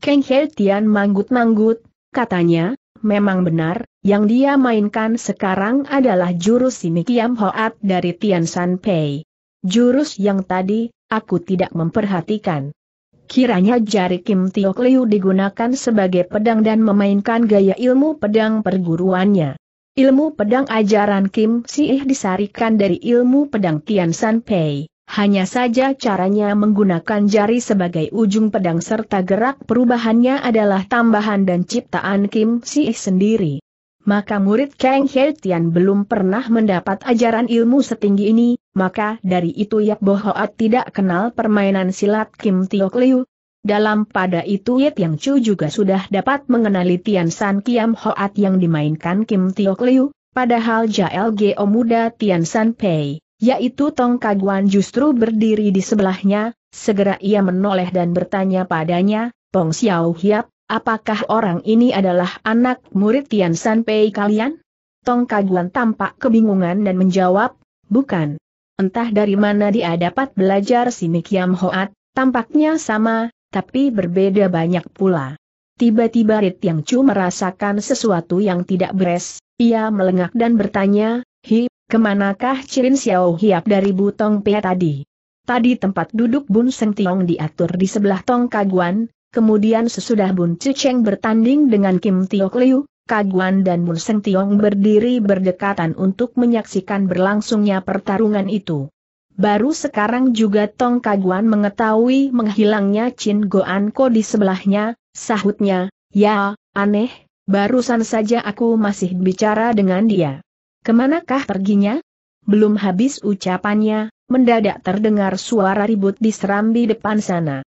Keng He Tian manggut-manggut, katanya, Memang benar, yang dia mainkan sekarang adalah jurus Simi Hoat dari Tian San Pei. Jurus yang tadi, aku tidak memperhatikan. Kiranya jari Kim Tiok Liu digunakan sebagai pedang dan memainkan gaya ilmu pedang perguruannya. Ilmu pedang ajaran Kim Siih disarikan dari ilmu pedang Tian San Pei hanya saja caranya menggunakan jari sebagai ujung pedang serta gerak perubahannya adalah tambahan dan ciptaan Kim Si sendiri. Maka murid Kang He Tian belum pernah mendapat ajaran ilmu setinggi ini, maka dari itu Yap Bo Hoat tidak kenal permainan silat Kim Tiok Liu. Dalam pada itu Yit Yang Chu juga sudah dapat mengenali Tian San Kiam Hoat yang dimainkan Kim Tiok Liu, padahal Jael Geo muda Tian San Pei yaitu Tong Kaguan justru berdiri di sebelahnya, segera ia menoleh dan bertanya padanya, Tong Xiao Hiap, apakah orang ini adalah anak murid Tian Pei kalian? Tong Kaguan tampak kebingungan dan menjawab, bukan. Entah dari mana dia dapat belajar sini Kiam Hoat, tampaknya sama, tapi berbeda banyak pula. Tiba-tiba Rit Yang Chu merasakan sesuatu yang tidak beres, ia melengak dan bertanya, Hi, Kemanakah Chin Xiao Hiap dari Butong Pia tadi? Tadi tempat duduk Bun Seng Tiong diatur di sebelah Tong Kaguan, kemudian sesudah Bun Cheng bertanding dengan Kim Tiok Liu, Kaguan dan Bun Seng Tiong berdiri berdekatan untuk menyaksikan berlangsungnya pertarungan itu. Baru sekarang juga Tong Kaguan mengetahui menghilangnya Chin Goan Ko di sebelahnya, sahutnya, ya, aneh, barusan saja aku masih bicara dengan dia. Kemanakah perginya? Belum habis ucapannya, mendadak terdengar suara ribut di serambi depan sana.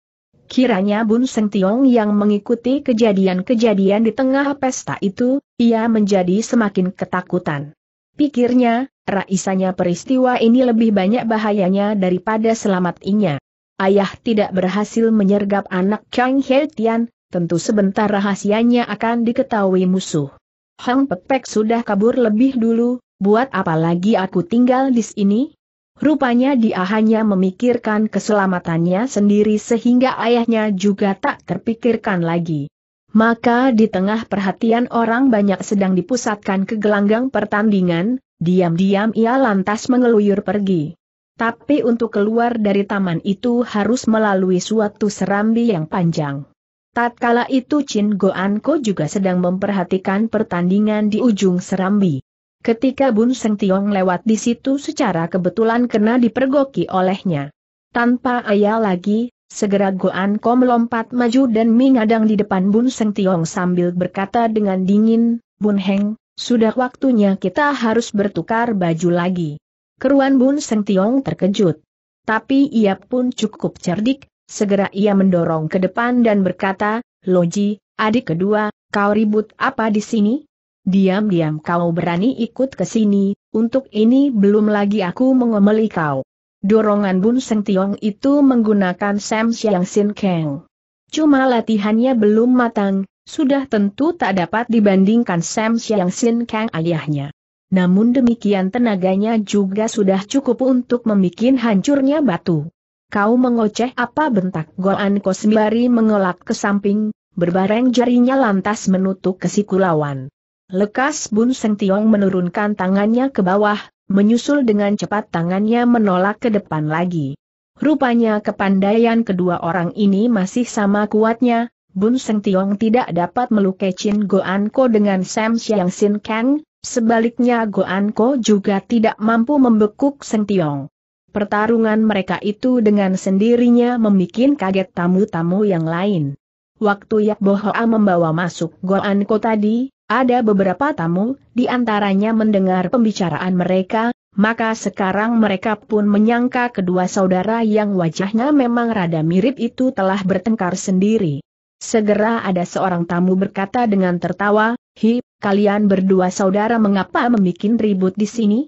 Kiranya Bun Seng Tiong yang mengikuti kejadian-kejadian di tengah pesta itu, ia menjadi semakin ketakutan. Pikirnya, raisanya peristiwa ini lebih banyak bahayanya daripada selamat inya. Ayah tidak berhasil menyergap anak Kang Hei Tian, tentu sebentar rahasianya akan diketahui musuh. Hang Pepek sudah kabur lebih dulu, buat apa lagi aku tinggal di sini? Rupanya dia hanya memikirkan keselamatannya sendiri sehingga ayahnya juga tak terpikirkan lagi. Maka di tengah perhatian orang banyak sedang dipusatkan ke gelanggang pertandingan, diam-diam ia lantas mengeluyur pergi. Tapi untuk keluar dari taman itu harus melalui suatu serambi yang panjang. Tatkala itu Chin Goanko juga sedang memperhatikan pertandingan di ujung serambi. Ketika Bun Seng Tiong lewat di situ secara kebetulan kena dipergoki olehnya. Tanpa ayah lagi, segera Goanko melompat maju dan mengadang di depan Bun Seng Tiong sambil berkata dengan dingin, Bun Heng, sudah waktunya kita harus bertukar baju lagi. Keruan Bun Seng Tiong terkejut. Tapi ia pun cukup cerdik, Segera ia mendorong ke depan dan berkata, Loji, adik kedua, kau ribut apa di sini? Diam-diam kau berani ikut ke sini, untuk ini belum lagi aku mengomeli kau. Dorongan Bun Seng Tiong itu menggunakan Sam Siang Sin Kang. Cuma latihannya belum matang, sudah tentu tak dapat dibandingkan Sam Siang Sin Kang ayahnya. Namun demikian tenaganya juga sudah cukup untuk membuat hancurnya batu. Kau mengoceh apa bentak Goan Sembari mengelak ke samping, berbareng jarinya lantas menutup ke siku lawan. Lekas Bun Seng Tiong menurunkan tangannya ke bawah, menyusul dengan cepat tangannya menolak ke depan lagi. Rupanya kepandaian kedua orang ini masih sama kuatnya, Bun Seng Tiong tidak dapat melukai Chin Goan Ko dengan Sam Siang Sin Kang, sebaliknya Goan Ko juga tidak mampu membekuk Seng Tiong. Pertarungan mereka itu dengan sendirinya membuat kaget tamu-tamu yang lain. Waktu Yak Bohoa membawa masuk Goan tadi, ada beberapa tamu, di antaranya mendengar pembicaraan mereka, maka sekarang mereka pun menyangka kedua saudara yang wajahnya memang rada mirip itu telah bertengkar sendiri. Segera ada seorang tamu berkata dengan tertawa, Hi, kalian berdua saudara mengapa membuat ribut di sini?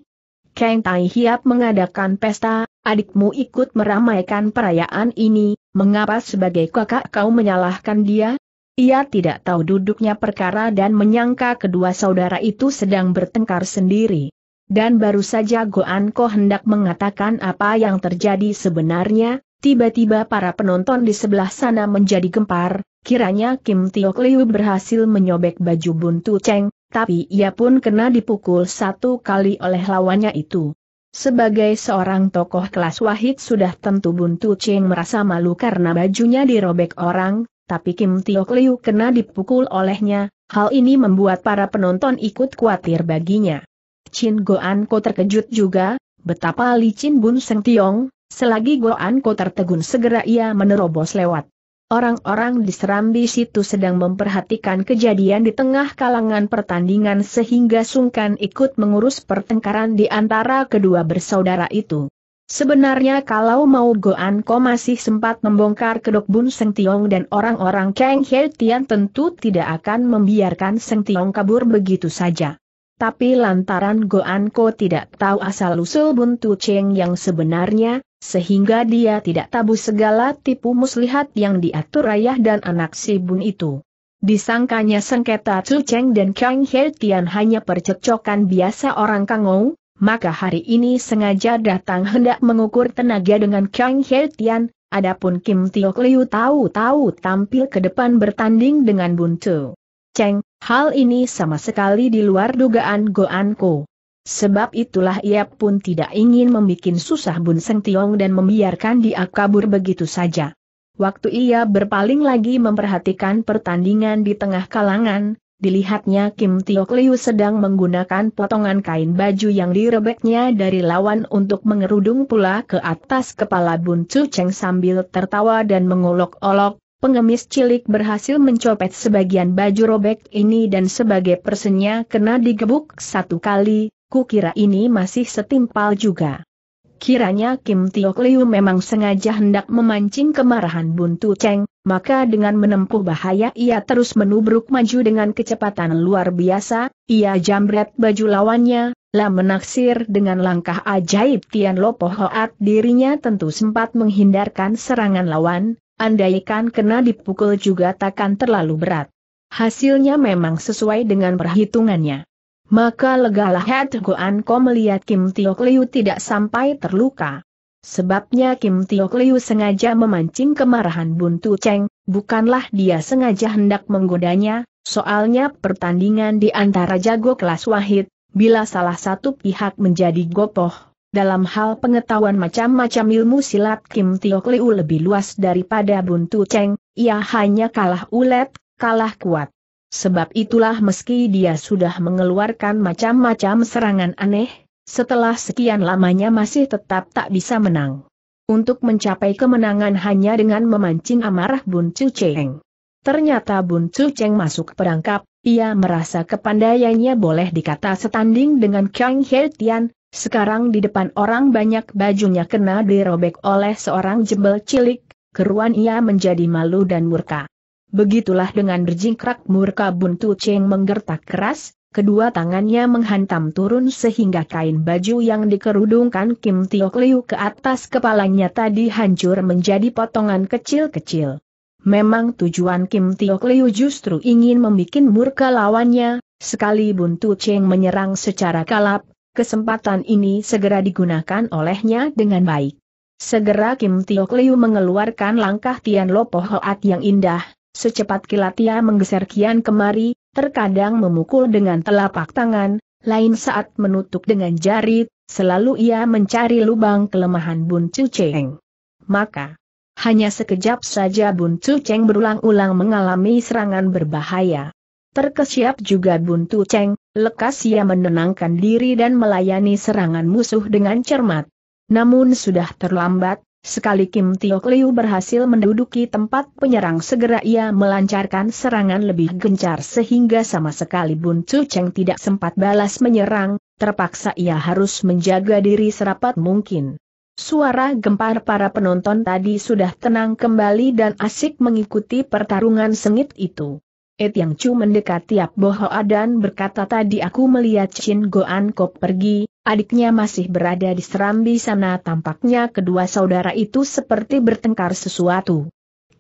Kang Tai Hiap mengadakan pesta, adikmu ikut meramaikan perayaan ini, mengapa sebagai kakak kau menyalahkan dia? Ia tidak tahu duduknya perkara dan menyangka kedua saudara itu sedang bertengkar sendiri. Dan baru saja Goan Ko hendak mengatakan apa yang terjadi sebenarnya, tiba-tiba para penonton di sebelah sana menjadi gempar, kiranya Kim Tiok Liu berhasil menyobek baju buntu Cheng, tapi ia pun kena dipukul satu kali oleh lawannya itu. Sebagai seorang tokoh kelas wahid sudah tentu Buntu Cheng merasa malu karena bajunya dirobek orang, tapi Kim Tio Liu kena dipukul olehnya, hal ini membuat para penonton ikut khawatir baginya. Chin Goan Ko terkejut juga, betapa licin Bun Seng Tiong, selagi Goan Ko tertegun segera ia menerobos lewat. Orang-orang di Serambi situ sedang memperhatikan kejadian di tengah kalangan pertandingan sehingga sungkan ikut mengurus pertengkaran di antara kedua bersaudara itu. Sebenarnya kalau mau Goan Ko masih sempat membongkar kedok Bun Seng Tiong dan orang-orang Kang He Tian tentu tidak akan membiarkan Seng Tiong kabur begitu saja tapi lantaran goan ko tidak tahu asal-usul buntu Cheng yang sebenarnya, sehingga dia tidak tabu segala tipu muslihat yang diatur ayah dan anak si Bun itu. Disangkanya sengketa Chu Cheng dan Kang He Tian hanya percecokan biasa orang Kangou, maka hari ini sengaja datang hendak mengukur tenaga dengan Kang He Tian, adapun Kim Tio Liu tahu-tahu tampil ke depan bertanding dengan Buntu. Cheng, Hal ini sama sekali di luar dugaan Goanko. Sebab itulah ia pun tidak ingin membuat susah Bun Seng Tiong dan membiarkan dia kabur begitu saja. Waktu ia berpaling lagi memperhatikan pertandingan di tengah kalangan, dilihatnya Kim Tiok Liu sedang menggunakan potongan kain baju yang direbeknya dari lawan untuk mengerudung pula ke atas kepala Bun Chu Cheng sambil tertawa dan mengolok-olok, Pengemis cilik berhasil mencopet sebagian baju robek ini dan sebagai persennya kena digebuk satu kali, ku kira ini masih setimpal juga. Kiranya Kim Tio Liu memang sengaja hendak memancing kemarahan Buntu Cheng, maka dengan menempuh bahaya ia terus menubruk maju dengan kecepatan luar biasa, ia jambret baju lawannya, lah menaksir dengan langkah ajaib Tian Lo Hoat dirinya tentu sempat menghindarkan serangan lawan, andaikan kena dipukul juga takkan terlalu berat. Hasilnya memang sesuai dengan perhitungannya. Maka legalah Head Goan Ko melihat Kim Tiok Liu tidak sampai terluka. Sebabnya Kim Tiok Liu sengaja memancing kemarahan Buntu Cheng, bukanlah dia sengaja hendak menggodanya, soalnya pertandingan di antara jago kelas wahid, bila salah satu pihak menjadi gopoh, dalam hal pengetahuan macam-macam ilmu silat Kim Tiok Liu lebih luas daripada Buntu Cheng, ia hanya kalah ulet, kalah kuat. Sebab itulah meski dia sudah mengeluarkan macam-macam serangan aneh, setelah sekian lamanya masih tetap tak bisa menang. Untuk mencapai kemenangan hanya dengan memancing amarah Buntu Cheng. Ternyata Buntu Cheng masuk perangkap, ia merasa kepandaiannya boleh dikata setanding dengan Kang He Tian, sekarang di depan orang banyak bajunya kena dirobek oleh seorang jembel cilik, keruan ia menjadi malu dan murka. Begitulah dengan berjingkrak murka Buntu Cheng menggertak keras, kedua tangannya menghantam turun sehingga kain baju yang dikerudungkan Kim Tiok Liu ke atas kepalanya tadi hancur menjadi potongan kecil-kecil. Memang tujuan Kim Tiok Liu justru ingin membuat murka lawannya, sekali Buntu Cheng menyerang secara kalap, kesempatan ini segera digunakan olehnya dengan baik. Segera Kim Tiok Liu mengeluarkan langkah Tian Lopo Hoat yang indah, secepat kilat ia menggeser kian kemari, terkadang memukul dengan telapak tangan, lain saat menutup dengan jari, selalu ia mencari lubang kelemahan Bun Chu Cheng. Maka, hanya sekejap saja Bun Chu Cheng berulang-ulang mengalami serangan berbahaya. Terkesiap juga Buntu Cheng, lekas ia menenangkan diri dan melayani serangan musuh dengan cermat. Namun sudah terlambat, sekali Kim Tiok Liu berhasil menduduki tempat penyerang segera ia melancarkan serangan lebih gencar sehingga sama sekali Buntu Cheng tidak sempat balas menyerang, terpaksa ia harus menjaga diri serapat mungkin. Suara gempar para penonton tadi sudah tenang kembali dan asik mengikuti pertarungan sengit itu. Et Yang Chu mendekati Bohoa dan berkata tadi aku melihat Chin Goan Kop pergi, adiknya masih berada di serambi sana tampaknya kedua saudara itu seperti bertengkar sesuatu.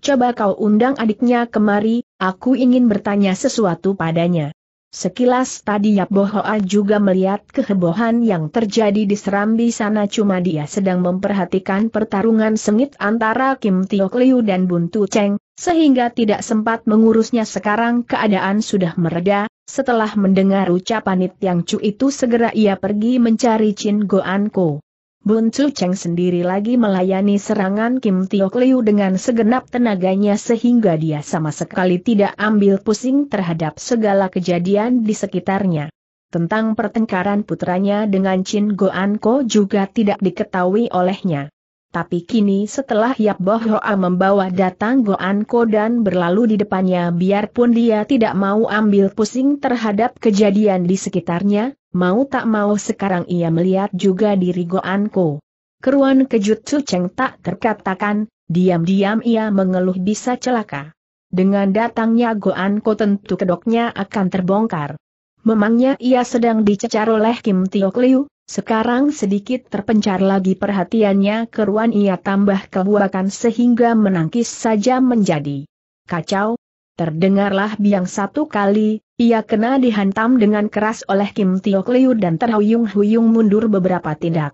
Coba kau undang adiknya kemari, aku ingin bertanya sesuatu padanya. Sekilas tadi Yap Bohoa juga melihat kehebohan yang terjadi di Serambi sana cuma dia sedang memperhatikan pertarungan sengit antara Kim Tio Liu dan Bun Tu Cheng, sehingga tidak sempat mengurusnya sekarang keadaan sudah mereda, setelah mendengar ucapan It Yang Chu itu segera ia pergi mencari Chin Goan Ko. Bun Chu Cheng sendiri lagi melayani serangan Kim Tio Liu dengan segenap tenaganya sehingga dia sama sekali tidak ambil pusing terhadap segala kejadian di sekitarnya. Tentang pertengkaran putranya dengan Chin Goan Ko juga tidak diketahui olehnya tapi kini setelah Yap Bohoa membawa datang Goan Ko dan berlalu di depannya biarpun dia tidak mau ambil pusing terhadap kejadian di sekitarnya, mau tak mau sekarang ia melihat juga diri Goan Ko. Keruan kejut Su Cheng tak terkatakan, diam-diam ia mengeluh bisa celaka. Dengan datangnya Goan Ko tentu kedoknya akan terbongkar. Memangnya ia sedang dicecar oleh Kim Tiok Liu, sekarang sedikit terpencar lagi perhatiannya keruan ia tambah kebuakan sehingga menangkis saja menjadi kacau. Terdengarlah biang satu kali, ia kena dihantam dengan keras oleh Kim Tio Liu dan terhuyung-huyung mundur beberapa tindak.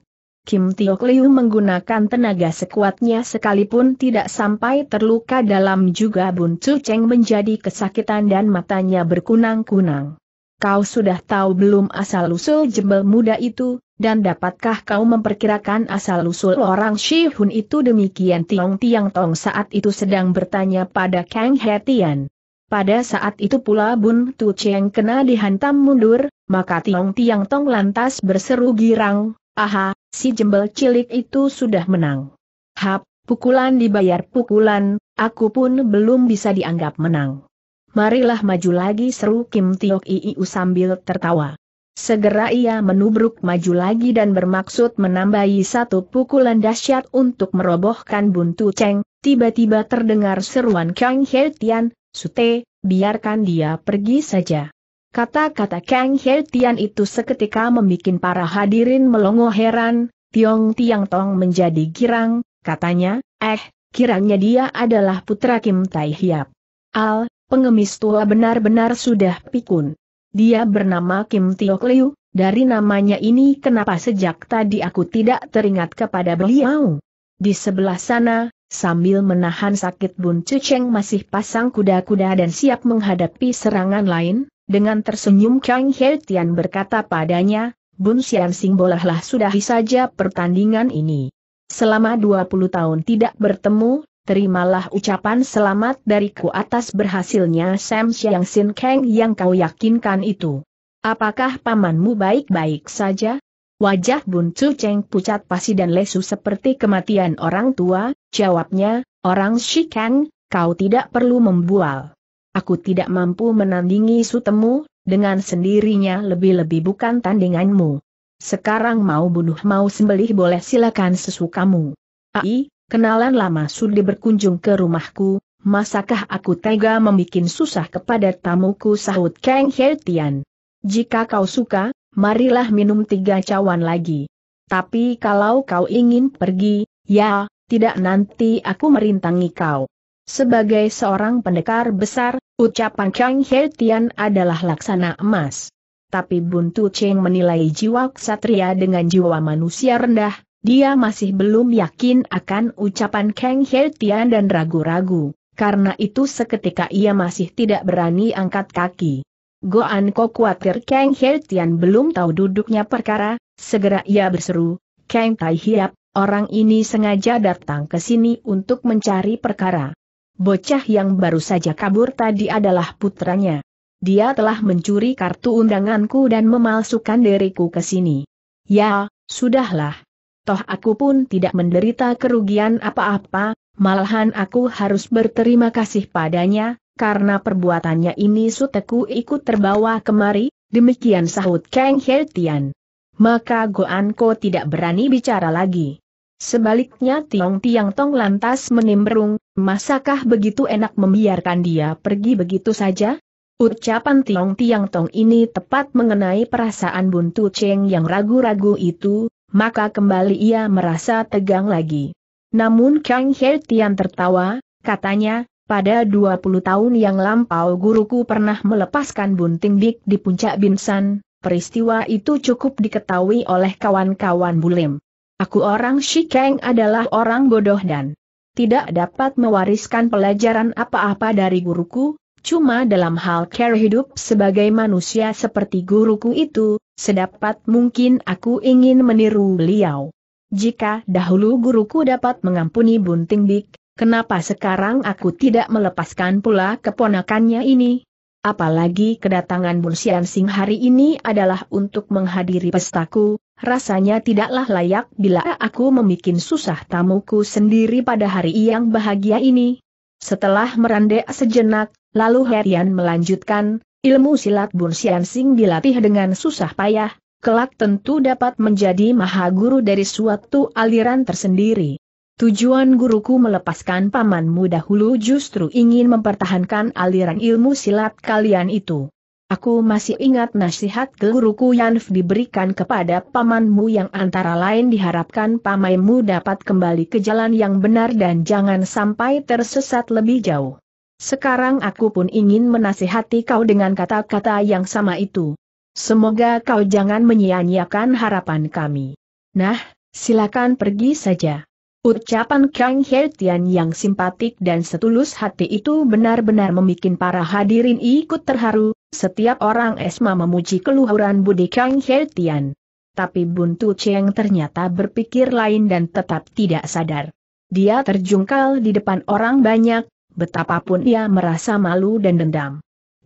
Kim Tio Liu menggunakan tenaga sekuatnya sekalipun tidak sampai terluka dalam juga Bun Cu Cheng menjadi kesakitan dan matanya berkunang-kunang. Kau sudah tahu belum asal-usul jembel muda itu, dan dapatkah kau memperkirakan asal-usul orang Shihun itu demikian Tiong Tiang Tong saat itu sedang bertanya pada Kang Hetian. Pada saat itu pula Bun Tu Cheng kena dihantam mundur, maka Tiong Tiang Tong lantas berseru girang, aha, si jembel cilik itu sudah menang. Hap, pukulan dibayar pukulan, aku pun belum bisa dianggap menang marilah maju lagi seru Kim Tiok Iiu sambil tertawa. Segera ia menubruk maju lagi dan bermaksud menambahi satu pukulan dahsyat untuk merobohkan buntu Cheng, tiba-tiba terdengar seruan Kang He Tian, Sute, biarkan dia pergi saja. Kata-kata Kang He Tian itu seketika membuat para hadirin melongo heran, Tiong Tiang Tong menjadi girang, katanya, eh, kiranya dia adalah putra Kim Tai Hiap. Al, pengemis tua benar-benar sudah pikun. Dia bernama Kim Tio Liu, dari namanya ini kenapa sejak tadi aku tidak teringat kepada beliau. Di sebelah sana, sambil menahan sakit Bun Cuceng masih pasang kuda-kuda dan siap menghadapi serangan lain, dengan tersenyum Kang He Tian berkata padanya, Bun Xian Sing bolehlah sudahi saja pertandingan ini. Selama 20 tahun tidak bertemu, terimalah ucapan selamat dariku atas berhasilnya Sam Siang Sin Kang yang kau yakinkan itu. Apakah pamanmu baik-baik saja? Wajah Bun Cu Cheng pucat pasi dan lesu seperti kematian orang tua, jawabnya, orang Kang, kau tidak perlu membual. Aku tidak mampu menandingi sutemu, dengan sendirinya lebih-lebih bukan tandinganmu. Sekarang mau bunuh mau sembelih boleh silakan sesukamu. Ai, Kenalan lama sudah berkunjung ke rumahku, masakah aku tega membuat susah kepada tamuku sahut Kang Hertian? Jika kau suka, marilah minum tiga cawan lagi. Tapi kalau kau ingin pergi, ya, tidak nanti aku merintangi kau. Sebagai seorang pendekar besar, ucapan Kang Hertian adalah laksana emas. Tapi Buntu Cheng menilai jiwa ksatria dengan jiwa manusia rendah, dia masih belum yakin akan ucapan Kang Heltian Tian dan ragu-ragu, karena itu seketika ia masih tidak berani angkat kaki. Goan Ko khawatir Kang Heltian Tian belum tahu duduknya perkara, segera ia berseru, Kang Tai Hiap, orang ini sengaja datang ke sini untuk mencari perkara. Bocah yang baru saja kabur tadi adalah putranya. Dia telah mencuri kartu undanganku dan memalsukan diriku ke sini. Ya, sudahlah, toh aku pun tidak menderita kerugian apa-apa, malahan aku harus berterima kasih padanya, karena perbuatannya ini suteku ikut terbawa kemari, demikian sahut Kang Hertian. Maka Goan Ko tidak berani bicara lagi. Sebaliknya Tiong Tiang Tong lantas menimbrung, masakah begitu enak membiarkan dia pergi begitu saja? Ucapan Tiong Tiang Tong ini tepat mengenai perasaan buntu Cheng yang ragu-ragu itu, maka kembali ia merasa tegang lagi. Namun Kang He Tian tertawa, katanya, pada 20 tahun yang lampau guruku pernah melepaskan bunting dik di puncak Binsan, peristiwa itu cukup diketahui oleh kawan-kawan Bulim. Aku orang Shi Kang adalah orang bodoh dan tidak dapat mewariskan pelajaran apa-apa dari guruku, cuma dalam hal care hidup sebagai manusia seperti guruku itu, Sedapat mungkin aku ingin meniru beliau. Jika dahulu guruku dapat mengampuni Bunting Dik, kenapa sekarang aku tidak melepaskan pula keponakannya ini? Apalagi kedatangan Bunsian Sing hari ini adalah untuk menghadiri pestaku, rasanya tidaklah layak bila aku membuat susah tamuku sendiri pada hari yang bahagia ini. Setelah merandek sejenak, lalu Herian melanjutkan, Ilmu silat Bun Sian Sing dilatih dengan susah payah, kelak tentu dapat menjadi maha guru dari suatu aliran tersendiri. Tujuan guruku melepaskan pamanmu dahulu justru ingin mempertahankan aliran ilmu silat kalian itu. Aku masih ingat nasihat ke guruku Yanf diberikan kepada pamanmu yang antara lain diharapkan pamanmu dapat kembali ke jalan yang benar dan jangan sampai tersesat lebih jauh. Sekarang aku pun ingin menasihati kau dengan kata-kata yang sama itu. Semoga kau jangan menyia-nyiakan harapan kami. Nah, silakan pergi saja. Ucapan Kang Tian yang simpatik dan setulus hati itu benar-benar membuat para hadirin ikut terharu, setiap orang Esma memuji keluhuran budi Kang Tian. Tapi Buntu Cheng ternyata berpikir lain dan tetap tidak sadar. Dia terjungkal di depan orang banyak, betapapun ia merasa malu dan dendam.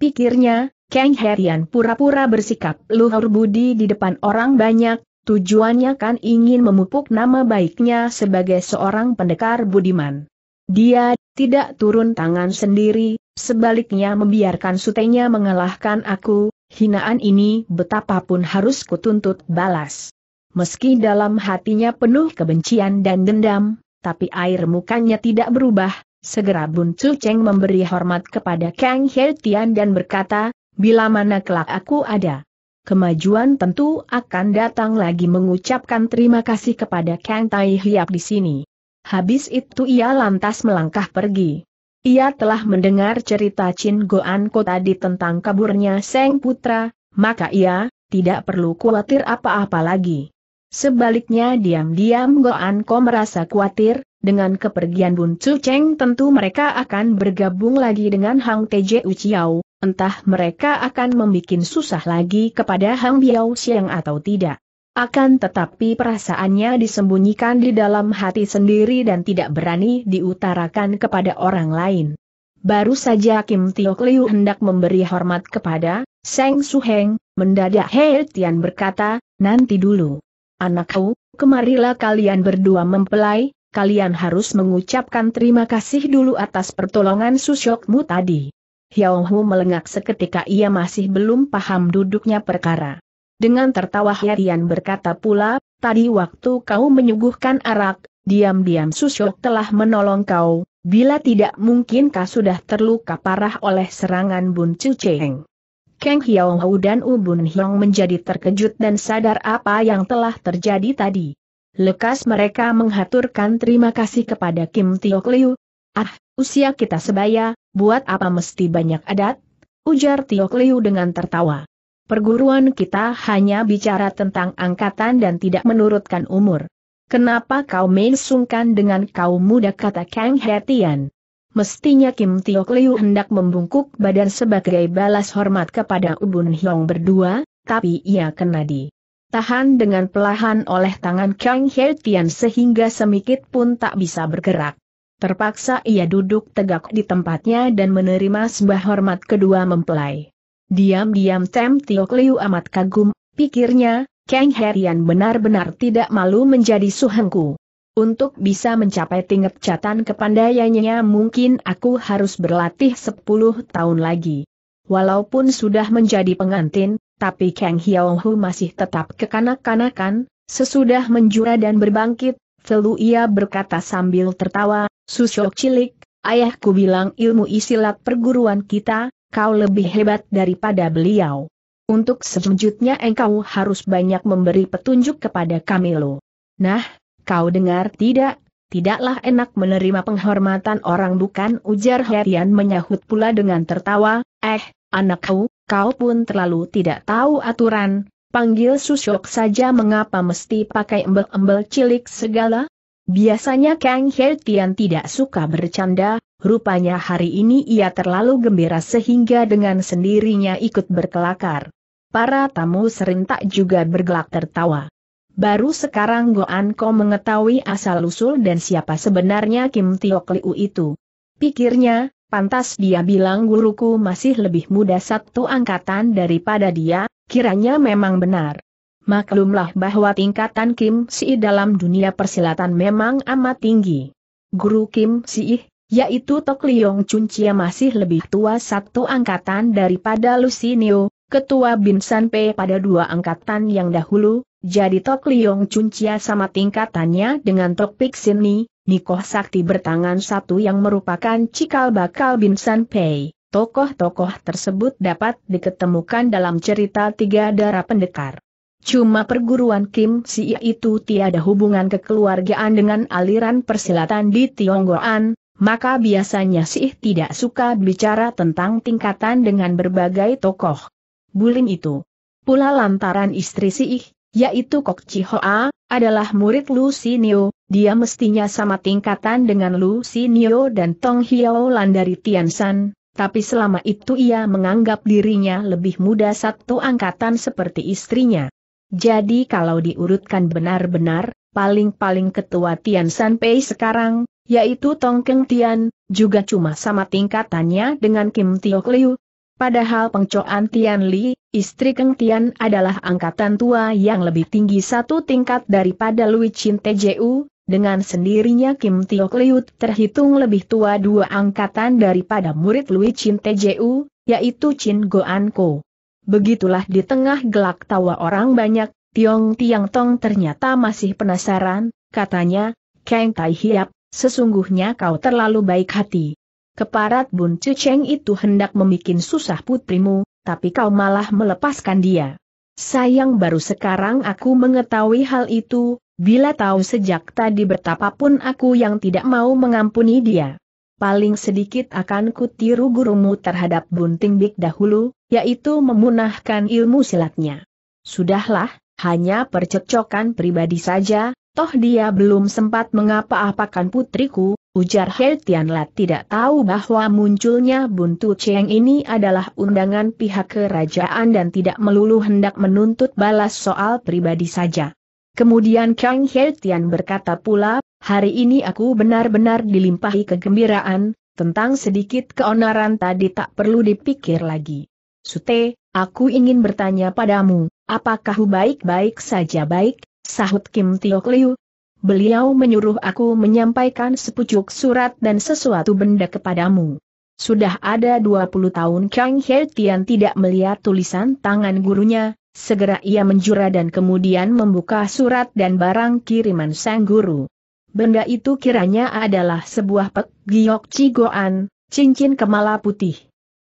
Pikirnya, Kang Herian pura-pura bersikap luhur budi di depan orang banyak, tujuannya kan ingin memupuk nama baiknya sebagai seorang pendekar budiman. Dia tidak turun tangan sendiri, sebaliknya membiarkan sutenya mengalahkan aku, hinaan ini betapapun harus kutuntut balas. Meski dalam hatinya penuh kebencian dan dendam, tapi air mukanya tidak berubah, Segera Bun Chu Cheng memberi hormat kepada Kang He Tian dan berkata, bila mana kelak aku ada. Kemajuan tentu akan datang lagi mengucapkan terima kasih kepada Kang Tai Hiap di sini. Habis itu ia lantas melangkah pergi. Ia telah mendengar cerita Chin Goan Ko tadi tentang kaburnya Seng Putra, maka ia tidak perlu khawatir apa-apa lagi. Sebaliknya diam-diam Goan Ko merasa khawatir, dengan kepergian Bun Chu Cheng tentu mereka akan bergabung lagi dengan Hang Teje Uciao, entah mereka akan membuat susah lagi kepada Hang Biao Siang atau tidak. Akan tetapi perasaannya disembunyikan di dalam hati sendiri dan tidak berani diutarakan kepada orang lain. Baru saja Kim Tio Liu hendak memberi hormat kepada Seng Su Heng, mendadak He Tian berkata, nanti dulu. Anakku, kemarilah kalian berdua mempelai, kalian harus mengucapkan terima kasih dulu atas pertolongan Susyokmu tadi. Hiao Hu melengak seketika ia masih belum paham duduknya perkara. Dengan tertawa Herian berkata pula, tadi waktu kau menyuguhkan arak, diam-diam Susyok telah menolong kau, bila tidak mungkin kau sudah terluka parah oleh serangan Bun Chu Cheng. Kang Hiao Hu dan Ubun Hiong menjadi terkejut dan sadar apa yang telah terjadi tadi. Lekas mereka menghaturkan terima kasih kepada Kim Tiok Liu. Ah, usia kita sebaya, buat apa mesti banyak adat? Ujar Tiok Liu dengan tertawa. Perguruan kita hanya bicara tentang angkatan dan tidak menurutkan umur. Kenapa kau main sungkan dengan kau muda kata Kang Hetian? Mestinya Kim Tiok Liu hendak membungkuk badan sebagai balas hormat kepada Ubun Hyong berdua, tapi ia kena di Tahan dengan pelahan oleh tangan Kang He Tian sehingga semikit pun tak bisa bergerak. Terpaksa ia duduk tegak di tempatnya dan menerima sembah hormat kedua mempelai. Diam-diam Tem Tiok Liu amat kagum, pikirnya, Kang Herian benar-benar tidak malu menjadi suhengku. Untuk bisa mencapai tingkat catatan kepandaiannya mungkin aku harus berlatih 10 tahun lagi. Walaupun sudah menjadi pengantin, tapi Kang Hiao Hu masih tetap kekanak-kanakan, sesudah menjura dan berbangkit, Velu ia berkata sambil tertawa, Susok cilik, ayahku bilang ilmu isilat perguruan kita, kau lebih hebat daripada beliau. Untuk selanjutnya engkau harus banyak memberi petunjuk kepada kami lo. Nah, kau dengar tidak? Tidaklah enak menerima penghormatan orang bukan ujar Herian menyahut pula dengan tertawa, eh, Anakku, kau pun terlalu tidak tahu aturan, panggil susuk saja mengapa mesti pakai embel-embel cilik segala? Biasanya Kang Hertian tidak suka bercanda, rupanya hari ini ia terlalu gembira sehingga dengan sendirinya ikut berkelakar. Para tamu serentak juga bergelak tertawa. Baru sekarang Goan Ko mengetahui asal-usul dan siapa sebenarnya Kim Tio Kliu itu. Pikirnya, Pantas dia bilang guruku masih lebih muda satu angkatan daripada dia, kiranya memang benar. Maklumlah bahwa tingkatan Kim Si dalam dunia persilatan memang amat tinggi. Guru Kim Si, yaitu Tok Liong Chia masih lebih tua satu angkatan daripada Lucinio, ketua Binsan P pada dua angkatan yang dahulu, jadi Tok Liong Cuncia sama tingkatannya dengan Tok ni, Nikoh Sakti bertangan satu yang merupakan cikal bakal Binsan Pei. Tokoh-tokoh tersebut dapat diketemukan dalam cerita tiga darah pendekar. Cuma perguruan Kim Si itu tiada hubungan kekeluargaan dengan aliran persilatan di Tionggoan, maka biasanya sih tidak suka bicara tentang tingkatan dengan berbagai tokoh. Bulim itu. Pula lantaran istri sih yaitu Kok Chihoa adalah murid Lu Sinio, dia mestinya sama tingkatan dengan Lu Sinio dan Tong Hiao Lan dari Tiansan, tapi selama itu ia menganggap dirinya lebih muda satu angkatan seperti istrinya. Jadi kalau diurutkan benar-benar, paling-paling ketua Tiansan Pei sekarang, yaitu Tong Keng Tian, juga cuma sama tingkatannya dengan Kim Tio Liu, Padahal pengcoan Tian Li, istri Keng Tian adalah angkatan tua yang lebih tinggi satu tingkat daripada Lui Chin Tju, dengan sendirinya Kim Tio Liut terhitung lebih tua dua angkatan daripada murid Lui Chin Tju, yaitu Chin Goan Ko. Begitulah di tengah gelak tawa orang banyak, Tiong Tiang Tong ternyata masih penasaran, katanya, Kang Tai Hiap, sesungguhnya kau terlalu baik hati. Keparat Bun Cuceng itu hendak membuat susah putrimu, tapi kau malah melepaskan dia. Sayang baru sekarang aku mengetahui hal itu, bila tahu sejak tadi betapapun aku yang tidak mau mengampuni dia. Paling sedikit akan kutiru gurumu terhadap Bunting Big dahulu, yaitu memunahkan ilmu silatnya. Sudahlah, hanya percekcokan pribadi saja, toh dia belum sempat mengapa-apakan putriku, Ujar He Tianlat tidak tahu bahwa munculnya buntu Cheng ini adalah undangan pihak kerajaan dan tidak melulu hendak menuntut balas soal pribadi saja. Kemudian Kang He Tian berkata pula, hari ini aku benar-benar dilimpahi kegembiraan, tentang sedikit keonaran tadi tak perlu dipikir lagi. Sute, aku ingin bertanya padamu, apakah baik-baik saja baik? Sahut Kim Tiok Liu, beliau menyuruh aku menyampaikan sepucuk surat dan sesuatu benda kepadamu. Sudah ada 20 tahun Kang He Tian tidak melihat tulisan tangan gurunya, segera ia menjura dan kemudian membuka surat dan barang kiriman sang guru. Benda itu kiranya adalah sebuah pek giok cigoan, cincin kemala putih.